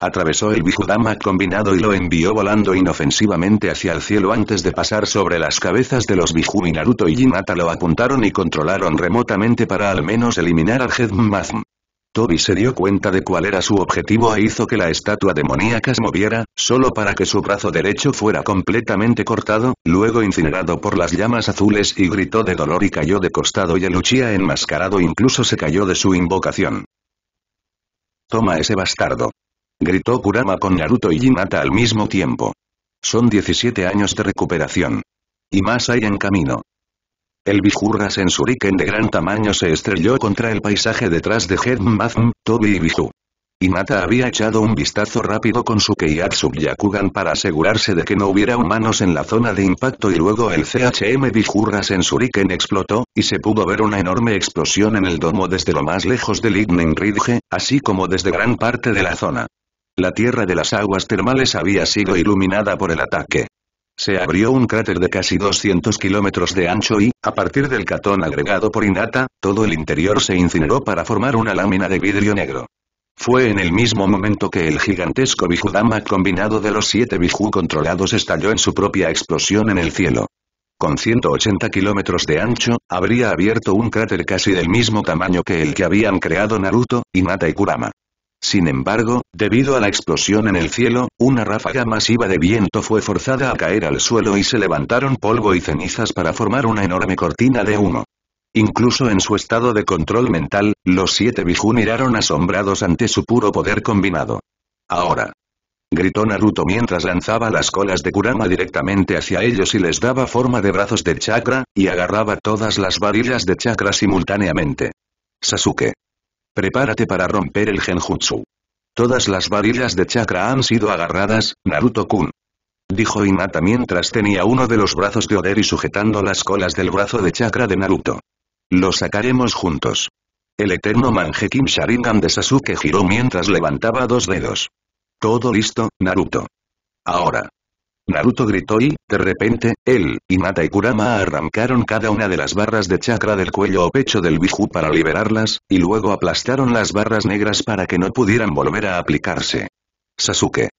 Atravesó el Bijudama combinado y lo envió volando inofensivamente hacia el cielo antes de pasar sobre las cabezas de los Biju y Naruto y Jinata lo apuntaron y controlaron remotamente para al menos eliminar al Mazm. Toby se dio cuenta de cuál era su objetivo e hizo que la estatua demoníaca se moviera, solo para que su brazo derecho fuera completamente cortado, luego incinerado por las llamas azules y gritó de dolor y cayó de costado y el Uchiha enmascarado incluso se cayó de su invocación. Toma ese bastardo. Gritó Kurama con Naruto y Hinata al mismo tiempo. Son 17 años de recuperación. Y más hay en camino. El Bijurra Sensuriken de gran tamaño se estrelló contra el paisaje detrás de Hedmazm, Tobi y Biju. Hinata había echado un vistazo rápido con su Keiatsu Yakugan para asegurarse de que no hubiera humanos en la zona de impacto y luego el CHM Bijurra Sensuriken explotó, y se pudo ver una enorme explosión en el domo desde lo más lejos del Ignen Ridge, así como desde gran parte de la zona. La tierra de las aguas termales había sido iluminada por el ataque. Se abrió un cráter de casi 200 kilómetros de ancho y, a partir del catón agregado por Inata, todo el interior se incineró para formar una lámina de vidrio negro. Fue en el mismo momento que el gigantesco Bijudama combinado de los siete Biju controlados estalló en su propia explosión en el cielo. Con 180 kilómetros de ancho, habría abierto un cráter casi del mismo tamaño que el que habían creado Naruto, Inata y Kurama. Sin embargo, debido a la explosión en el cielo, una ráfaga masiva de viento fue forzada a caer al suelo y se levantaron polvo y cenizas para formar una enorme cortina de humo. Incluso en su estado de control mental, los siete Biju miraron asombrados ante su puro poder combinado. Ahora. Gritó Naruto mientras lanzaba las colas de Kurama directamente hacia ellos y les daba forma de brazos de chakra, y agarraba todas las varillas de chakra simultáneamente. Sasuke. Prepárate para romper el genjutsu. Todas las varillas de chakra han sido agarradas, Naruto-kun. Dijo Inata mientras tenía uno de los brazos de Oderi sujetando las colas del brazo de chakra de Naruto. Lo sacaremos juntos. El eterno Kim Sharingan de Sasuke giró mientras levantaba dos dedos. Todo listo, Naruto. Ahora. Naruto gritó y, de repente, él, Hinata y Kurama arrancaron cada una de las barras de chakra del cuello o pecho del Biju para liberarlas, y luego aplastaron las barras negras para que no pudieran volver a aplicarse. Sasuke.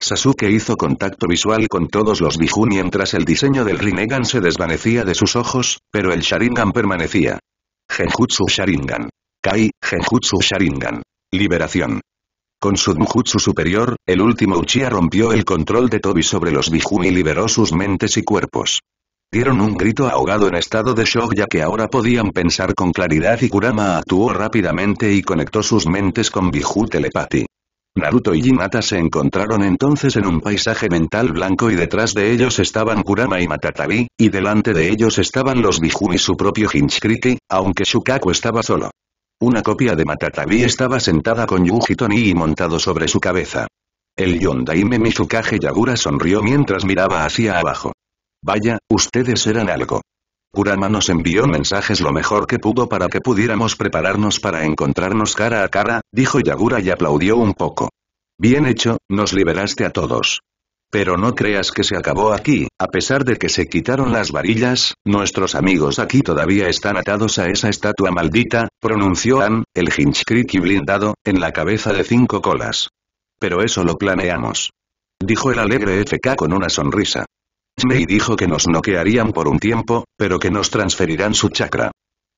Sasuke hizo contacto visual con todos los Biju mientras el diseño del Rinnegan se desvanecía de sus ojos, pero el Sharingan permanecía. Genjutsu Sharingan. Kai, Genjutsu Sharingan. Liberación. Con su superior, el último Uchiha rompió el control de Tobi sobre los Bijuu y liberó sus mentes y cuerpos. Dieron un grito ahogado en estado de shock ya que ahora podían pensar con claridad y Kurama actuó rápidamente y conectó sus mentes con Biju telepati. Naruto y Hinata se encontraron entonces en un paisaje mental blanco y detrás de ellos estaban Kurama y Matatabi, y delante de ellos estaban los Bijuu y su propio Hinchkriti, aunque Shukaku estaba solo. Una copia de Matatabi estaba sentada con Yujitoni y montado sobre su cabeza. El Yondaime Mizukage Yagura sonrió mientras miraba hacia abajo. Vaya, ustedes eran algo. Kurama nos envió mensajes lo mejor que pudo para que pudiéramos prepararnos para encontrarnos cara a cara, dijo Yagura y aplaudió un poco. Bien hecho, nos liberaste a todos. Pero no creas que se acabó aquí, a pesar de que se quitaron las varillas, nuestros amigos aquí todavía están atados a esa estatua maldita, pronunció Ann, el hinchcriki blindado, en la cabeza de cinco colas. Pero eso lo planeamos. Dijo el alegre FK con una sonrisa. Mei dijo que nos noquearían por un tiempo, pero que nos transferirán su chakra.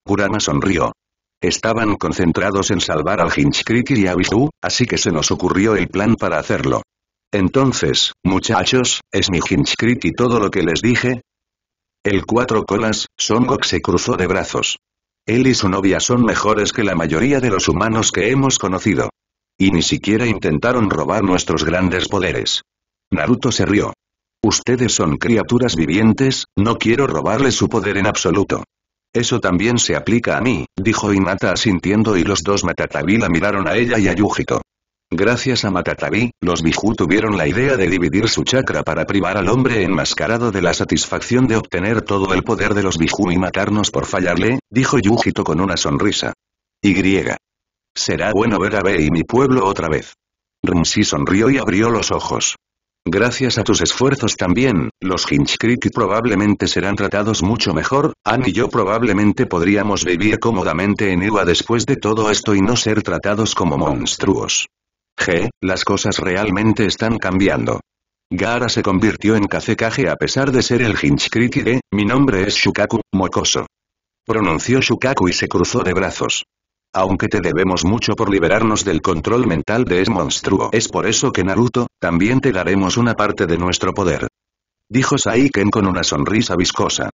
Kurama sonrió. Estaban concentrados en salvar al Hinchkriki y a Biju, así que se nos ocurrió el plan para hacerlo. Entonces, muchachos, ¿es mi Hinchcrit y todo lo que les dije? El cuatro colas, Son Gok se cruzó de brazos. Él y su novia son mejores que la mayoría de los humanos que hemos conocido. Y ni siquiera intentaron robar nuestros grandes poderes. Naruto se rió. Ustedes son criaturas vivientes, no quiero robarles su poder en absoluto. Eso también se aplica a mí, dijo Inata asintiendo y los dos Matatabila miraron a ella y a Yujito. Gracias a Matatabi, los Biju tuvieron la idea de dividir su chakra para privar al hombre enmascarado de la satisfacción de obtener todo el poder de los Biju y matarnos por fallarle, dijo Yujito con una sonrisa. Y. Será bueno ver a B y mi pueblo otra vez. Rumsi sonrió y abrió los ojos. Gracias a tus esfuerzos también, los Hinchkrit probablemente serán tratados mucho mejor, Anne y yo probablemente podríamos vivir cómodamente en Iwa después de todo esto y no ser tratados como monstruos. G, las cosas realmente están cambiando. Gara se convirtió en Kazekage a pesar de ser el Hinchkriki de, mi nombre es Shukaku, Mokoso. Pronunció Shukaku y se cruzó de brazos. Aunque te debemos mucho por liberarnos del control mental de ese monstruo. Es por eso que Naruto, también te daremos una parte de nuestro poder. Dijo Saiken con una sonrisa viscosa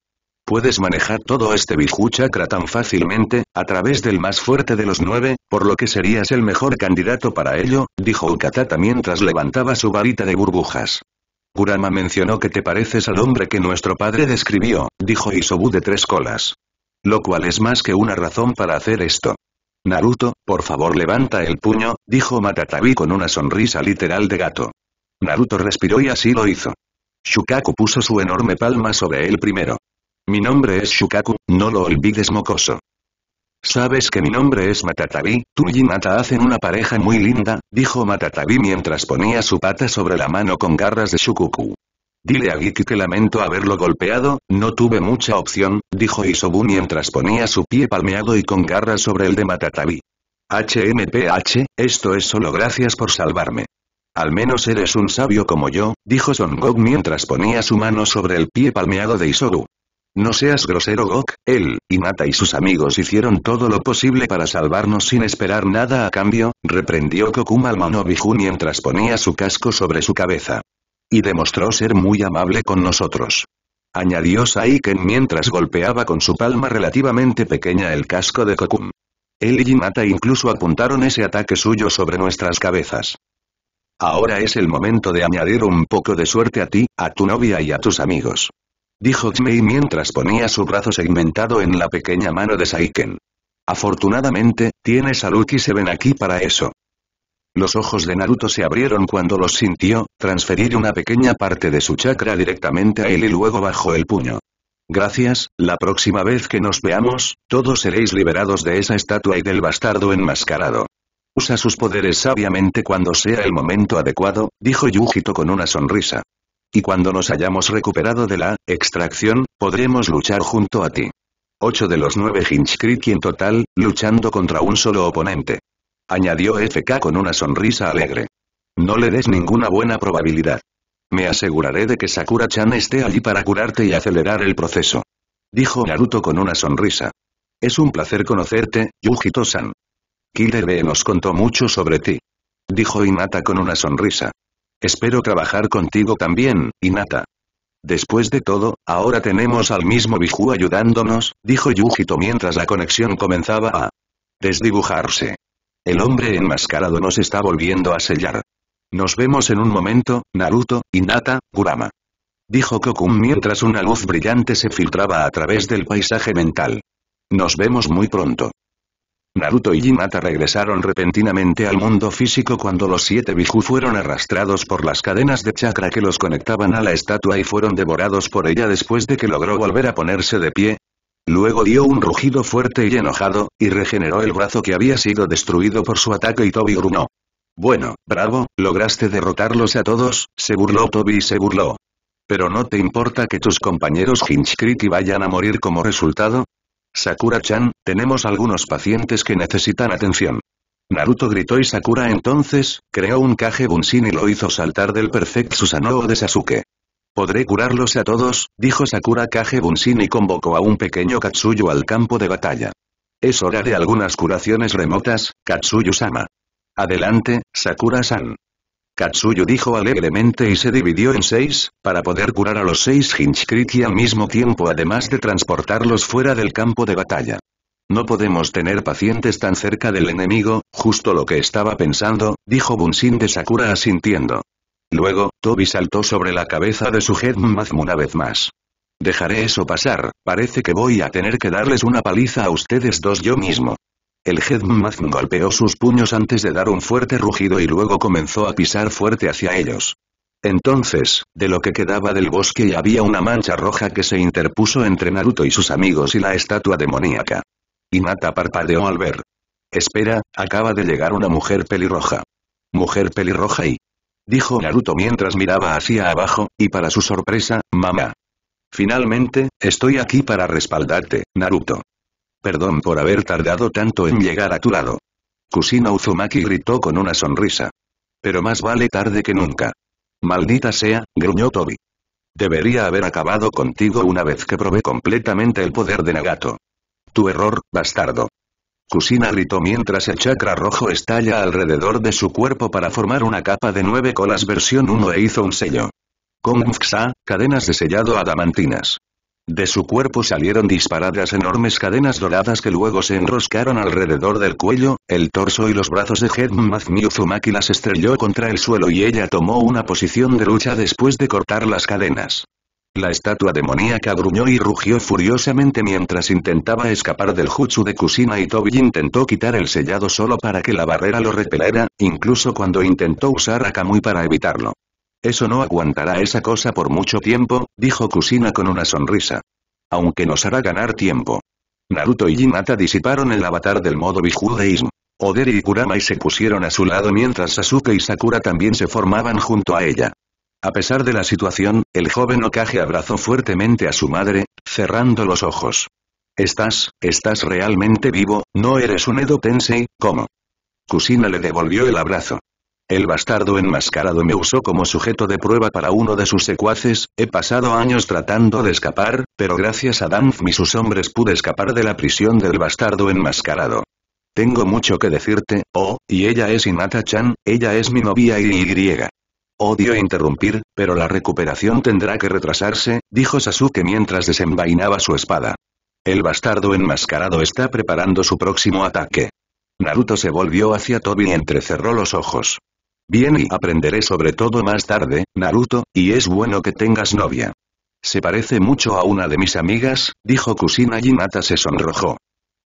puedes manejar todo este Biju Chakra tan fácilmente, a través del más fuerte de los nueve, por lo que serías el mejor candidato para ello, dijo Ukatata mientras levantaba su varita de burbujas. Kurama mencionó que te pareces al hombre que nuestro padre describió, dijo Isobu de tres colas. Lo cual es más que una razón para hacer esto. Naruto, por favor levanta el puño, dijo Matatabi con una sonrisa literal de gato. Naruto respiró y así lo hizo. Shukaku puso su enorme palma sobre él primero. Mi nombre es Shukaku, no lo olvides mocoso. Sabes que mi nombre es Matatabi, tú y mata hacen una pareja muy linda, dijo Matatabi mientras ponía su pata sobre la mano con garras de Shukuku. Dile a Giki que lamento haberlo golpeado, no tuve mucha opción, dijo Isobu mientras ponía su pie palmeado y con garras sobre el de Matatabi. HMPH, esto es solo gracias por salvarme. Al menos eres un sabio como yo, dijo Son Goku mientras ponía su mano sobre el pie palmeado de Isobu. No seas grosero Gok, él, Inata y sus amigos hicieron todo lo posible para salvarnos sin esperar nada a cambio, reprendió Kokuma al Manobiju mientras ponía su casco sobre su cabeza. Y demostró ser muy amable con nosotros. Añadió Saiken mientras golpeaba con su palma relativamente pequeña el casco de Kokum. Él y Inata incluso apuntaron ese ataque suyo sobre nuestras cabezas. Ahora es el momento de añadir un poco de suerte a ti, a tu novia y a tus amigos. Dijo Xmei mientras ponía su brazo segmentado en la pequeña mano de Saiken. Afortunadamente, tienes a se ven aquí para eso. Los ojos de Naruto se abrieron cuando los sintió, transferir una pequeña parte de su chakra directamente a él y luego bajo el puño. Gracias, la próxima vez que nos veamos, todos seréis liberados de esa estatua y del bastardo enmascarado. Usa sus poderes sabiamente cuando sea el momento adecuado, dijo Yujito con una sonrisa. Y cuando nos hayamos recuperado de la extracción, podremos luchar junto a ti. Ocho de los nueve Hinchkriki en total, luchando contra un solo oponente. Añadió FK con una sonrisa alegre. No le des ninguna buena probabilidad. Me aseguraré de que Sakura-chan esté allí para curarte y acelerar el proceso. Dijo Naruto con una sonrisa. Es un placer conocerte, Yujito-san. Killer B nos contó mucho sobre ti. Dijo Inata con una sonrisa. Espero trabajar contigo también, Inata. Después de todo, ahora tenemos al mismo Biju ayudándonos, dijo Yujito mientras la conexión comenzaba a desdibujarse. El hombre enmascarado nos está volviendo a sellar. Nos vemos en un momento, Naruto, Inata, Kurama. Dijo Kokun mientras una luz brillante se filtraba a través del paisaje mental. Nos vemos muy pronto. Naruto y Hinata regresaron repentinamente al mundo físico cuando los siete Biju fueron arrastrados por las cadenas de chakra que los conectaban a la estatua y fueron devorados por ella después de que logró volver a ponerse de pie. Luego dio un rugido fuerte y enojado, y regeneró el brazo que había sido destruido por su ataque y Toby grunó. Bueno, bravo, lograste derrotarlos a todos, se burló Toby y se burló. Pero no te importa que tus compañeros Hinchkriti vayan a morir como resultado, Sakura-chan, tenemos algunos pacientes que necesitan atención. Naruto gritó y Sakura entonces, creó un Kage Bunshin y lo hizo saltar del Perfect Susanoo de Sasuke. Podré curarlos a todos, dijo Sakura Kage Bunshin y convocó a un pequeño Katsuyu al campo de batalla. Es hora de algunas curaciones remotas, Katsuyu-sama. Adelante, Sakura-san. Katsuyo dijo alegremente y se dividió en seis, para poder curar a los seis Hinchkriti al mismo tiempo además de transportarlos fuera del campo de batalla. No podemos tener pacientes tan cerca del enemigo, justo lo que estaba pensando, dijo Bunshin de Sakura asintiendo. Luego, Toby saltó sobre la cabeza de su Headmazm una vez más. Dejaré eso pasar, parece que voy a tener que darles una paliza a ustedes dos yo mismo. El Headmaster golpeó sus puños antes de dar un fuerte rugido y luego comenzó a pisar fuerte hacia ellos. Entonces, de lo que quedaba del bosque había una mancha roja que se interpuso entre Naruto y sus amigos y la estatua demoníaca. Y Mata parpadeó al ver. Espera, acaba de llegar una mujer pelirroja. Mujer pelirroja y... Dijo Naruto mientras miraba hacia abajo, y para su sorpresa, mamá. Finalmente, estoy aquí para respaldarte, Naruto. Perdón por haber tardado tanto en llegar a tu lado. Kusina Uzumaki gritó con una sonrisa. Pero más vale tarde que nunca. Maldita sea, gruñó Toby. Debería haber acabado contigo una vez que probé completamente el poder de Nagato. Tu error, bastardo. Kusina gritó mientras el chakra rojo estalla alrededor de su cuerpo para formar una capa de nueve colas versión 1 e hizo un sello. Kung Fxa, cadenas de sellado adamantinas. De su cuerpo salieron disparadas enormes cadenas doradas que luego se enroscaron alrededor del cuello, el torso y los brazos de Genmath y las estrelló contra el suelo y ella tomó una posición de lucha después de cortar las cadenas. La estatua demoníaca gruñó y rugió furiosamente mientras intentaba escapar del jutsu de Kusina y Tobi intentó quitar el sellado solo para que la barrera lo repelera, incluso cuando intentó usar a Kamui para evitarlo. Eso no aguantará esa cosa por mucho tiempo, dijo Kusina con una sonrisa. Aunque nos hará ganar tiempo. Naruto y Hinata disiparon el avatar del modo bijudeísmo. Oderi y y se pusieron a su lado mientras Sasuke y Sakura también se formaban junto a ella. A pesar de la situación, el joven Okage abrazó fuertemente a su madre, cerrando los ojos. Estás, estás realmente vivo, no eres un Edo Tensei, ¿cómo? Kusina le devolvió el abrazo. El bastardo enmascarado me usó como sujeto de prueba para uno de sus secuaces, he pasado años tratando de escapar, pero gracias a Danf y sus hombres pude escapar de la prisión del bastardo enmascarado. Tengo mucho que decirte, oh, y ella es Inata-chan, ella es mi novia y y. Odio interrumpir, pero la recuperación tendrá que retrasarse, dijo Sasuke mientras desenvainaba su espada. El bastardo enmascarado está preparando su próximo ataque. Naruto se volvió hacia Toby y entrecerró los ojos. Bien y aprenderé sobre todo más tarde, Naruto, y es bueno que tengas novia. Se parece mucho a una de mis amigas, dijo Kusina Inata se sonrojó.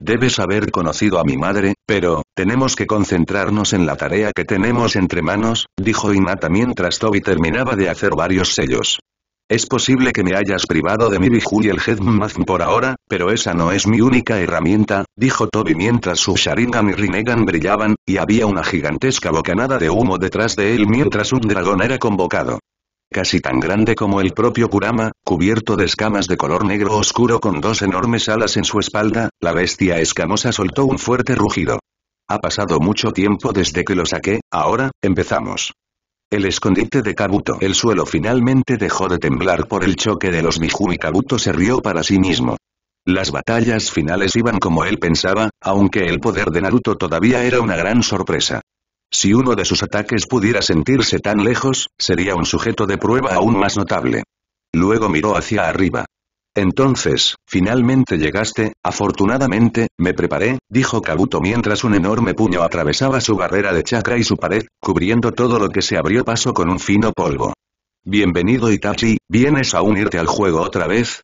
Debes haber conocido a mi madre, pero, tenemos que concentrarnos en la tarea que tenemos entre manos, dijo Inata mientras Toby terminaba de hacer varios sellos. Es posible que me hayas privado de mi Biju y el por ahora, pero esa no es mi única herramienta, dijo Toby mientras su Sharingan y Rinnegan brillaban, y había una gigantesca bocanada de humo detrás de él mientras un dragón era convocado casi tan grande como el propio Kurama, cubierto de escamas de color negro oscuro con dos enormes alas en su espalda, la bestia escamosa soltó un fuerte rugido. Ha pasado mucho tiempo desde que lo saqué, ahora, empezamos. El escondite de Kabuto. El suelo finalmente dejó de temblar por el choque de los Miju y Kabuto se rió para sí mismo. Las batallas finales iban como él pensaba, aunque el poder de Naruto todavía era una gran sorpresa. Si uno de sus ataques pudiera sentirse tan lejos, sería un sujeto de prueba aún más notable. Luego miró hacia arriba. Entonces, finalmente llegaste, afortunadamente, me preparé, dijo Kabuto mientras un enorme puño atravesaba su barrera de chakra y su pared, cubriendo todo lo que se abrió paso con un fino polvo. Bienvenido Itachi, ¿vienes a unirte al juego otra vez?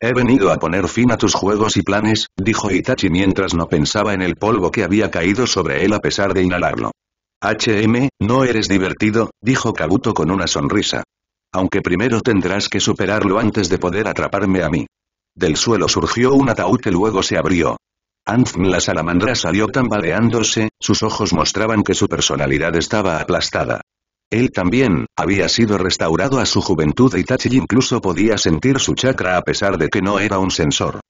He venido a poner fin a tus juegos y planes, dijo Itachi mientras no pensaba en el polvo que había caído sobre él a pesar de inhalarlo. HM, no eres divertido, dijo Kabuto con una sonrisa. Aunque primero tendrás que superarlo antes de poder atraparme a mí. Del suelo surgió un ataúd que luego se abrió. Anzm la salamandra salió tambaleándose, sus ojos mostraban que su personalidad estaba aplastada. Él también, había sido restaurado a su juventud y incluso podía sentir su chakra a pesar de que no era un sensor.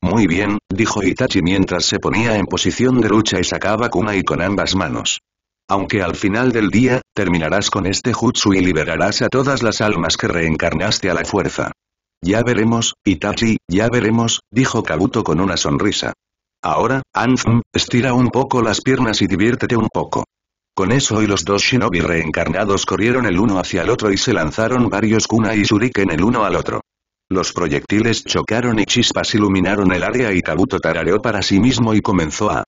Muy bien, dijo Itachi mientras se ponía en posición de lucha y sacaba y con ambas manos. Aunque al final del día, terminarás con este jutsu y liberarás a todas las almas que reencarnaste a la fuerza. Ya veremos, Itachi, ya veremos, dijo Kabuto con una sonrisa. Ahora, Anfum, estira un poco las piernas y diviértete un poco. Con eso y los dos shinobi reencarnados corrieron el uno hacia el otro y se lanzaron varios kuna y shuriken el uno al otro. Los proyectiles chocaron y chispas iluminaron el área y Kabuto tarareó para sí mismo y comenzó a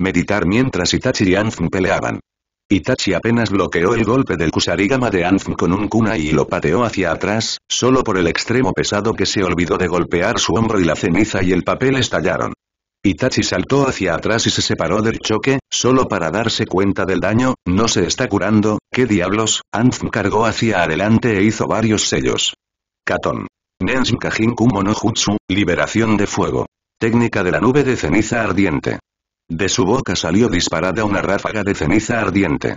meditar mientras Itachi y Anfum peleaban. Itachi apenas bloqueó el golpe del Kusarigama de Anzm con un kunai y lo pateó hacia atrás, solo por el extremo pesado que se olvidó de golpear su hombro y la ceniza y el papel estallaron. Itachi saltó hacia atrás y se separó del choque, solo para darse cuenta del daño, no se está curando, ¿qué diablos? Anzm cargó hacia adelante e hizo varios sellos. Katon. Nenshin Kajin liberación de fuego. Técnica de la nube de ceniza ardiente. De su boca salió disparada una ráfaga de ceniza ardiente.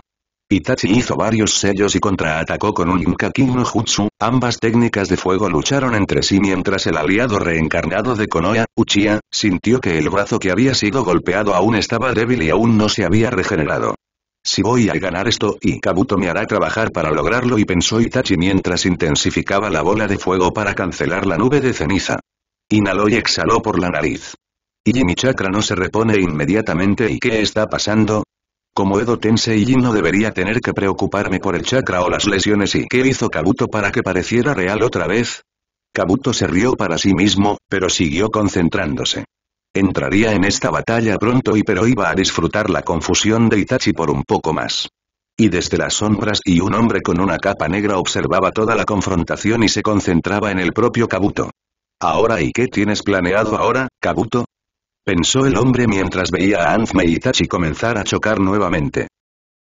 Itachi hizo varios sellos y contraatacó con un Yinkaki Jutsu, ambas técnicas de fuego lucharon entre sí mientras el aliado reencarnado de Konoha, Uchiha, sintió que el brazo que había sido golpeado aún estaba débil y aún no se había regenerado. Si voy a ganar esto y me hará trabajar para lograrlo y pensó Itachi mientras intensificaba la bola de fuego para cancelar la nube de ceniza. Inhaló y exhaló por la nariz y mi chakra no se repone inmediatamente y ¿qué está pasando? Como Edo Tensei y no debería tener que preocuparme por el chakra o las lesiones y ¿qué hizo Kabuto para que pareciera real otra vez? Kabuto se rió para sí mismo, pero siguió concentrándose. Entraría en esta batalla pronto y pero iba a disfrutar la confusión de Itachi por un poco más. Y desde las sombras y un hombre con una capa negra observaba toda la confrontación y se concentraba en el propio Kabuto. Ahora ¿y qué tienes planeado ahora, Kabuto? Pensó el hombre mientras veía a Anzme y Tachi comenzar a chocar nuevamente.